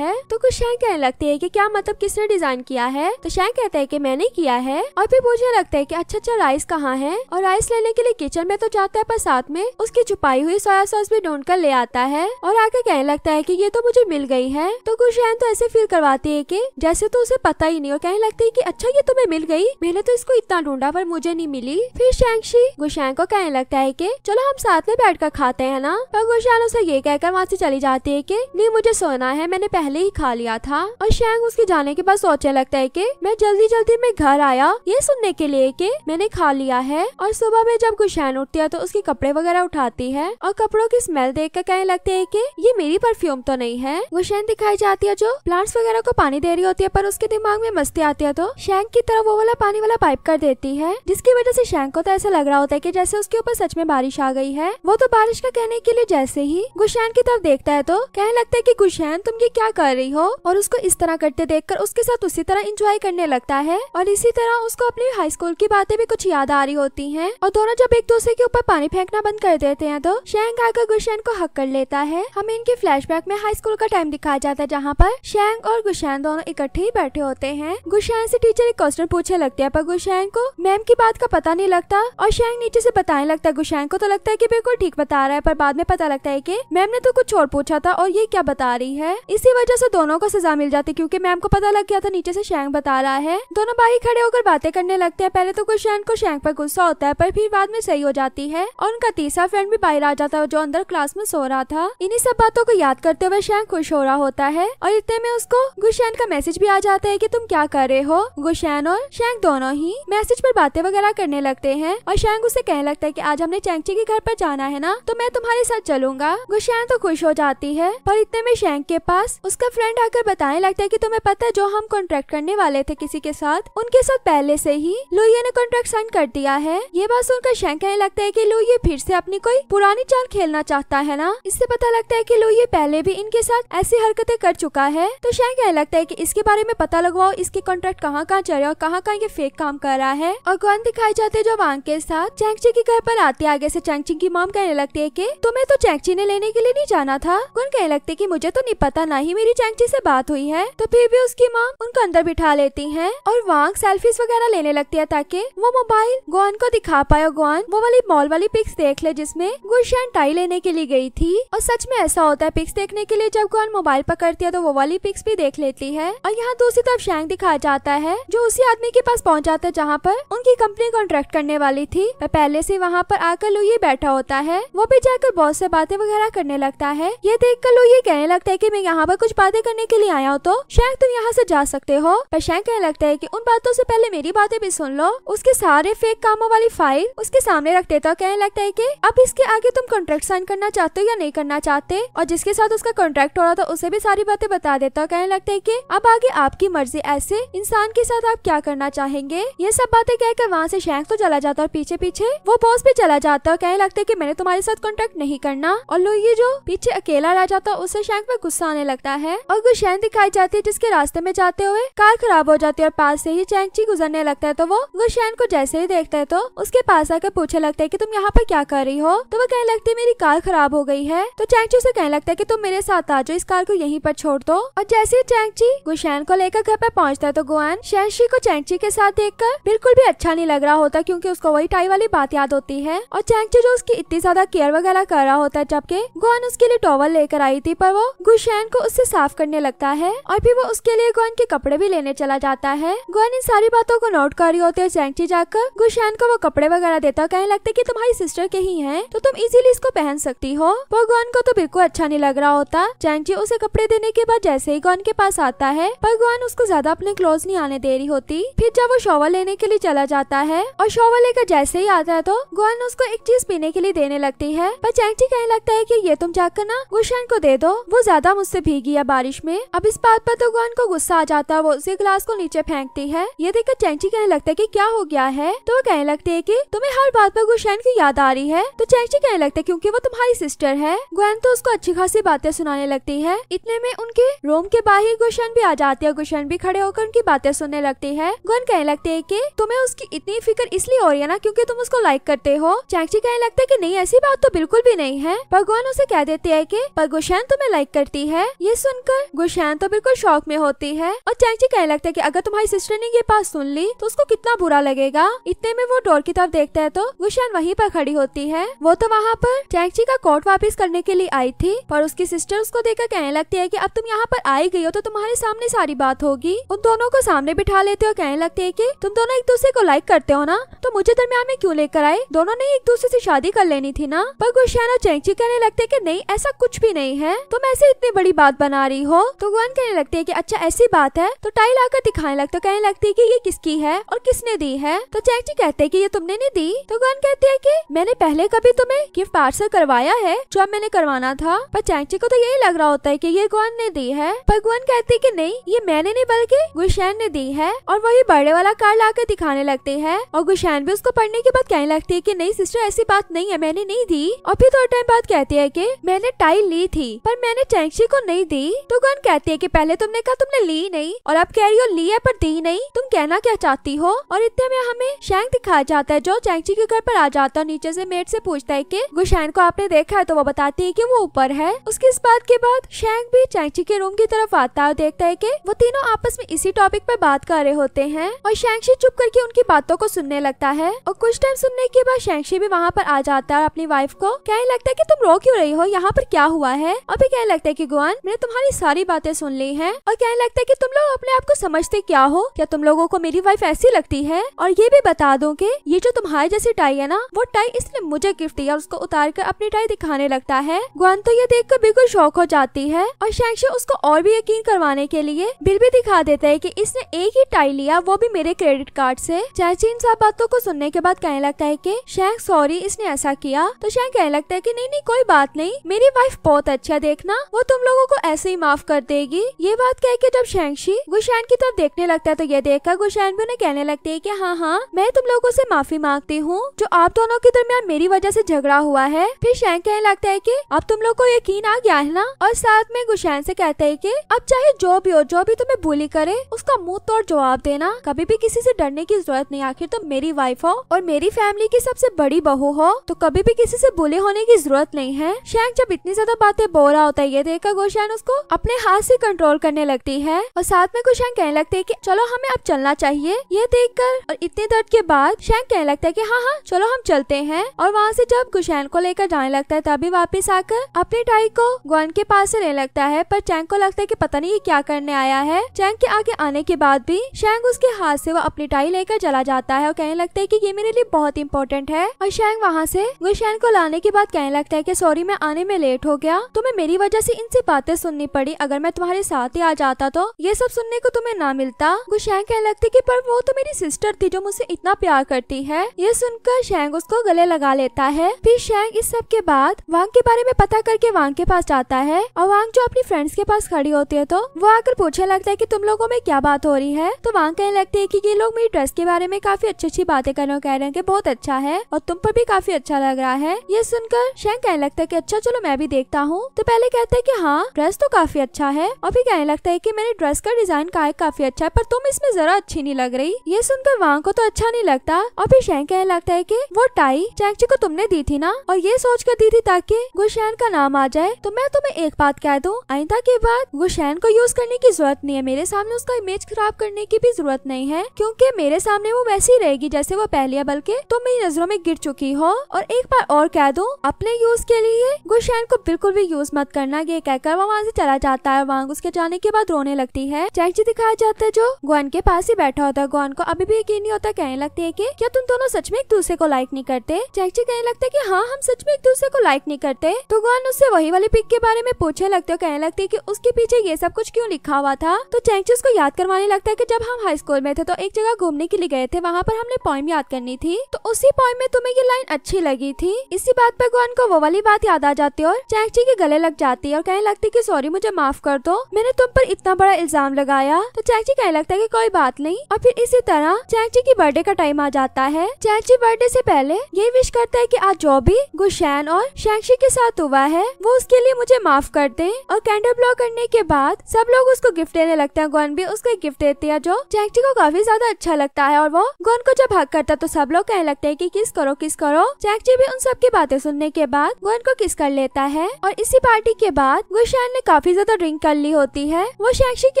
है तो कुछ शेंग कहने लगती है की क्या मतलब किसने डिजाइन किया है तो शेंग कहते हैं की मैंने किया है और फिर मुझे लगता है की अच्छा अच्छा राइस कहाँ है और राइस लेने के लिए किचन में तो जाता है पर साथ में उसकी छुपाई हुई सोया सॉस भी ढूंढ कर ले आता है और आके कहने लगता है की ये तो मुझे मिल गई है तो गुशैन तो ऐसे फील करवाती है की जैसे तो उसे पता ही नहीं और कहने लगती है की अच्छा ये तुम्हें मिल गई मैंने तो इसको इतना ढूंढा पर मुझे नहीं मिली फिर शैंगशी गुशैन को कहने लगता है की चलो हम साथ में बैठ कर खाते है ना पर गुशैन उसे ये कहकर वहाँ से चली जाती है की नहीं मुझे सोना है मैंने पहले ही खा लिया था और शैंग उसके जाने के बाद सोचने लगता है की मैं जल्दी जल्दी में घर आया ये सुनने के लिए की मैंने खा लिया है और सुबह में जब गुशैन उठती है तो उसके कपड़े वगैरह उठाती है और कपड़ों की स्मेल देख कर कहने लगते है की ये मेरी परफ्यूम तो नहीं है वो शैन दिखाई जाती है जो प्लांट्स वगैरह को पानी दे रही होती है पर उसके दिमाग में मस्ती आती है तो शैंक की तरफ वो वाला पानी वाला पाइप कर देती है जिसकी वजह से शैंक को तो ऐसा लग रहा होता है की जैसे उसके ऊपर सच में बारिश आ गई है वो तो बारिश का कहने के लिए जैसे ही गुशैन की तरफ देखता है तो कहने लगता है की गुशैन तुम ये क्या कर रही हो और उसको इस तरह करते देख कर उसके साथ उसी तरह इंजॉय करने लगता है और इसी तरह उसको अपनी हाई स्कूल की बातें भी कुछ याद आ रही होती है और दोनों जब एक दूसरे के ऊपर पानी फेंकना बंद कर देते हैं तो शेंग आकर गुशैन को हक कर लेता है हमें इनके फ्लैशबैक में हाई स्कूल का टाइम दिखाया जाता है जहाँ पर शैंग और गुशैन दोनों इकट्ठे ही बैठे होते हैं गुशैन से टीचर एक क्वेश्चन पूछने लगते हैं पर गुशैन को मैम की बात का पता नहीं लगता और शैंग नीचे से बताने लगता है गुशैन को तो लगता है की बिल्कुल ठीक बता रहा है पर बाद में पता लगता है की मैम ने तो कुछ और पूछा था और ये क्या बता रही है इसी वजह से दोनों को सजा मिल जाती क्यूँकी मैम को पता लग गया था नीचे से शैंग बता रहा है दोनों भाई खड़े होकर बातें करने लगते हैं पहले तो गुशैन को शेंग पर गुस्सा होता है पर फिर बाद में सही हो जाती है और उनका तीसरा फ्रेंड भी बाहर आ राजा था जो अंदर क्लास में सो रहा था इन्हीं सब बातों को याद करते हुए शैंग खुश हो रहा होता है और इतने में उसको गुशैन का मैसेज भी आ जाता है कि तुम क्या कर रहे हो गुशैन और शैंग दोनों ही मैसेज पर बातें वगैरह करने लगते हैं और शैंग उसे कहने लगता है की आज हमने चैंगची के घर पर जाना है ना तो मैं तुम्हारे साथ चलूंगा गुशैन तो खुश हो जाती है पर इतने में शैंग के पास उसका फ्रेंड आकर बताने लगता है की तुम्हें पता है जो हम कॉन्ट्रैक्ट करने वाले थे किसी के साथ उनके साथ पहले से ही लोहिया ने कॉन्ट्रैक्ट साइन कर दिया है ये बात सुनकर शैंग कहने लगता है की लोहिया फिर से अपनी कोई पुरानी जान खेलना चाहता है ना इससे पता लगता है कि लो ये पहले भी इनके साथ ऐसी हरकतें कर चुका है तो शायद क्या लगता है कि इसके बारे में पता लगवाओ इसके कॉन्ट्रैक्ट कहाँ कहाँ चल रहा और कहाँ कहाँ ये फेक काम कर रहा है और गुआन दिखाई जाते जो वांग के साथ चैंगची के घर पर आते आगे ऐसी चैंगची की मॉम कहने लगती है की तुम्हें तो चैंगची ने लेने के लिए नहीं जाना था गुन कहने लगते की मुझे तो नहीं पता ना ही मेरी चैंगची ऐसी बात हुई है तो फिर भी उसकी माँ उनको अंदर बिठा लेती है और वांग सेल्फीज वगैरह लेने लगती है ताकि वो मोबाइल गुआन को दिखा पाए गुआन वो वाली मॉल वाली पिक्स देख ले जिसमे गुड शान टाई लेने के लिए गई थी और सच में ऐसा होता है पिक्स देखने के लिए जब कौन मोबाइल पकड़ती है तो वो वाली पिक्स भी देख लेती है और यहाँ दूसरी तरफ शैंग दिखाया जाता है जो उसी आदमी के पास पहुँच जाता है जहाँ पर उनकी कंपनी कॉन्ट्रैक्ट करने वाली थी वह पहले से वहाँ पर आकर लुई बैठा होता है वो भी जाकर बहुत से बातें वगैरह करने लगता है ये देख कर लुई कहने लगता है की मैं यहाँ पर कुछ बातें करने के लिए आया हूँ तो शैंग तुम यहाँ से जा सकते हो पर शैंग कहने लगता है की उन बातों से पहले मेरी बातें भी सुन लो उसके सारे फेक कामों वाली फाइल उसके सामने रख देता कहने लगता है की अब इसके आगे तुम कॉन्ट्रैक्ट साइन करना चाहते हो या नहीं करना चाहते और जिसके साथ उसका कॉन्ट्रैक्ट हो रहा था उसे भी सारी बातें बता देता और कहने लगता है की अब आगे आपकी मर्जी ऐसे इंसान के साथ आप क्या करना चाहेंगे ये सब बातें कहकर वहाँ से शेंक तो चला जाता और पीछे पीछे वो बॉस भी चला जाता और कहने लगता है की मैंने तुम्हारे साथ कॉन्ट्रैक्ट नहीं करना और ये जो पीछे अकेला रह जाता उसे शेंक में गुस्सा आने लगता है और गुशैन दिखाई जाती है जिसके रास्ते में जाते हुए कार खराब हो जाती है और पास से ही चैंगची गुजरने लगता है तो वो गुशैन को जैसे ही देखता है तो उसके पास आकर पूछे लगता है की तुम यहाँ पर क्या कर रही हो तो वो कहने लगती मेरी कार खराब हो गई है तो चैंगची उसे कहने लगता है की तुम मेरे साथ आ जाओ इस कार को यहीं पर छोड़ दो और जैसे ही चैंगची गुशैन को लेकर घर पर पहुंचता है तो गुआन शैंशी को चैंगची के साथ देखकर बिल्कुल भी अच्छा नहीं लग रहा होता क्योंकि उसको वही टाई वाली बात याद होती है और चैंगची जो उसकी इतनी ज्यादा केयर वगैरह कर रहा होता है जबकि गोहन उसके लिए टॉवल लेकर आई थी पर वो गुशैन को उससे साफ करने लगता है और फिर वो उसके लिए गुआन के कपड़े भी लेने चला जाता है गुआन इन सारी बातों को नोट कर रही होती है और चैंगची जाकर गुशैन को वो कपड़े वगैरह देता कहने लगता है की तुम्हारी सिस्टर के ही है तो तुम इजी इसीलिए इसको पहन सकती हो पर गौन को तो बिल्कुल अच्छा नहीं लग रहा होता चैंगजी उसे कपड़े देने के बाद जैसे ही गौन के पास आता है पर गौन उसको ज्यादा अपने क्लोज नहीं आने दे रही होती फिर जब वो शॉवर लेने के लिए चला जाता है और शॉवर लेकर जैसे ही आता है तो गौन उसको एक चीज पीने के लिए देने लगती है पर चैंगजी कहने लगता है की ये तुम जाकर ना गुशन को दे दो वो ज्यादा मुझसे भीगी है बारिश में अब इस बात पर तो गौन को गुस्सा आ जाता है वो उसे ग्लास को नीचे फेंकती है ये देखकर चैंची कहने लगता है की क्या हो गया है तो वो कहने लगती है की तुम्हें हर बात पर गुशैन की याद आ रही है तो चैंगजी कहने लगता है क्योंकि वो तुम्हारी सिस्टर है ग्वेन तो उसको अच्छी खासी बातें सुनाने लगती है इतने में उनके रूम के बाहर गुशन भी आ जाती है गुशन भी खड़े होकर उनकी बातें सुनने लगती है ग्वेन कहने लगती है की तुम्हें उसकी इतनी फिक्र इसलिए हो रही है ना क्यूँकी तुम उसको लाइक करते हो चैंची कहने लगता है की नहीं ऐसी बात तो बिल्कुल भी नहीं है पर गोन उसे कह देती है की पर गुशन तुम्हें लाइक करती है ये सुनकर गुशन तो बिल्कुल शौक में होती है और चैंची कहने लगता है की अगर तुम्हारी सिस्टर ने ये बात सुन ली तो उसको कितना बुरा लगेगा इतने में वो डोर की तरफ देखता है तो गुशन वहीं पर खड़ी होती है वो तो वहाँ पर चैंगची का कोट वापस करने के लिए आई थी पर उसकी सिस्टर उसको देखकर कहने लगती है की अब तुम यहाँ पर आई गई हो तो तुम्हारे सामने सारी बात होगी उन दोनों को सामने बिठा लेते हो कहने लगते है की तुम दोनों एक दूसरे को लाइक करते हो ना तो मुझे दरमियान में क्यूँ लेकर आए दोनों ने एक दूसरे ऐसी शादी कर लेनी थी ना पर गुशियान और चैंगची कहने लगते है की नहीं ऐसा कुछ भी नहीं है तुम ऐसे इतनी बड़ी बात बना रही हो तो गुआन कहने लगती है की अच्छा ऐसी बात है तो टाइल आकर दिखाने लगते कहने लगती है की ये किसकी है और किसने दी है तो चैंगची कहते है की ये तुमने नहीं दी तो गुआन कहती है की मैंने पहले कभी तुम्हें गिफ्ट पार्सल करवाया है जो अब मैंने करवाना था पर चैंगची को तो यही लग रहा होता है की ये गुआन ने दी है पर गुआन कहती की नहीं ये मैंने नहीं बल्कि गुशैन ने दी है और वही बड़े वाला कार्ड ला दिखाने लगते है और गुशैन भी उसको पढ़ने के बाद कहने लगती है की नहीं सिस्टर ऐसी बात नहीं है मैंने नहीं दी और फिर थोड़े टाइम बाद कहती है की मैंने टाइल ली थी पर मैंने चैंगची को नहीं दी तो गुआन कहती है की पहले तुमने कहा तुमने ली नहीं और अब कह रही हो ली है पर दी नहीं तुम कहना क्या चाहती हो और इतने में हमें शैंग दिखाया जाता है जो चैंगची के घर पर आ जाता है नीचे से मेट से पूछता है कि गुशैन को आपने देखा है तो वो बताती है कि वो ऊपर है उसके इस बात के बाद शैंक भी चैंगची के रूम की तरफ आता है और देखता है कि वो तीनों आपस में इसी टॉपिक पर बात कर रहे होते हैं और शेंगशी चुप करके उनकी बातों को सुनने लगता है और कुछ टाइम सुनने के बाद शेंगशी भी वहाँ पर आ जाता है अपनी वाइफ को कहने लगता है की तुम रो क्यों रही हो यहाँ पर क्या हुआ है और भी कहने लगता है की गुआन मैंने तुम्हारी सारी बातें सुन ली है और कहने लगता है की तुम लोग अपने आप को समझते क्या हो क्या तुम लोगो को मेरी वाइफ ऐसी लगती है और ये भी बता दो की ये जो तुम्हारी जैसी टाई है ना वो टाई इसने मुझे गिफ्ट दिया उसको को उतार कर अपनी टाई दिखाने लगता है ग्वान तो ये देख कर बिल्कुल शौक हो जाती है और शैक्शा उसको और भी यकीन करवाने के लिए बिल भी दिखा देता है की इसने एक ही टाई लिया वो भी मेरे क्रेडिट कार्ड ऐसी चाची इन सब बातों को सुनने के बाद कहने लगता है की शेख सॉरी इसने ऐसा किया तो शेख कहने लगता है की नहीं नहीं कोई बात नहीं मेरी वाइफ बहुत अच्छा देखना वो तुम लोगों को ऐसे ही माफ कर देगी ये बात कह के जब शेंगशी गुशैन की तरफ देखने लगता है तो ये देखकर गुशैन भी उन्हें कहने लगती है की हाँ हाँ मैं तुम लोगों से माफी मांगती हूँ जो आप दोनों के दरमियान मेरी वजह से झगड़ा हुआ है फिर शैन कहने लगता है की अब तुम लोग को यकीन आ गया है ना और साथ में गुशैन से कहते हैं की अब चाहे जो भी हो जो भी तुम्हें बोली करे उसका मुंह तोड़ जवाब देना कभी भी किसी से डरने की जरूरत नहीं आखिर तुम तो मेरी वाइफ हो और मेरी फैमिली की सबसे बड़ी बहू हो तो कभी भी किसी से बोले होने की जरूरत नहीं है शैंक जब इतनी ज्यादा बातें बोल रहा होता है ये देखकर गुशैन उसको अपने हाथ से कंट्रोल करने लगती है और साथ में गुशैन कहने लगते है की चलो हमें अब चलना चाहिए ये देख कर और इतने दर्द के बाद शैंक कहने लगता है की हाँ हाँ चलो हम चलते हैं और वहाँ से जब गुशैन चैन को लेकर जाने लगता है तभी वापिस आकर अपनी टाई को ग्वान के पास से लेने लगता है पर चैंग को लगता है की पता नहीं ये क्या करने आया है चैंग के आगे आने के बाद भी शैंग उसके हाथ से वो अपनी टाई लेकर चला जाता है और कहने लगता है की ये मेरे लिए बहुत इंपॉर्टेंट है और शैंग वहाँ से गुलशैन को लाने के बाद कहने लगता है की सॉरी मैं आने में लेट हो गया तुम्हें मेरी वजह से इनसे बातें सुननी पड़ी अगर मैं तुम्हारे साथ ही आ जाता तो ये सब सुनने को तुम्हें ना मिलता गुशैंग कहने लगती की पर वो तो मेरी सिस्टर थी जो मुझसे इतना प्यार करती है ये सुनकर शैंग उसको गले लगा लेता है फिर शेंग इस सब के बाद वांग के बारे में पता करके वांग के पास जाता है और वांग जो अपनी फ्रेंड्स के पास खड़ी होती है तो वो आकर पूछने लगता है की तुम लोगों में क्या बात हो रही है तो वांग कहने लगती है की ये लोग मेरी ड्रेस के बारे में काफी अच्छी अच्छी बातें कर कह रहे हैं की बहुत अच्छा है और तुम पर भी काफी अच्छा लग रहा है ये सुनकर शेंग कहने लगता है की अच्छा चलो मैं भी देखता हूँ तो पहले कहते है की हाँ ड्रेस तो काफी अच्छा है और फिर कहने लगता है की मेरे ड्रेस का डिजाइन काफी अच्छा है पर तुम इसमें जरा अच्छी नहीं लग रही ये सुनकर वांग को तो अच्छा नहीं लगता और फिर शेंग कहने लगता है की वो टाई चैंगची को तुमने दी थी ना और ये सोच कर दी थी ताकि गुशैन का नाम आ जाए तो मैं तुम्हें एक बात कह दूँ आइंदा के बाद गुशैन को यूज करने की जरूरत नहीं है मेरे सामने उसका इमेज खराब करने की भी जरूरत नहीं है क्यूँकी मेरे सामने वो वैसी रहेगी जैसे वो पहले बल्कि तुम मेरी नजरों में गिर चुकी हो और एक बार और कह दूँ अपने यूज के लिए गुशैन को बिल्कुल भी यूज मत करना ये कहकर वो वहाँ ऐसी चला जाता है वहाँ उसके जाने के बाद रोने लगती है चैक जी दिखाया जाता है जो गुआन के पास ही बैठा होता है गुआन को अभी भी यकीन नहीं होता कहने लगती है की क्या तुम दोनों सच में एक दूसरे को लाइक नहीं करते चैक जी कहने लगता है की हाँ हम सच में एक दूसरे को लाइक नहीं करते तो गुआन उससे वही वाली पिक के बारे में पूछने लगते और कहने लगते की उसके पीछे ये सब कुछ क्यूँ लिखा हुआ था तो चैंगची उसको याद करवाने लगता है की जब हम हाई स्कूल में थे तो एक जगह घूमने के लिए गए थे वहाँ पर हमने पॉइंट याद करनी थी तो उसी पॉइंट में तुम्हें ये लाइन अच्छी लगी थी इसी बात पर गुआन को वो वाली बात याद आ जाती है और चैंगची के गले लग जाती है और कहने लगती की सॉरी मुझे माफ कर दो मैंने तुम पर इतना बड़ा इल्जाम लगाया तो चैंगची कहने लगता है की कोई बात नहीं और फिर इसी तरह जी की बर्थडे का टाइम आ जाता है जी बर्थडे ऐसी पहले ये विश करता है की आज जो भी गुशैन और शैंक्षी के साथ हुआ है वो उसके लिए मुझे माफ करते हैं और कैंडल ब्लॉ करने के बाद सब लोग उसको गिफ्ट देने लगते हैं गोन भी उसको एक गिफ्ट देती है जो जैक्टी को काफी ज्यादा अच्छा लगता है और वो गोन को जब हक करता तो सब लोग कहने लगते है कि किस करो किस करो जैक्टी भी उन सब की बातें सुनने के बाद गोन को किस कर लेता है और इसी पार्टी के बाद गुशैन ने काफी ज्यादा ड्रिंक कर ली होती है वो शैंक्षी के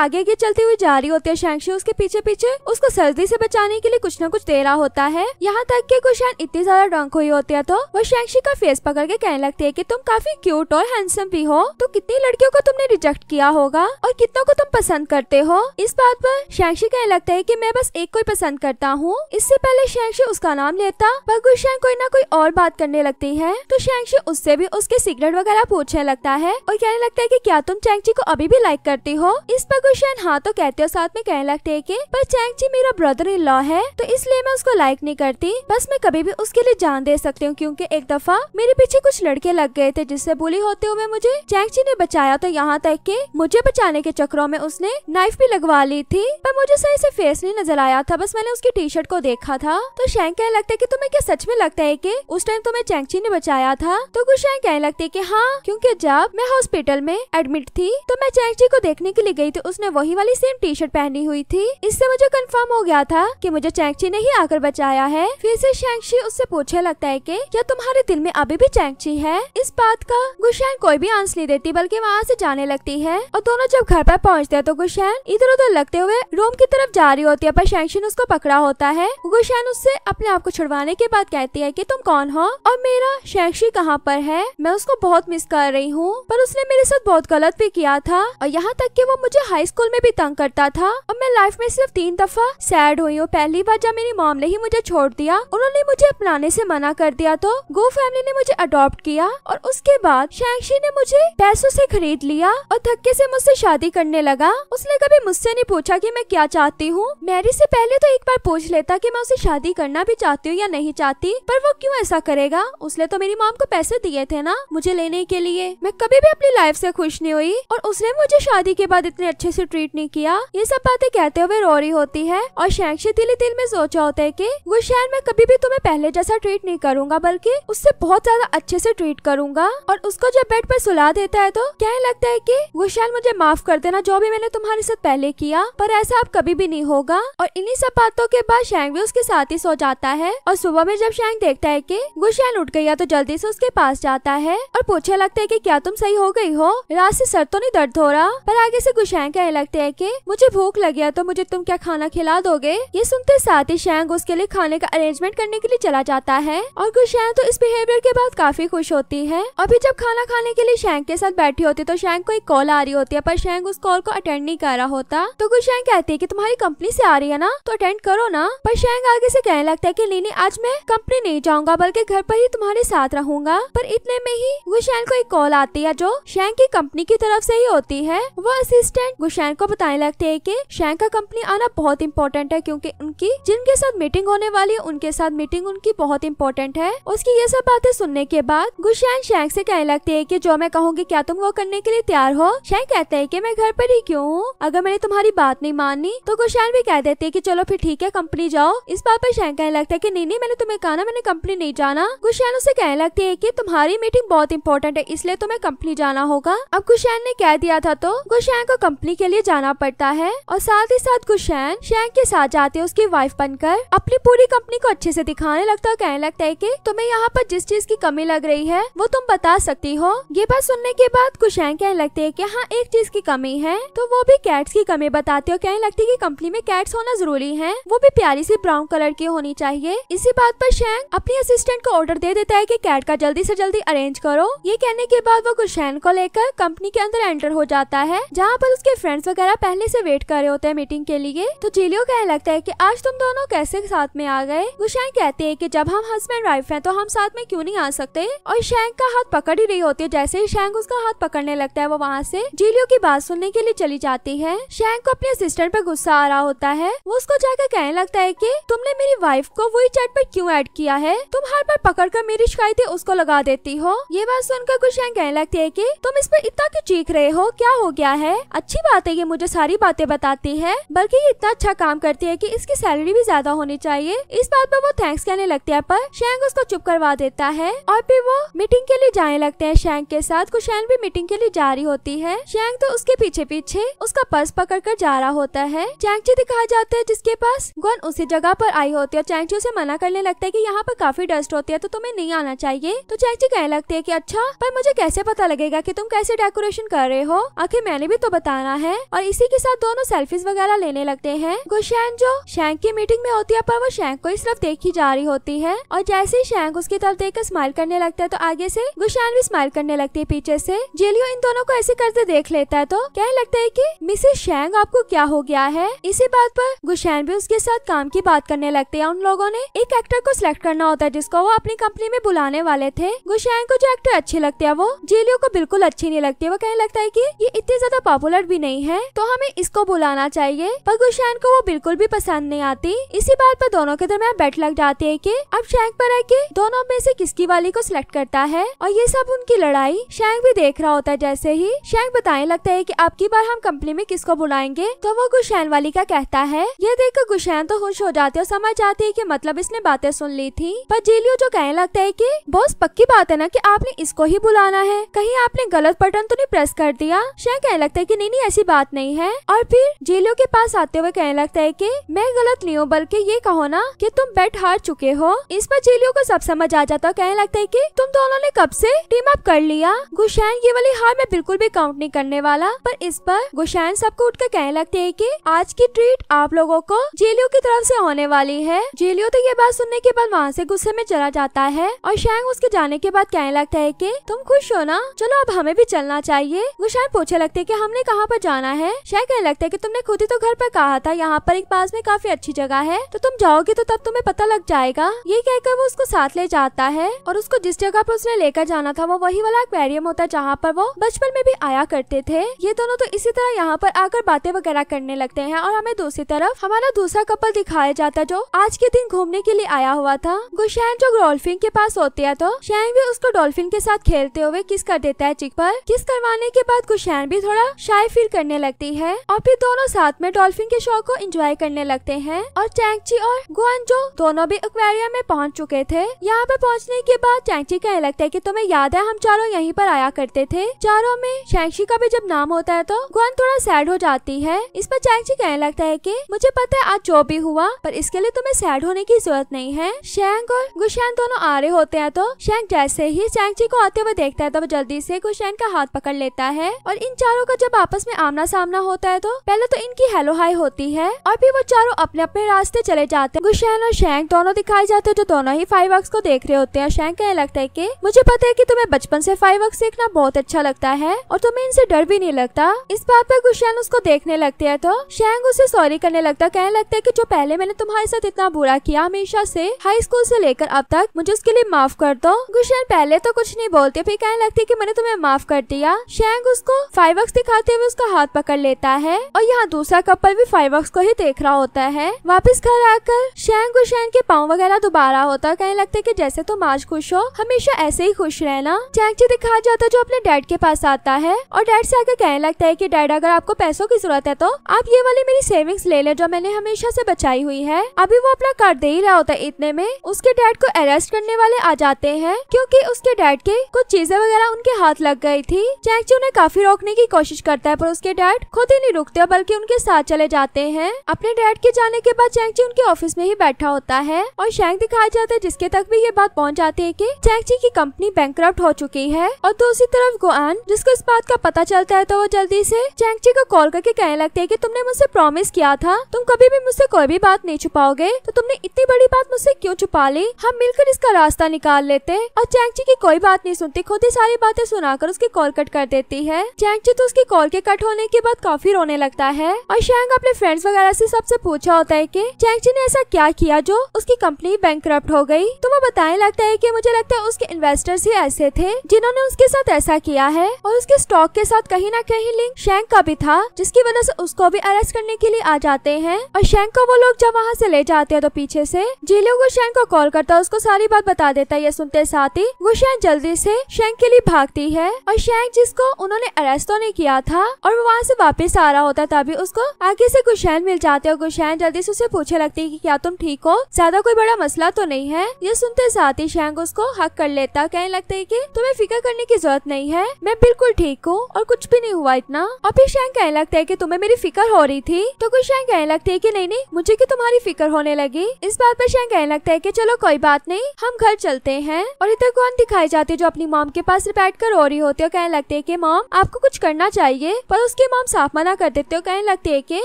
आगे आगे चलती हुई जा रही होती है शैंक्षी उसके पीछे पीछे उसको सर्दी से बचाने के लिए कुछ न कुछ दे रहा होता है यहाँ तक कि गुशैन इतनी ज्यादा ड्रंक हुई होती है तो वो साक्षी का फेस पकड़ के कहने लगती है कि तुम काफी क्यूट और हैंडसम भी हो तो कितनी लड़कियों को तुमने रिजेक्ट किया होगा और कितनों को तुम पसंद करते हो इस बात पर साक्षी कहने लगता है कि मैं बस एक को ही पसंद करता हूँ इससे पहले साक्षी उसका नाम लेता पर गुलशन कोई ना कोई और बात करने लगती है तो साक्षी उससे भी उसके सिगरेट वगैरह पूछने लगता है और कहने लगता है की क्या तुम चैंगी को अभी भी लाइक करती हो इस पर गुलशन हाँ तो कहते हो साथ में कहने लगते है की पर चैंगी मेरा ब्रदर इन लॉ है तो इसलिए मैं उसको लाइक नहीं करती बस मैं कभी भी उसके लिए जान दे सकती हूँ क्यूँकी एक दफा मेरे पीछे कुछ लड़के लग गए थे जिससे बुली होते हुए मुझे चैंग जी ने बचाया तो यहाँ तक कि मुझे बचाने के चक्रों में उसने नाइफ भी लगवा ली थी पर मुझे सही से फेस नहीं नजर आया था बस मैंने उसकी टी शर्ट को देखा था तो शैंग कहने लगता है की तुम्हें क्या सच में लगता है की उस टाइम तुम्हें तो चैंग जी ने बचाया था तो कुछ शैंक कहने लगती की हाँ क्यूँकी जब मैं हॉस्पिटल में एडमिट थी तो मैं चैंग जी को देखने के लिए गयी थी उसने वही वाली सेम टी शर्ट पहनी हुई थी इससे मुझे कन्फर्म हो गया था की मुझे चैंकची ने ही आकर बचाया है फिर से शैंकशी उससे पूछे लगता है की क्या तुम्हारे तुम्हारे दिल में अभी भी चैंकची है इस बात का गुशैन कोई भी आंस नहीं देती बल्कि वहाँ से जाने लगती है और दोनों जब घर पर पहुँचते हैं तो गुशैन इधर उधर लगते हुए रूम की तरफ जा रही होती है पर शैंक्शन उसको पकड़ा होता है गुशैन उससे अपने आप को छुड़वाने के बाद कहती है की तुम कौन हो और मेरा शैंक्षी कहाँ पर है मैं उसको बहुत मिस कर रही हूँ पर उसने मेरे साथ बहुत गलत भी किया था और यहाँ तक की वो मुझे हाई स्कूल में भी तंग करता था और मैं लाइफ में सिर्फ तीन दफा सैड हुई हूँ पहली बार जब मेरी मॉम ने ही मुझे छोड़ दिया उन्होंने मुझे अपनाने से मना कर दिया तो गो फैमिली ने मुझे अडॉप्ट किया और उसके बाद शैंगशी ने मुझे पैसों से खरीद लिया और धक्के से मुझसे शादी करने लगा उसने कभी मुझसे नहीं पूछा कि मैं क्या चाहती हूँ मैरी से पहले तो एक बार पूछ लेता कि मैं उसे शादी करना भी चाहती हूँ या नहीं चाहती पर वो क्यों ऐसा करेगा उसने तो मेरी मॉम को पैसे दिए थे ना मुझे लेने के लिए मैं कभी भी अपनी लाइफ से खुश नहीं हुई और उसने मुझे शादी के बाद इतने अच्छे से ट्रीट नहीं किया ये सब बातें कहते हुए रो रही होती है और शैंक्षी दिल दिल में सोचा होता है की वो शहर मैं कभी भी तुम्हें पहले जैसा ट्रीट नहीं करूंगा बल्कि उससे बहुत ज्यादा अच्छे से ट्रीट करूंगा और उसको जब बेड पर सुला देता है तो कहने लगता है कि वो शायद मुझे माफ कर देना जो भी मैंने तुम्हारे साथ पहले किया पर ऐसा अब कभी भी नहीं होगा और इन्हीं सब बातों के बाद शैंग भी उसके साथ ही सो जाता है और सुबह में जब शैंग देखता है की गुशैन उठ गया तो जल्दी से उसके पास जाता है और पूछने लगता है की क्या तुम सही हो गई हो रात से सर तो नहीं दर्द हो रहा पर आगे से गुशैंग कहने लगते है की मुझे भूख लगी तो मुझे तुम क्या खाना खिला दोगे ये सुनते साथ ही शैंग उसके लिए खाने का अरेंजमेंट करने के लिए चला जाता है और गुशैन तो इस इस बिहेवियर के बाद काफी खुश होती है और फिर जब खाना खाने के लिए शैंक के साथ बैठी होती है तो शैंक को एक कॉल आ रही होती है पर शैंक उस कॉल को अटेंड नहीं कर रहा होता तो कुछ शैंक कहती है की तुम्हारी कंपनी से आ रही है ना तो अटेंड करो ना पर शैंक आगे से कहने लगता है की नीनी आज मैं कंपनी नहीं जाऊंगा बल्कि घर पर ही तुम्हारे साथ रहूंगा पर इतने में ही गुशैन को एक कॉल आती है जो शैंक की कंपनी की तरफ से ही होती है वो असिस्टेंट गुशैन को बताने लगते है की शैंक का कंपनी आना बहुत इम्पोर्टेंट है क्यूँकी उनकी जिनके साथ मीटिंग होने वाली है उनके साथ मीटिंग उनकी बहुत इम्पोर्टेंट है उसकी ये सब बातें सुनने के बाद गुशैन शेख से कहने लगती है कि जो मैं कहूँगी क्या तुम वो करने के लिए तैयार हो शेख कहते हैं कि मैं घर पर ही क्यों हूँ अगर मैंने तुम्हारी बात नहीं मानी तो गुशैन भी कह देती है कि चलो फिर ठीक है कंपनी जाओ इस बात पर शेख कहने लगता है कि नहीं नहीं मैंने तुम्हें कहा ना मैंने कंपनी नहीं जाना गुशान उसे कहने लगती है की तुम्हारी मीटिंग बहुत इंपॉर्टेंट है इसलिए तुम्हें कंपनी जाना होगा अब गुशैन ने कह दिया था तो गुशैन को कंपनी के लिए जाना पड़ता है और साथ ही साथ गुशैन शैंग के साथ जाते उसकी वाइफ बनकर अपनी पूरी कंपनी को अच्छे से दिखाने लगता है कहने लगता है कि तुम्हें यहाँ पर जिस चीज की कमी लग रही है वो तुम बता सकती हो ये बात सुनने के बाद कुशैन कहने लगते है की हाँ एक चीज की कमी है तो वो भी कैट्स की कमी बताते हो कहने लगती है की कंपनी में कैट्स होना जरूरी है वो भी प्यारी सी ब्राउन कलर की होनी चाहिए इसी बात पर शैंग अपनी असिस्टेंट को ऑर्डर दे देता है कि कैट का जल्दी से जल्दी अरेंज करो ये कहने के बाद वो कुशैन को लेकर कंपनी के अंदर एंटर हो जाता है जहाँ पर उसके फ्रेंड्स वगैरह पहले से वेट कर रहे होते हैं मीटिंग के लिए तो जिलियो कहने लगता है कि आज तुम दोनों कैसे साथ में आ गए कुशैन कहते हैं कि जब हम हस्बैंड वाइफ हैं तो हम साथ साथ में क्यों नहीं आ सकते और शैंक का हाथ पकड़ ही रही होती है जैसे ही शैंक उसका हाथ पकड़ने लगता है वो वहाँ से जीलियो की बात सुनने के लिए चली जाती है शैंक को अपने असिस्टेंट पर गुस्सा आ रहा होता है वो उसको जाकर कहने लगता है की तुमने मेरी वाइफ को वही चैट पर क्यूँ एड किया है तुम हर बार पकड़ कर मेरी शिकायतें उसको लगा देती हो ये बात सुनकर कुछ शैंक कहने लगती है की तुम इस पर इतना क्यों चीख रहे हो क्या हो गया है अच्छी बात है ये मुझे सारी बातें बताती है बल्कि ये इतना अच्छा काम करती है की इसकी सैलरी भी ज्यादा होनी चाहिए इस बात पर वो थैंक्स कहने लगती है पर शेंग उसको चुप करवा देता है और फिर वो मीटिंग के लिए जाने लगते हैं शैंग के साथ कुशैन भी मीटिंग के लिए जा रही होती है शैंक तो उसके पीछे पीछे उसका पर्स पकड़ कर जा रहा होता है चैंगची दिखाया जाता है जिसके पास गोन उसी जगह पर आई होती है और चैंगची उसे मना करने लगता है की यहाँ पर काफी डस्ट होती है तो तुम्हें नहीं आना चाहिए तो चैंगची कहने लगती है की अच्छा पर मुझे कैसे पता लगेगा की तुम कैसे डेकोरेशन कर रहे हो आखिर मैंने भी तो बताना है और इसी के साथ दोनों सेल्फीज वगैरह लेने लगते हैं गुशैन जो शैंग की मीटिंग में होती है पर वो शैंग को ही सिर्फ देखी जा रही होती है और जैसे ही शैंग उसके की तरफ देखकर स्माइल करने लगता है तो आगे से गुशान भी स्माइल करने लगती है पीछे से जेलियो इन दोनों को ऐसे करते देख लेता है तो कहने लगता है की मिसेस शैंग आपको क्या हो गया है इसी बात पर गुशैन भी उसके साथ काम की बात करने लगते है उन लोगों ने एक एक्टर को सिलेक्ट करना होता है जिसको वो अपनी कंपनी में बुलाने वाले थे गुशैन को जो एक्टर अच्छे लगते है वो जेलियो को बिल्कुल अच्छी नहीं लगती वो कहने लगता है की ये इतनी ज्यादा पॉपुलर भी नहीं है तो हमें इसको बुलाना चाहिए पर गुशैन को वो बिल्कुल भी पसंद नहीं आती इसी बात पर दोनों के दरमियान बैठ लग जाती है की अब शेंग पर है की दोनों सब में से किसकी वाली को सिलेक्ट करता है और ये सब उनकी लड़ाई शैंग भी देख रहा होता है जैसे ही शैंग बताने लगता है कि अब की बार हम कंपनी में किसको बुलाएंगे तो वो गुशैन वाली का कहता है ये देखकर गुशैन तो खुश हो जाती है और समझ जाती है की मतलब इसने बातें सुन ली थी पर जेलियो जो कहने लगता है की बॉस पक्की बात है न की आपने इसको ही बुलाना है कहीं आपने गलत बटन तो नहीं प्रेस कर दिया शैंग कहने लगता है की नहीं नहीं ऐसी बात नहीं है और फिर जेलियो के पास आते हुए कहने लगता है की मैं गलत नहीं हूँ बल्कि ये कहो ना की तुम बेट हार चुके हो इस पर जेलियो को सब समझ चाचा तो कहने लगते है की तुम दोनों ने कब से टीम अप कर लिया गुशैन ये वाली हार मैं बिल्कुल भी काउंट नहीं करने वाला पर इस पर गुशैन सबको उठ कर कहने लगते है की आज की ट्रीट आप लोगों को जेलियो की तरफ से होने वाली है जेलियो तो ये बात सुनने के बाद वहाँ से गुस्से में चला जाता है और शैंग उसके जाने के बाद कहने लगता है की तुम खुश हो ना चलो अब हमें भी चलना चाहिए गुशैन पूछे लगते है की हमने कहाँ पर जाना है शैंग कहने लगता है कि तुमने खुद ही तो घर पर कहा था यहाँ पर एक पास में काफी अच्छी जगह है तो तुम जाओगे तो तब तुम्हें पता लग जाएगा ये कहकर वो उसको साथ ले जा आता है और उसको जिस जगह पर उसने लेकर जाना था वो वही वाला एक्वेरियम होता है जहाँ पर वो बचपन में भी आया करते थे ये दोनों तो इसी तरह यहाँ पर आकर बातें वगैरह करने लगते हैं और हमें दूसरी तरफ हमारा दूसरा कपल दिखाया जाता है जो आज के दिन घूमने के लिए आया हुआ था गुशैन जो डॉल्फिन के पास होते हैं तो शैन भी उसको डॉल्फिन के साथ खेलते हुए किस कर देता है चिक पर किस करवाने के बाद गुशैन भी थोड़ा शाय फील करने लगती है और फिर दोनों साथ में डॉल्फिन के शो को एंजॉय करने लगते हैं और चैंगची और गुआन जो दोनों भी एक्वेरियम में पहुंच चुके थे यहाँ पे में पहुंचने के बाद चैंगची कहने लगता है कि तुम्हें याद है हम चारों यहीं पर आया करते थे चारों में शैंगशी का भी जब नाम होता है तो गुआन थोड़ा सैड हो जाती है इस पर चैंगची कहने लगता है की मुझे पता है आज जो भी हुआ पर इसके लिए तुम्हें सैड होने की जरूरत नहीं है शेंग और गुशैन दोनों आ रहे होते हैं तो शेंग जैसे ही चैंगची को आते हुए देखता है तो वो जल्दी ऐसी गुशैन का हाथ पकड़ लेता है और इन चारों का जब आपस में आमना सामना होता है तो पहले तो इनकी हेलो हाई होती है और फिर वो चारों अपने अपने रास्ते चले जाते हैं गुशैन और शेंग दोनों दिखाई जाते हैं जो दोनों ही फाइव को देख देख रहे होते हैं शैंग कहने लगता है की मुझे पता है की तुम्हें बचपन से फाइव देखना बहुत अच्छा लगता है और तुम्हें इनसे डर भी नहीं लगता इस बात पर गुशैन उसको देखने लगते है तो शैंग उसे सॉरी करने लगता कहने लगता है की जो पहले मैंने तुम्हारे साथ इतना बुरा किया हमेशा ऐसी हाई स्कूल ऐसी लेकर अब तक मुझे उसके लिए माफ कर दो गुशैन पहले तो कुछ नहीं बोलते फिर कहने लगती की मैंने तुम्हें माफ कर दिया शैंग उसको फाइव दिखाते हुए उसका हाथ पकड़ लेता है और यहाँ दूसरा कपल भी फाइव को ही देख रहा होता है वापस घर आकर शैंग गुशैन के पाँव वगैरह दोबारा होता कहने लगता है की जैसे वैसे तुम तो आज खुश हो हमेशा ऐसे ही खुश रहना जैक जी दिखा जाता जो अपने डैड के पास आता है और डैड से आगे कहने लगता है की डैड अगर आपको पैसों की जरूरत है तो आप ये वाली मेरी सेविंग्स ले ले जो मैंने हमेशा से बचाई हुई है अभी वो अपना कार्ड दे ही रहा होता है इतने में उसके डैड को अरेस्ट करने वाले आ जाते हैं क्योंकि उसके डैड के कुछ चीजें वगैरह उनके हाथ लग गई थी जैक जी उन्हें काफी रोकने की कोशिश करता है पर उसके डैड खुद ही नहीं रुकते बल्कि उनके साथ चले जाते हैं अपने डैड के जाने के बाद जैक जी उनके ऑफिस में ही बैठा होता है और शैंक दिखाया जाता है जिसके तक भी ये बात बात पहुंच जाती है कि चैकची की कंपनी बैंक हो चुकी है और दूसरी तरफ गोआन जिसको इस बात का पता चलता है तो वो जल्दी से चैंगची को कॉल करके कहने लगते है कि तुमने मुझसे प्रॉमिस किया था तुम कभी भी मुझसे कोई भी बात नहीं छुपाओगे तो तुमने इतनी बड़ी बात मुझसे क्यों छुपा ली हम मिलकर इसका रास्ता निकाल लेते और चैंगची की कोई बात नहीं सुनती खुद ही सारी बातें सुनाकर उसकी कॉल कट कर देती है चैंगची तो उसकी कॉल के कट होने के बाद काफी रोने लगता है और शैंग अपने फ्रेंड्स वगैरह ऐसी सबसे पूछा होता है कि चैंगची ने ऐसा क्या किया जो उसकी कंपनी बैंक हो गयी तो वो बता बताएं लगता है कि मुझे लगता है उसके इन्वेस्टर्स ही ऐसे थे जिन्होंने उसके साथ ऐसा किया है और उसके स्टॉक के साथ कहीं ना कहीं लिंक शेंक का भी था जिसकी वजह से उसको भी अरेस्ट करने के लिए आ जाते हैं और शेंक को वो लोग जब वहाँ से ले जाते हैं तो पीछे से जेलो को शेंक को कॉल करता है उसको सारी बात बता देता है ये सुनते साथ ही वो शेंक जल्दी से शेंक के लिए भागती है और शेंक जिसको उन्होंने अरेस्ट तो नहीं किया था और वो वहाँ से वापिस आ रहा होता था तभी उसको आगे से गुशैन मिल जाते हैं और गुशैन जल्दी से उसे पूछे लगती है की क्या तुम ठीक हो ज्यादा कोई बड़ा मसला तो नहीं है ये सुनते साथ ही शेंग उसको हक कर लेता कहने लगता है की तुम्हें फिक्र करने की जरूरत नहीं है मैं बिल्कुल ठीक हूँ और कुछ भी नहीं हुआ इतना और फिर शेंग कहने लगता है की तुम्हें मेरी फिक्र हो रही थी तो कुछ शेंग कहने लगती है की नहीं नहीं मुझे की तुम्हारी फिक्र होने लगी इस बात पर शेंग कहने लगता है की चलो कोई बात नहीं हम घर चलते हैं और इधर कौन दिखाई जाती है जो अपनी मोम के पास बैठ कर रही होती है कहने लगते है की मोम आपको कुछ करना चाहिए पर उसकी मोम साफ मना कर देते हो कहने लगते है की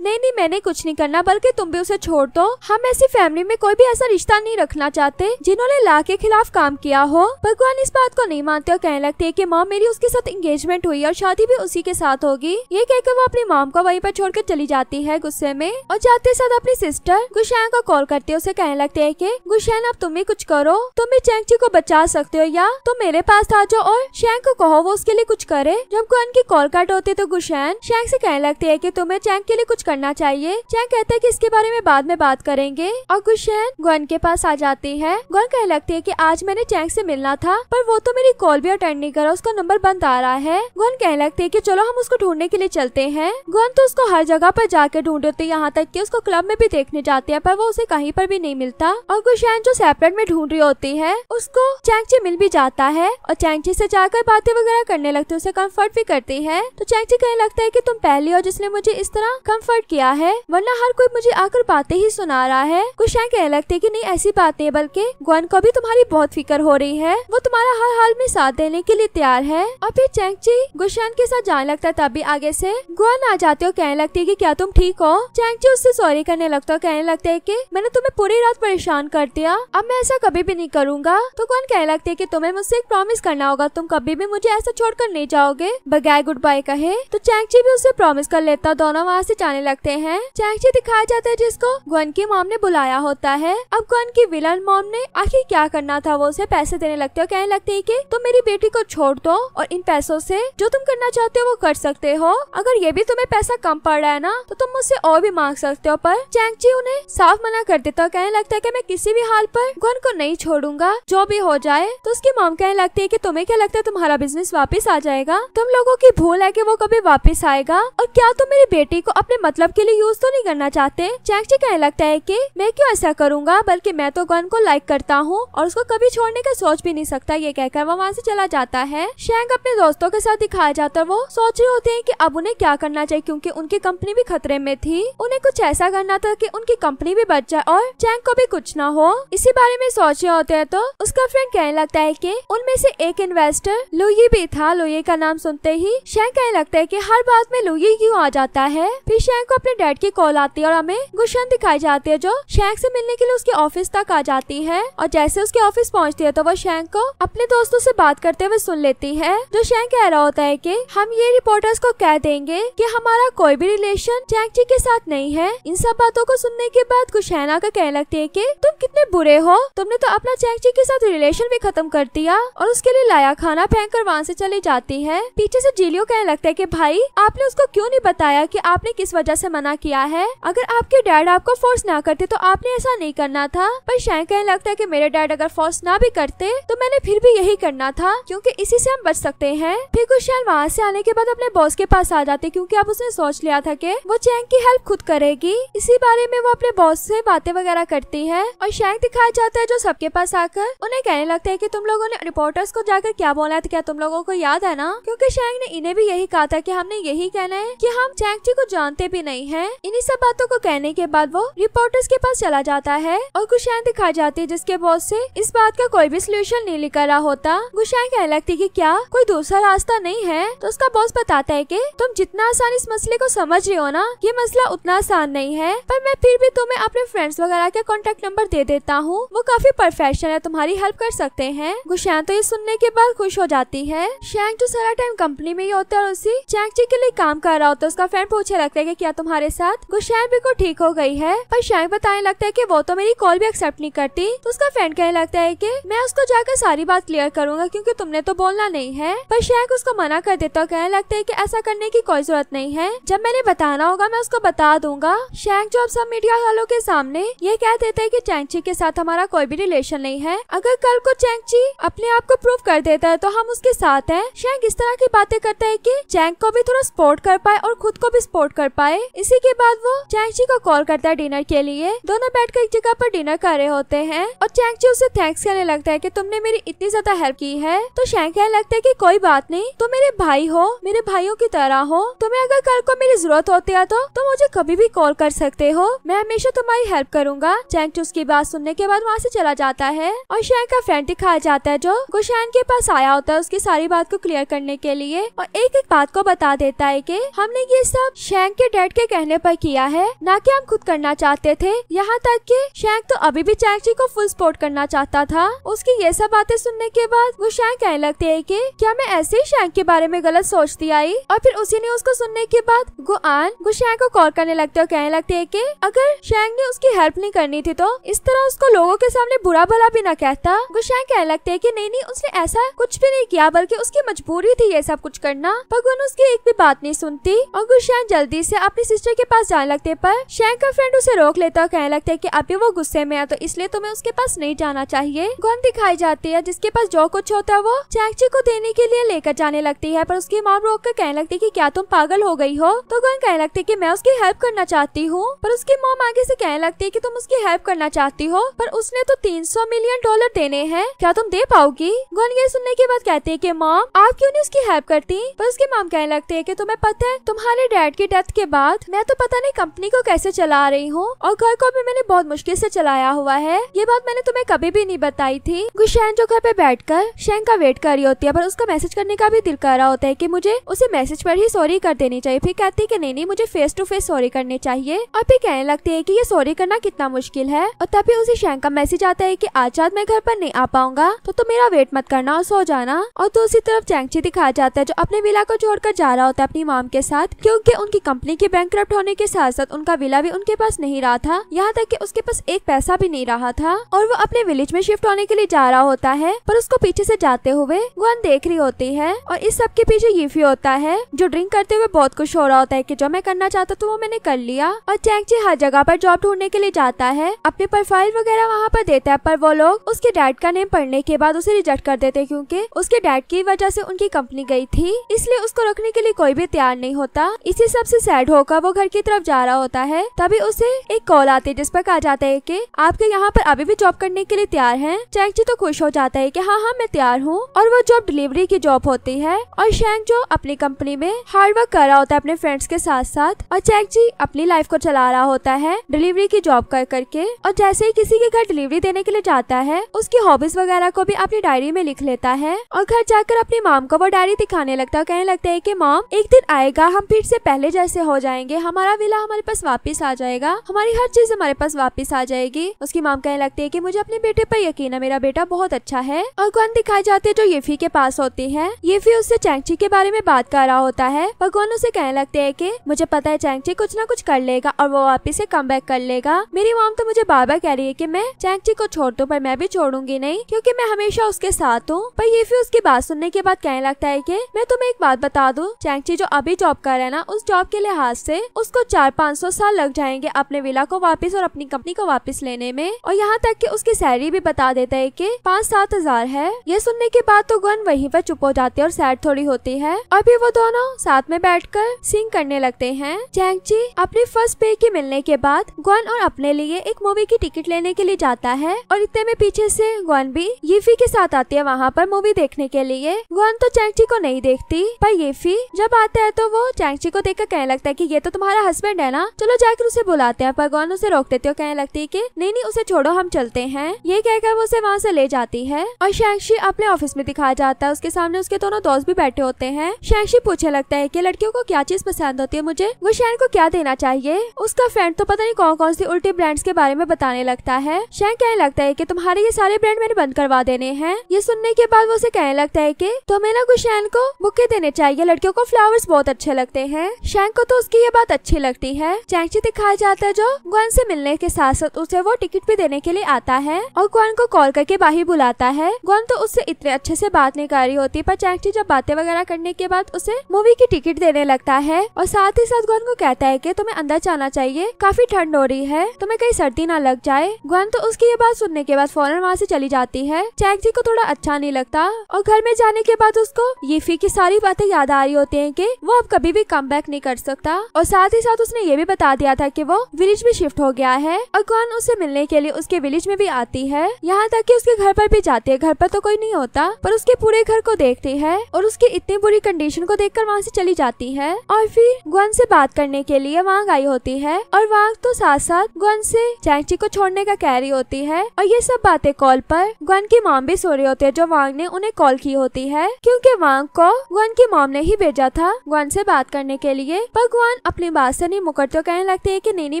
नहीं नहीं मैंने कुछ नहीं करना बल्कि तुम भी उसे छोड़ दो हम ऐसी फैमिली में कोई भी ऐसा रिश्ता नहीं रखना चाहते जिन्होंने ला के खिलाफ काम किया हो भगवान इस बात को नहीं मानते और कहने लगते है की माँ मेरी उसके साथ एंगेजमेंट हुई और शादी भी उसी के साथ होगी ये कहकर वो अपनी माम को वहीं पर छोड़कर चली जाती है गुस्से में और जाते साथ अपनी सिस्टर गुशैन को कॉल करती है उसे कहने लगते है की गुशैन अब तुम्हें कुछ करो तुम भी चैंगची को बचा सकते हो या तुम मेरे पास आ जाओ और शैंग को कहो वो उसके लिए कुछ करे जब गुआन की कॉल कट होती तो गुशैन शैंक से कहने लगती है कि तुम्हें चैंक के लिए कुछ करना चाहिए चैंक कहता है कि इसके बारे में बाद में बात करेंगे और गुशैन गुआन के पास आ जाती है गुआन कहने सकती है कि आज मैंने चैंक से मिलना था पर वो तो मेरी कॉल भी अटेंड नहीं करा उसका नंबर बंद आ रहा है गुन कह लगती है की चलो हम उसको ढूंढने के लिए चलते हैं गोहन तो उसको हर जगह पर जाकर ढूंढते यहाँ तक की उसको क्लब में भी देखने जाते हैं पर वो उसे कहीं पर भी नहीं मिलता और गुशैन जो सेपरेट में ढूंढ रही होती है उसको चैंगची मिल भी जाता है और चैंगची से जाकर बातें वगैरह करने लगती है उसे कम्फर्ट भी करती है तो चैंगची कहने लगता है की तुम पहली हो जिसने मुझे इस तरह कम्फर्ट किया है वरना हर कोई मुझे आकर बातें ही सुना रहा है गुशैन कहने लगते है की नहीं ऐसी बात नहीं बल्कि गुन को भी भी तुम्हारी बहुत फिक्र हो रही है वो तुम्हारा हर हाल में साथ देने के लिए तैयार है और फिर चैंगची गुशान के साथ जाने लगता है तभी आगे से गुआन आ जाते हो कहने लगती है कि क्या तुम ठीक हो चैंगची उससे सॉरी करने लगता है कहने लगते है की मैंने तुम्हें पूरी रात परेशान कर दिया अब मैं ऐसा कभी भी नहीं करूंगा तो गुआन कहने लगती है की तुम्हें मुझसे एक प्रॉमिस करना होगा तुम कभी भी मुझे ऐसा कर नहीं जाओगे बगैर गुड बाय कहे तो चैंगची भी उससे प्रॉमिस कर लेता दोनों वहाँ से जाने लगते है चैंगची दिखाया जाता है जिसको गुआन की मॉम ने बुलाया होता है अब गुआन की विलन मॉम ने आखिर क्या क्या करना था वो उसे पैसे देने लगते हो कहने लगते है की तुम मेरी बेटी को छोड़ दो और इन पैसों से जो तुम करना चाहते हो वो कर सकते हो अगर ये भी तुम्हें पैसा कम पड़ रहा है ना तो तुम मुझसे और भी मांग सकते हो पर चैंगची उन्हें साफ मना कर देता और कहने लगता है की मैं किसी भी हाल पर गुन को नहीं छोड़ूंगा जो भी हो जाए तो उसकी मॉम कहने लगती है की तुम्हें क्या लगता है तुम्हारा बिजनेस वापिस आ जाएगा तुम लोगो की भूल है की वो कभी वापिस आएगा और क्या तुम मेरी बेटी को अपने मतलब के लिए यूज तो नहीं करना चाहते चैंगची कहने लगता है की मैं क्यों ऐसा करूँगा बल्कि मैं तो गन को लाइक करता हूँ और उसको कभी छोड़ने का सोच भी नहीं सकता ये कहकर वो वहाँ से चला जाता है शेंग अपने दोस्तों के साथ दिखाया जाता है वो सोच रहे होते हैं कि अब उन्हें क्या करना चाहिए क्योंकि उनकी कंपनी भी खतरे में थी उन्हें कुछ ऐसा करना था कि उनकी कंपनी भी बच जाए और चैंग को भी कुछ ना हो इसी बारे में सोच रहे होते हैं तो उसका फ्रेंड कहने लगता है की उनमें से एक इन्वेस्टर लुई भी था लुई का नाम सुनते ही शेंग कहने लगता है की हर बात में लुई क्यूँ आ जाता है फिर शेंग को अपने डैड की कॉल आती है और हमें गुशन दिखाई जाती है जो शेंग से मिलने के लिए उसके ऑफिस तक आ जाती है और जैसे से उसके ऑफिस पहुंचती है तो वो शेंक को अपने दोस्तों से बात करते हुए सुन लेती है जो शैंक कह रहा होता है कि हम ये रिपोर्टर्स को कह देंगे कि हमारा कोई भी रिलेशन चैंग जी के साथ नहीं है इन सब बातों को सुनने के बाद कुशैना का कहने लगती है की तुम कितने बुरे हो तुमने तो अपना चैंग जी के साथ रिलेशन भी खत्म कर दिया और उसके लिए लाया खाना फेंक कर वहाँ ऐसी चली जाती है पीछे ऐसी जीलियो कहने लगता है की भाई आपने उसको क्यूँ नहीं बताया की आपने किस वजह ऐसी मना किया है अगर आपके डैड आपको फोर्स ना करते तो आपने ऐसा नहीं करना था पर शैंक कहने लगता है की मेरे डैड सुसाइड अगर फोर्स ना भी करते तो मैंने फिर भी यही करना था क्योंकि इसी से हम बच सकते हैं फिर कुशल वहाँ से आने के बाद अपने बॉस के पास आ जाते क्योंकि अब उसने सोच लिया था कि वो चैंग की हेल्प खुद करेगी इसी बारे में वो अपने बॉस से बातें वगैरह करती है और शैंग दिखाया जाता है जो सबके पास आकर उन्हें कहने लगता है की तुम लोगों ने रिपोर्टर्स को जाकर क्या बोला था तो क्या तुम लोगों को याद है ना क्यूँकी शैंग ने इन्हें भी यही कहा था की हमने यही कहना है की हम चैंग जी को जानते भी नहीं है इन्हीं सब बातों को कहने के बाद वो रिपोर्टर्स के पास चला जाता है और कुशैंग दिखाई जाती है जिसके बॉस से इस बात का कोई भी सोल्यूशन नहीं निकल रहा होता गुशाई कहने लगती की क्या कोई दूसरा रास्ता नहीं है तो उसका बॉस बताता है की तुम जितना आसान इस मसले को समझ रहे हो ना ये मसला उतना आसान नहीं है पर मैं फिर भी तुम्हें अपने फ्रेंड्स वगैरह के कॉन्टेक्ट नंबर दे देता हूँ वो काफी प्रोफेशनल है तुम्हारी हेल्प कर सकते हैं गुशैन तो ये सुनने के बाद खुश हो जाती है शैंक जो तो सारा टाइम कंपनी में ही होता है उसी चैंक जी के लिए काम कर रहा होता है उसका फ्रेंड पूछे लगता है की क्या तुम्हारे साथ गुशैन बिल्कुल ठीक हो गई है पर शैंक बताने लगता है की वो तो मेरी कॉल भी एक्सेप्ट नहीं करती तो उसका फ्रेंड कहने लगता है कि मैं उसको जाकर सारी बात क्लियर करूंगा क्योंकि तुमने तो बोलना नहीं है पर शेख उसको मना कर देता और कहने लगता है कि ऐसा करने की कोई जरूरत नहीं है जब मैंने बताना होगा मैं उसको बता दूंगा शेख जो अब सब मीडिया वालों के सामने ये कह देता है की चैंगची के साथ हमारा कोई भी रिलेशन नहीं है अगर कल को चैंगची अपने आप को प्रूव कर देता है तो हम उसके साथ है शेख इस तरह की बातें करता है की चैंग को भी थोड़ा सपोर्ट कर पाए और खुद को भी सपोर्ट कर पाए इसी के बाद वो चैंगची को कॉल करता है डिनर के लिए दोनों बैठ एक जगह पर डिनर कर रहे होते हैं और चैंगची नीचे उसे थैंक्स कहने लगता है कि तुमने मेरी इतनी ज्यादा हेल्प की है तो शैंक कहने लगता है कि कोई बात नहीं तुम मेरे भाई हो मेरे भाइयों की तरह हो तुम्हें अगर कल को मेरी जरूरत होती है तो तुम तो मुझे कभी भी कॉल कर सकते हो मैं हमेशा तुम्हारी हेल्प करूंगा चैंक उसकी बात सुनने के बाद वहाँ से चला जाता है और शैंक का फ्रेंड दिखाया जाता है जो गुशैन के पास आया होता है उसकी सारी बात को क्लियर करने के लिए और एक एक बात को बता देता है की हमने ये सब शैंक के डैड के कहने पर किया है न की हम खुद करना चाहते थे यहाँ तक की शैंक तो अभी भी चैंक जी को फुल सपोर्ट करना करना चाहता था उसकी ये सब बातें सुनने के बाद वो शैंक कहने लगते है की क्या मैं ऐसे ही शैंक के बारे में गलत सोचती आई और फिर उसी ने उसको सुनने के बाद गो गुशैंग को कॉल करने लगते और कहने लगते है की अगर शैंग ने उसकी हेल्प नहीं करनी थी तो इस तरह उसको लोगो के सामने बुरा भला भी न कहता गुशैंग कहने लगते है की नहीं नहीं उसने ऐसा कुछ भी नहीं किया बल्कि उसकी मजबूरी थी ये सब कुछ करना गुन उसकी एक भी बात नहीं सुनती और गुशैंग जल्दी से अपनी सिस्टर के पास जाने लगते पर शैंग का फ्रेंड उसे रोक लेता और कहने लगता है की अभी वो गुस्से में है तो इसलिए तुम्हें उसके पास नहीं जाना जाना चाहिए गन दिखाई जाती है जिसके पास जो कुछ होता है वो चैकची को देने के लिए लेकर जाने लगती है पर उसकी माँ रोक कर कहने लगती है की क्या तुम पागल हो गई हो तो गन कहने लगती है की मैं उसकी हेल्प करना चाहती हूँ पर उसकी माँ आगे से कहने लगती है की तुम उसकी हेल्प करना चाहती हो पर उसने तो तीन मिलियन डॉलर देने हैं क्या तुम दे पाओगी गन ये सुनने के बाद कहती है की मॉम आप क्यों नहीं उसकी हेल्प करती पर उसकी माँ कहने लगती है की तुम्हें पता है तुम्हारे डैड की डेथ के बाद मैं तो पता नहीं कंपनी को कैसे चला रही हूँ और घर को भी मैंने बहुत मुश्किल से चलाया हुआ है ये बात मैंने तुम्हें हमें भी नहीं बताई थी गुशैन जो घर पे बैठकर शेंग का वेट कर रही होती है पर उसका मैसेज करने का भी दिल कर रहा होता है की मुझे उसे मैसेज पर ही सॉरी कर देनी चाहिए फिर कहती है की नहीं नहीं मुझे फेस टू फेस सॉरी करने चाहिए और फिर कहने लगती है की ये सॉरी करना कितना मुश्किल है और तभी उसे शेंग का मैसेज आता है की आज रात मैं घर पर नहीं आ पाऊंगा तो तुम मेरा वेट मत करना और सो जाना और दूसरी तरफ चैंगची दिखाया जाता है जो अपने विला को छोड़कर जा रहा होता है अपनी माम के साथ क्योंकि उनकी कंपनी के बैंक होने के साथ साथ उनका विला भी उनके पास नहीं रहा था यहाँ तक कि उसके पास एक पैसा भी नहीं रहा था और वो अपने विलेज में शिफ्ट होने के लिए जा रहा होता है पर उसको पीछे से जाते हुए गुआन देख रही होती है और इस सब के पीछे यूफी होता है जो ड्रिंक करते हुए बहुत खुश हो रहा होता है की जो मैं करना चाहता था तो वो मैंने कर लिया और ची हर जगह पर जॉब ढूंढने के लिए जाता है अपनी प्रोफाइल वगैरह वहाँ पर देता है पर वो लोग उसके डैड का नेम पढ़ने के बाद उसे रिजेक्ट कर देते क्यूँकी उसके डैड की वजह से उनकी कंपनी गई थी इसलिए उसको रखने के लिए कोई भी तैयार नहीं होता इसी सबसे सैड होकर वो घर की तरफ जा रहा होता है तभी उसे एक कॉल आती है जिस पर कहा जाता है की आपके यहाँ पर अभी भी जॉब करने के लिए तैयार है चैंग जी तो खुश हो जाता है की हाँ हाँ मैं तैयार हूँ और वो जॉब डिलीवरी की जॉब होती है और शेंग जो अपनी कंपनी में हार्ड वर्क कर रहा होता है अपने फ्रेंड्स के साथ साथ और चैंग जी अपनी लाइफ को चला रहा होता है डिलीवरी की जॉब कर करके और जैसे ही किसी के घर डिलीवरी देने के लिए जाता है उसकी हॉबीज वगैरह को भी अपनी डायरी में लिख लेता है और घर जाकर अपनी माम को वो डायरी दिखाने लगता है कहने लगता है की माम एक दिन आएगा हम फिर से पहले जैसे हो जाएंगे हमारा विला हमारे पास वापिस आ जाएगा हमारी हर चीज हमारे पास वापिस आ जाएगी उसकी माम कहने लगती है की मुझे अपने अपने बेटे पर यकीन है मेरा बेटा बहुत अच्छा है भगवान दिखाए जाते जो येफी के पास होती है येफी उससे चैंगची के बारे में बात कर रहा होता है भगवान उसे कहने लगते है की मुझे पता है चैंगची कुछ न कुछ कर लेगा और वो वापिस ऐसी कम कर लेगा मेरी माम तो मुझे बार बार कह रही है की मैं चैंगची को छोड़ दू पर मैं भी छोड़ूंगी नहीं क्यूँकी मैं हमेशा उसके साथ हूँ पर फी उसकी बात सुनने के बाद कहने लगता है की मैं तुम्हें एक बात बता दू चैंगची जो अभी जॉब कर रहे ना उस जॉब के लिहाज से उसको चार पाँच सौ साल लग जाएंगे अपने विला को वापिस और अपनी कंपनी को वापिस लेने में और यहाँ तक की उसकी सैरी भी बता देता है कि पाँच सात हजार है ये सुनने के बाद तो गन वहीं पर चुप हो जाती है और सैड थोड़ी होती है अभी वो दोनों साथ में बैठकर सिंग करने लगते हैं चैंगची अपने फर्स्ट पे की मिलने के बाद गन और अपने लिए एक मूवी की टिकट लेने के लिए जाता है और इतने में पीछे से गन भी येफी के साथ आती है वहाँ पर मूवी देखने के लिए गन तो चैंगची को नहीं देखती पर येफी जब आता है तो वो चैंगची को देखकर कहने लगता है की ये तो तुम्हारा हस्बैंड है ना चलो जाकर उसे बुलाते हैं पर गौन उसे रोक देती है कहने लगती है की नहीं नहीं उसे छोड़ो हम चलते हैं ये कहकर वो उसे वहाँ से ले जाती है और शैक्षी अपने ऑफिस में दिखाया जाता है उसके सामने उसके दोनों दोस्त भी बैठे होते हैं शैक्षी पूछे लगता है की लड़कियों को क्या चीज पसंद होती है मुझे वो शैन को क्या देना चाहिए उसका फ्रेंड तो पता नहीं कौन कौन सी उल्टी ब्रांड्स के बारे में बताने लगता है शैन कहने लगता है की तुम्हारे ये सारे ब्रांड मैंने बंद करवा देने हैं ये सुनने के बाद वो उसे कहने लगता है की तुम्हें ना कुछ को बुके देने चाहिए लड़कियों को फ्लावर्स बहुत अच्छे लगते हैं शैन को तो उसकी ये बात अच्छी लगती है चैंक दिखाया जाता है जो गुआन से मिलने के साथ साथ उसे वो टिकट भी देने के लिए आता है और ग्वान को कॉल करके बाहर बुलाता है ग्वान तो उससे इतने अच्छे से बात नहीं कर रही होती पर चैंगची जब बातें वगैरह करने के बाद उसे मूवी की टिकट देने लगता है और साथ ही साथ ग्वान को कहता है की तुम्हें अंदर जाना चाहिए काफी ठंड हो रही है तुम्हें कहीं सर्दी ना लग जाए ग्वान तो उसकी ये बात सुनने के बाद फौरन वहाँ ऐसी चली जाती है चैंगची को थोड़ा अच्छा नहीं लगता और घर में जाने के बाद उसको यीफी की सारी बातें याद आ रही होती है की वो अब कभी भी कम नहीं कर सकता और साथ ही साथ उसने ये भी बता दिया था की वो विलेज में शिफ्ट हो गया है और ग्वान उसे मिलने के लिए उसके विलेज में भी आती करती है यहाँ तक कि उसके घर पर भी जाती है घर पर तो कोई नहीं होता पर उसके पूरे घर को देखती है और उसकी इतनी बुरी कंडीशन को देखकर वहाँ से चली जाती है और फिर गुआन से बात करने के लिए वांग आई होती है और वांग तो साथ साथ गुआन से चैंगची को छोड़ने का कह रही होती है और ये सब बातें कॉल पर गुआन की मॉम भी सो रही होती है जो वांग ने उन्हें कॉल की होती है क्योंकि वांग को गुआन की मॉम ने ही भेजा था गुआन से बात करने के लिए पर गुआन अपनी बात से नहीं मुकरते कहने लगते है की नहीं नहीं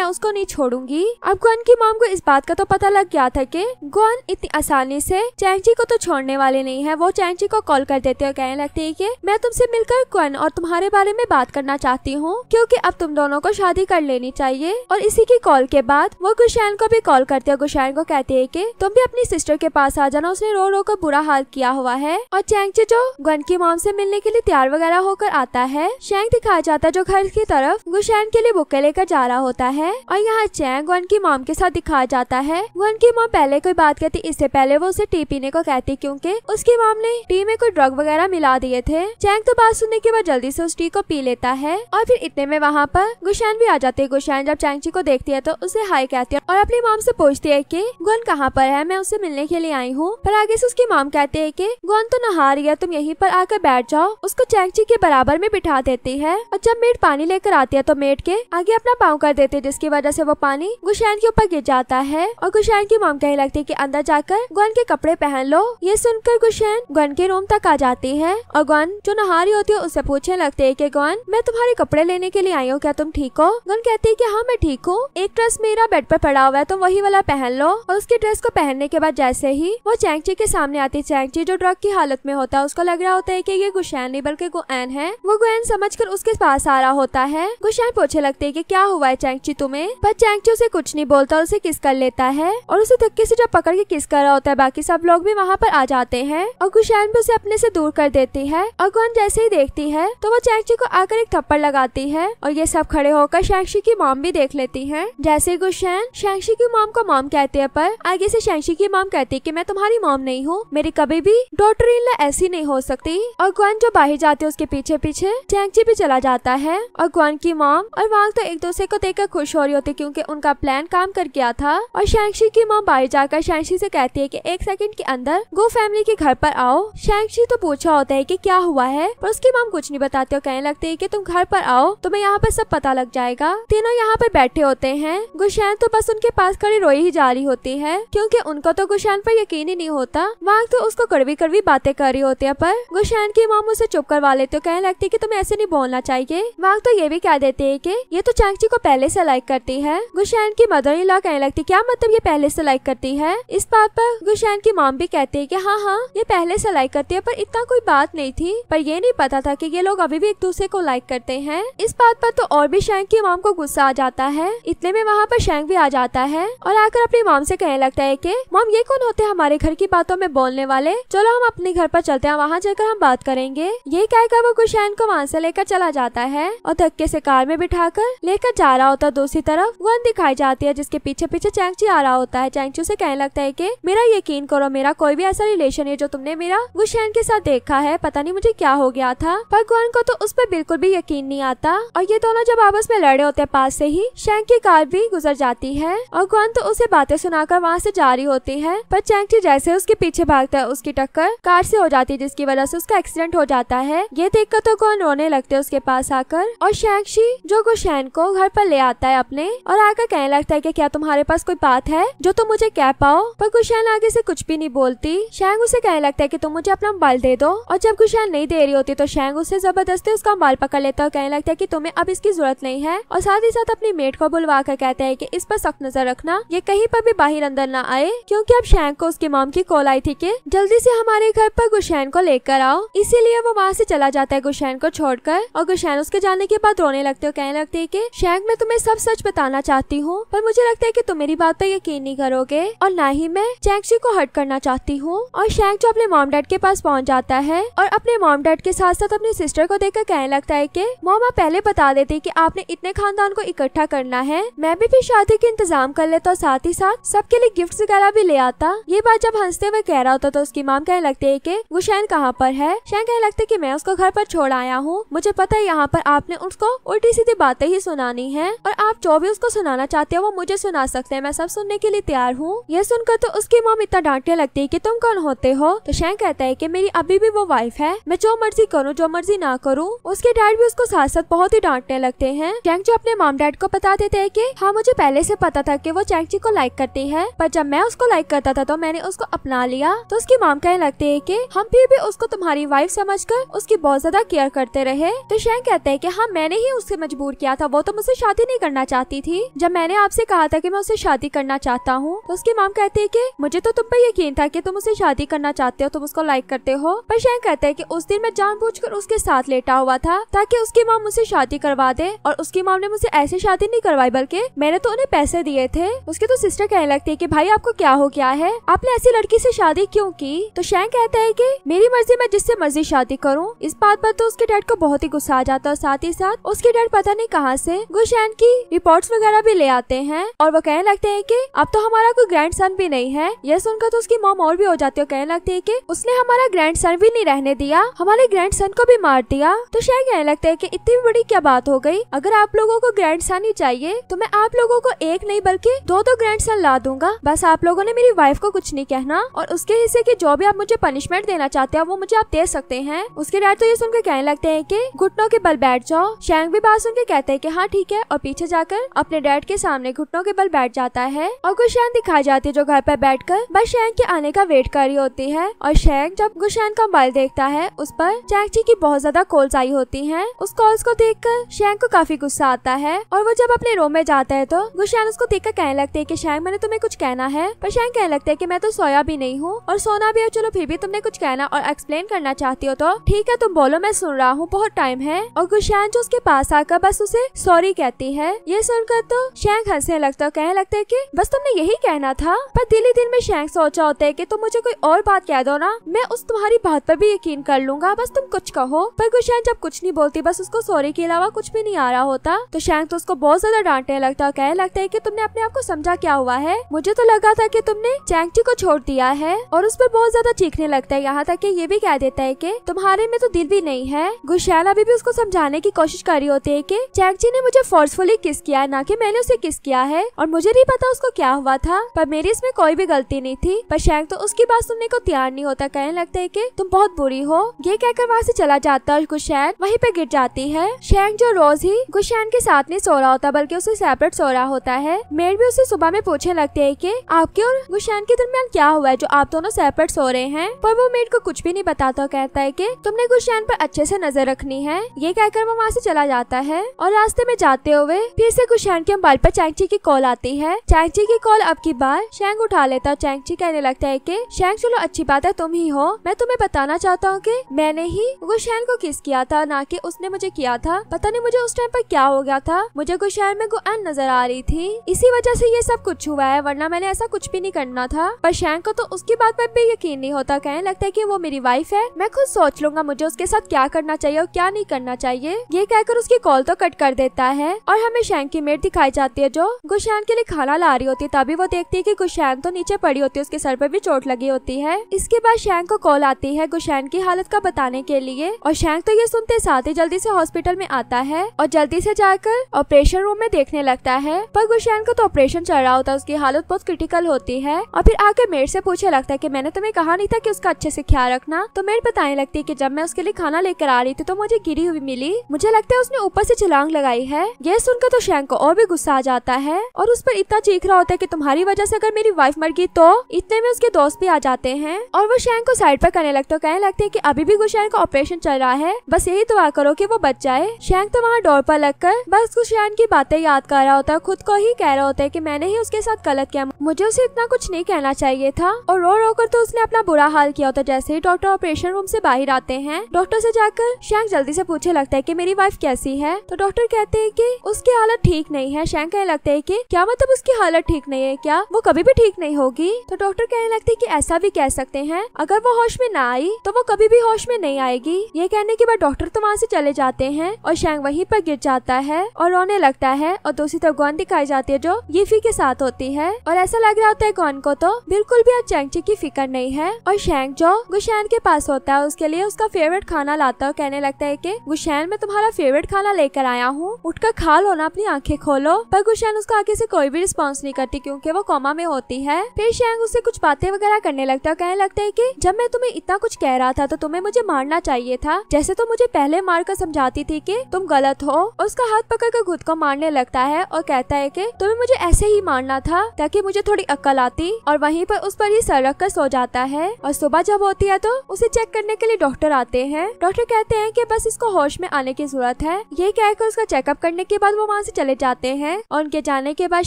मैं उसको नहीं छोड़ूंगी अब गुआन की मॉम को इस बात का तो पता लग गया था की से गोअन इतनी आसानी से चैंगजी को तो छोड़ने वाले नहीं है वो चैंगजी को कॉल कर देते और कहने लगते है की मैं तुमसे मिलकर गोअन और तुम्हारे बारे में बात करना चाहती हूँ क्यूँकी अब तुम दोनों को शादी कर लेनी चाहिए और इसी की कॉल के बाद वो गुशैन को भी कॉल करते और गुशैन को कहते है की तुम भी अपनी सिस्टर के पास आ जाना उसने रो रो कर बुरा हाल किया हुआ है और चैंगजी जो गन की मॉम से मिलने के लिए तैयार वगैरह होकर आता है शैंग दिखाया जाता है जो घर की तरफ गुशैन के लिए बुके लेकर जा रहा होता है और यहाँ चैंग गन की मॉम के साथ दिखाया जाता है गन की मॉम पहले पहले कोई बात कहती इससे पहले वो उसे टी पीने को कहती क्योंकि उसकी माम ने टी में कोई ड्रग वगैरह मिला दिए थे चैंग तो बात सुनने के बाद जल्दी से उस टी को पी लेता है और फिर इतने में वहाँ पर गुशैन भी आ जाती है गुशैन जब ची को देखती है तो उसे हाई कहती है और अपनी माम से पूछती है की गुन कहाँ पर है मैं उसे मिलने के लिए आई हूँ पर आगे से उसकी माम कहती है की गुन तो नहा रही है तुम यही पर आकर बैठ जाओ उसको चैंगची के बराबर में बिठा देती है और जब मेट पानी लेकर आती है तो मेट के आगे अपना पाँव कर देती है जिसकी वजह से वो पानी गुशैन के ऊपर गिर जाता है और गुशैन की माम कहला लगती कि अंदर जाकर गन के कपड़े पहन लो ये सुनकर गुशैन गन के रूम तक आ जाती है और गन जो नहा रही होती है उससे पूछने लगते है की गन मैं तुम्हारे कपड़े लेने के लिए आई हूँ क्या तुम ठीक हो गन कहती है की हाँ मैं ठीक हूँ एक ड्रेस मेरा बेड पर पड़ा हुआ है तुम वही वाला पहन लो और उसके ड्रेस को पहनने के बाद जैसे ही वो चैंगची के सामने आती चैंगची जो ड्रग की हालत में होता है उसको लग रहा होता है की ये गुशैन नहीं बल्कि गुएन है वो गुएन समझ कर उसके पास आ रहा होता है गुशैन पूछे लगते है की क्या हुआ है चैंगची तुम्हें पर चैंगची उसे कुछ नहीं बोलता उसे किस कर लेता है और उसे धक्के किसी से जो पकड़ के किस कर रहा होता है बाकी सब लोग भी वहाँ पर आ जाते हैं और गुशैन भी उसे अपने से दूर कर देती है और गुआन जैसे ही देखती है तो वो चैंगशी को आकर एक थप्पड़ लगाती है और ये सब खड़े होकर शैंगशी की मॉम भी देख लेती है जैसे गुशैन शैंगशी की मॉम को मॉम कहते हैं पर आगे से शैंगशी की मॉम कहती है की मैं तुम्हारी मॉम नहीं हूँ मेरी कभी भी डॉटर इन ऐसी नहीं हो सकती और गुआन जो बाहर जाते है उसके पीछे पीछे चैंगशी भी चला जाता है और गुआन की मॉम और वांग तो एक दूसरे को देखकर खुश हो रही होती क्यूँकी उनका प्लान काम कर गया था और शैंगशी की मॉम बाहर जाकर शैंशी से कहती है कि एक सेकंड के अंदर गो फैमिली के घर पर आओ शैंशी तो पूछा होता है कि क्या हुआ है पर उसकी माम कुछ नहीं बताती और कहने लगती है कि तुम घर पर आओ तुम्हें तो यहाँ पर सब पता लग जाएगा तीनों यहाँ पर बैठे होते हैं गुशैन तो बस उनके पास खड़ी रोई ही जा रही होती है क्यूँकी उनको तो गुशैन पर यकीन ही नहीं होता वहाँ तो उसको कड़वी कड़वी बातें कर रही होती है पर गुशैन की माम उसे चुप करवा लेती हो कहने लगती है की तुम्हें ऐसे नहीं बोलना चाहिए वहाँ तो ये भी कह देती है की ये तो चांगची को पहले से लाइक करती है गुशैन की मदर ही ला कहने लगती क्या मतलब ये पहले से लाइक करती करती है इस बात पर गुशैन की माम भी कहती है कि हाँ हाँ ये पहले से लाइक करती है पर इतना कोई बात नहीं थी पर ये नहीं पता था कि ये लोग अभी भी एक दूसरे को लाइक करते हैं इस बात पर तो और भी शैंक की माम को गुस्सा आ जाता है इतने में वहाँ पर शैंक भी आ जाता है और आकर अपनी माम से कहने लगता है की माम ये कौन होते हैं हमारे घर की बातों में बोलने वाले चलो हम अपने घर पर चलते हैं वहाँ जाकर हम बात करेंगे ये कहकर वो गुशैन को वहाँ से लेकर चला जाता है और धक्के से कार में कर लेकर जा रहा होता दूसरी तरफ वन दिखाई जाती है जिसके पीछे पीछे चैंगची आ रहा होता है चैंगची उसे कहने लगता है की मेरा यकीन करो मेरा कोई भी ऐसा रिलेशन है जो तुमने मेरा गुशैन के साथ देखा है पता नहीं मुझे क्या हो गया था पर गुआन को तो उस पर बिल्कुल भी यकीन नहीं आता और ये दोनों जब आपस में लड़े होते हैं पास से ही शैंक की कार भी गुजर जाती है और गुआन तो उसे बातें सुनाकर वहाँ से जा रही होती है पर चैंगची जैसे उसके पीछे भागता है उसकी टक्कर कार से हो जाती है जिसकी वजह से उसका एक्सीडेंट हो जाता है ये देखकर तो गुआन रोने लगते है उसके पास आकर और शैंगशी जो गुशैन को घर पर ले आता है अपने और आकर कहने लगता है की क्या तुम्हारे पास कोई बात है जो तुम मुझे कह पाओ पर कुशैन आगे से कुछ भी नहीं बोलती शैंग उसे कहने लगता है कि तुम मुझे अपना बाल दे दो और जब कुशैन नहीं दे रही होती तो शैंग उसे जबरदस्ती उसका बाल पकड़ लेता और कहने लगता है की तुम्हें अब इसकी जरूरत नहीं है और साथ ही साथ अपनी मेट को बुलवा कर कहते हैं की इस पर सख्त नजर रखना ये कहीं पर भी बाहर अंदर न आए क्यूँकी अब शैंग को उसकी माम की कॉल आई थी की जल्दी ऐसी हमारे घर पर गुशैन को लेकर आओ इसीलिए वो वहाँ ऐसी चला जाता है गुशैन को छोड़कर और गुशैन उसके जाने के बाद रोने लगते और कहने लगते है की शेंग मैं तुम्हें सब सच बताना चाहती हूँ पर मुझे लगता है की तुम मेरी बात पर यकीन नहीं करोगे और ना ही मैं जैक्सी को हट करना चाहती हूँ और शैक जो अपने मॉम डैड के पास पहुँच जाता है और अपने मॉम डैड के साथ साथ अपने सिस्टर को देखकर कहने लगता है की मोमा पहले बता देती की आपने इतने खानदान को इकट्ठा करना है मैं भी फिर शादी के इंतजाम कर लेता और साथ ही साथ सबके लिए गिफ्ट वगैरह भी ले आता ये बात जब हंसते हुए कह रहा होता तो उसकी माम कहने लगती है की गुशैन कहाँ पर है शैन कहने लगता है की मैं उसको घर पर छोड़ आया हूँ मुझे पता है यहाँ पर आपने उसको उल्टी सीधी बातें ही सुनानी है और आप जो भी उसको सुनाना चाहते हो वो मुझे सुना सकते हैं मैं सब सुनने के लिए तैयार हूँ ये सुनकर तो उसकी मोम इतना डांटने लगती है की तुम कौन होते हो तो शैंग कहता है की मेरी अभी भी वो वाइफ है मैं जो मर्जी करूँ जो मर्जी ना करूँ उसके डैड भी उसको साथ साथ बहुत ही डांटने लगते हैं चैंग जो अपने माम डैड को बता देते है की हाँ मुझे पहले से पता था की वो चैंग जी को लाइक करती है पर जब मैं उसको लाइक करता था तो मैंने उसको अपना लिया तो उसकी माम कहने लगती है की हम फिर भी उसको तुम्हारी वाइफ समझ कर उसकी बहुत ज्यादा केयर करते रहे तो शैंग कहते हैं की हाँ मैंने ही उसे मजबूर किया था वो तो मुझसे शादी नहीं करना चाहती थी जब मैंने आपसे कहा था की मैं उसे शादी करना चाहता हूँ तो उसके माम कहते हैं कि मुझे तो तुम पर यकीन था कि तुम उसे शादी करना चाहते हो तुम उसको लाइक करते हो पर शैंग कहता है कि उस दिन मैं जानबूझकर उसके साथ लेटा हुआ था ताकि उसकी माम मुझसे शादी करवा दे और उसकी माम ने मुझसे ऐसे शादी नहीं करवाई बल्कि मैंने तो उन्हें पैसे दिए थे उसके तो सिस्टर कहने लगती है की भाई आपको क्या हो क्या है आपने ऐसी लड़की ऐसी शादी क्यूँ की तो शैंग कहता है की मेरी मर्जी मैं जिससे मर्जी शादी करूँ इस बात पर तो उसके डैड को बहुत ही गुस्सा आ जाता है साथ ही साथ उसके डैड पता नहीं कहाँ से गुशैन की रिपोर्ट वगैरह भी ले आते हैं और वो कहने लगते है की अब तो हमारा कोई ग्रैंड सन भी नहीं है यह सुनकर तो उसकी मोम और भी हो जाती है कहने लगती है की उसने हमारा ग्रैंड सन भी नहीं रहने दिया हमारे ग्रैंड सन को भी मार दिया तो शेयर कहने लगता है की इतनी बड़ी क्या बात हो गई अगर आप लोगों को ग्रैंड सन ही चाहिए तो मैं आप लोगों को एक नहीं बल्कि दो दो ग्रैंड सन ला दूंगा बस आप लोगों ने मेरी वाइफ को कुछ नहीं कहना और उसके हिस्से की जो भी आप मुझे पनिशमेंट देना चाहते हैं वो मुझे आप दे सकते हैं उसके डैड तो ये सुनकर कहने लगते हैं कि घुटनों के बल बैठ जाओ शैंग भी बात सुनकर कहते हैं कि हाँ ठीक है और पीछे जाकर अपने डैड के सामने घुटनों के बल बैठ जाता है और कुछ शैंग दिखा आ जाती है जो घर पर बैठ कर बस शेंग के आने का वेट कर रही होती है और शैंक जब गुशैन का मोबाइल देखता है उस पर शैंक जी की बहुत ज्यादा कॉल्स आई होती है उस कॉल्स को देख कर शेंग को काफी गुस्सा आता है और वो जब अपने रूम में जाता है तो गुशैन उसको देख कर कहने लगते है की शैंक मैंने तुम्हें कुछ कहना है पर शेंग कहने लगता है की मैं तो सोया भी नहीं हूँ और सोना भी है चलो फिर भी तुमने कुछ कहना और एक्सप्लेन करना चाहती हो तो ठीक है तुम बोलो मैं सुन रहा हूँ बहुत टाइम है और गुशैन जो उसके पास आकर बस उसे सॉरी कहती है ये सुनकर तो शैंक हंसने लगता है कहने लगता है की बस तुमने यही कहना गया था पर ही दिल में शैंक सोचा होता है की तुम मुझे कोई और बात कह दो ना मैं उस तुम्हारी बात पर भी यकीन कर लूंगा बस तुम कुछ कहो पर गुशैन जब कुछ नहीं बोलती बस उसको सोरे के अलावा कुछ भी नहीं आ रहा होता तो शैंक तो उसको बहुत ज्यादा डांटने लगता है कहने लगता है की तुमने अपने आप को समझा क्या हुआ है मुझे तो लगा था की तुमने चैंगची को छोड़ दिया है और उस पर बहुत ज्यादा चीखने लगता है यहाँ तक की ये भी कह देता है की तुम्हारे में तो दिल भी नहीं है गुशैन अभी भी उसको समझाने की कोशिश कर रही होती है की चैंगची ने मुझे फोर्सफुली किस किया है न की मैंने उसे किस किया है और मुझे नहीं पता उसको क्या हुआ था पर मेरी इसमें कोई भी गलती नहीं थी पर शेंग तो उसकी बात सुनने को तैयार नहीं होता कहने लगता है की तुम बहुत बुरी हो ये कहकर वहाँ से चला जाता है और गुशैन वहीं पे गिर जाती है शेंग जो रोज ही गुशैन के साथ नहीं सो रहा होता बल्कि उसे सेपरेट सो रहा होता है मेड भी उसे सुबह में पूछने लगते है की आपके और गुशैन के दरमियान क्या हुआ है जो आप दोनों सेपरेट सो रहे हैं पर वो मेड को कुछ भी नहीं बताता कहता है की तुमने गुशैन पर अच्छे से नजर रखनी है ये कहकर वो वहाँ से चला जाता है और रास्ते में जाते हुए फिर से गुशैन के मोबाइल पर चैंगची की कॉल आती है चैंगची की कॉल अब की बात है शेंग उठा लेता चैंगची कहने लगता है कि शेंग चलो अच्छी बात है तुम ही हो मैं तुम्हें बताना चाहता हूँ कि मैंने ही गुशैन को किस किया था ना कि उसने मुझे किया था पता नहीं मुझे उस टाइम पर क्या हो गया था मुझे गुशैन में गुअन नजर आ रही थी इसी वजह से ये सब कुछ हुआ है वरना मैंने ऐसा कुछ भी नहीं करना था पर शेंग को तो उसकी बात पर भी यकीन नहीं होता कहने लगता है की वो मेरी वाइफ है मैं खुद सोच लूंगा मुझे उसके साथ क्या करना चाहिए और क्या नहीं करना चाहिए ये कहकर उसकी कॉल तो कट कर देता है और हमें शेंग की मेट दिखाई जाती है जो गुशैन के लिए खाना ला रही होती है तभी वो देखती है कि गुशैन तो नीचे पड़ी होती है उसके सर पर भी चोट लगी होती है इसके बाद शैंक को कॉल आती है गुशैन की हालत का बताने के लिए और शैंक तो ये सुनते साथ ही जल्दी से हॉस्पिटल में आता है और जल्दी से जाकर ऑपरेशन रूम में देखने लगता है पर गुशैन को तो ऑपरेशन चल रहा होता है उसकी हालत बहुत क्रिटिकल होती है और फिर आके मेड से पूछे लगता है की मैंने तुम्हें कहा नहीं था की उसका अच्छे से ख्याल रखना तो मेड बताने लगती है की जब मैं उसके लिए खाना लेकर आ रही थी तो मुझे गिरी हुई मिली मुझे लगता है उसने ऊपर से छलांग लगाई है यह सुनकर तो शैंक को और भी गुस्सा आ जाता है और उस पर इतना चीख रहा होता है की तुम्हारी वजह से अगर मेरी वाइफ मर गई तो इतने में उसके दोस्त भी आ जाते हैं और वो शैंग को साइड पर करने लगते कहने लगते हैं की अभी भी गुशैन का ऑपरेशन चल रहा है बस यही दुआ करो की वो बच जाए शैंग तो वहाँ डोर पर लगकर बस गुशैन की बातें याद कर रहा होता है खुद को ही कह रहा होता है की मैंने ही उसके साथ गलत किया मुझे उसे इतना कुछ नहीं कहना चाहिए था और रो रो कर तो उसने अपना बुरा हाल किया होता जैसे ही डॉक्टर ऑपरेशन रूम से बाहर आते हैं डॉक्टर से जाकर शैंग जल्दी से पूछे लगता है कि मेरी वाइफ कैसी है तो डॉक्टर कहते हैं कि उसकी हालत ठीक नहीं है शैंग कहने लगते है कि क्या मतलब उसकी हालत ठीक नहीं है क्या वो वो कभी भी ठीक नहीं होगी तो डॉक्टर कहने लगते की ऐसा भी कह सकते हैं अगर वो होश में ना आई तो वो कभी भी होश में नहीं आएगी ये कहने के बाद डॉक्टर तो वहाँ से चले जाते हैं और शैंग वहीं पर गिर जाता है और रोने लगता है और दूसरी तरफ गौन दिखाई जाती है जो ये के साथ होती है और ऐसा लग रहा होता है गौन को तो बिल्कुल भी अब चैंगची की फिक्र नहीं है और शैंग जो गुशैन के पास होता है उसके लिए उसका फेवरेट खाना लाता है कहने लगता है की गुशैन मैं तुम्हारा फेवरेट खाना लेकर आया हूँ उठकर खा लो ना अपनी आँखें खोलो पर गुशैन उसका आगे से कोई भी रिस्पॉन्स नहीं करती क्यूँकी वो कॉमा कोमा में होती है फिर शेंग उसे कुछ बातें वगैरह करने लगता है कहने लगता है की जब मैं तुम्हें इतना कुछ कह रहा था तो तुम्हें मुझे मारना चाहिए था जैसे तुम तो मुझे पहले मार कर समझाती थी की तुम गलत हो उसका हाथ पकड़ कर खुद को मारने लगता है और कहता है की तुम्हें मुझे ऐसे ही मारना था ताकि मुझे थोड़ी अक्कल आती और वहीं पर उस पर ही सर रख कर सो जाता है और सुबह जब होती है तो उसे चेक करने के लिए डॉक्टर आते हैं डॉक्टर कहते हैं कि बस इसको होश में आने की जरूरत है ये कहकर उसका चेकअप करने के बाद वो वहाँ से चले जाते हैं और उनके जाने के बाद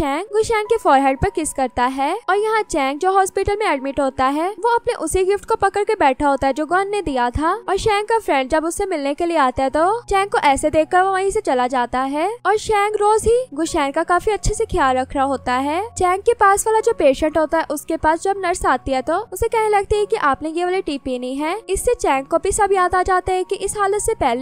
शैंग वो शैंग के फॉरहेड पर किस करता है और यहाँ चैंग जो हॉस्पिटल में एडमिट होता है वो अपने उसी गिफ्ट को पकड़ के बैठा होता है जो गॉन ने दिया था और शैंग का फ्रेंड जब उससे मिलने के लिए आता है तो चैंग को ऐसे देख कर वो वही से चला जाता है और शैंग रोज ही गुशैन का काफी अच्छे से ख्याल रख रहा होता है चैंग के पास वाला जो पेशेंट होता है उसके पास जब नर्स आती है तो उसे कहने लगती है की आपने ये वाली टी पीनी है इससे चैंग को भी सब याद आ जाता है की इस हालत से पहले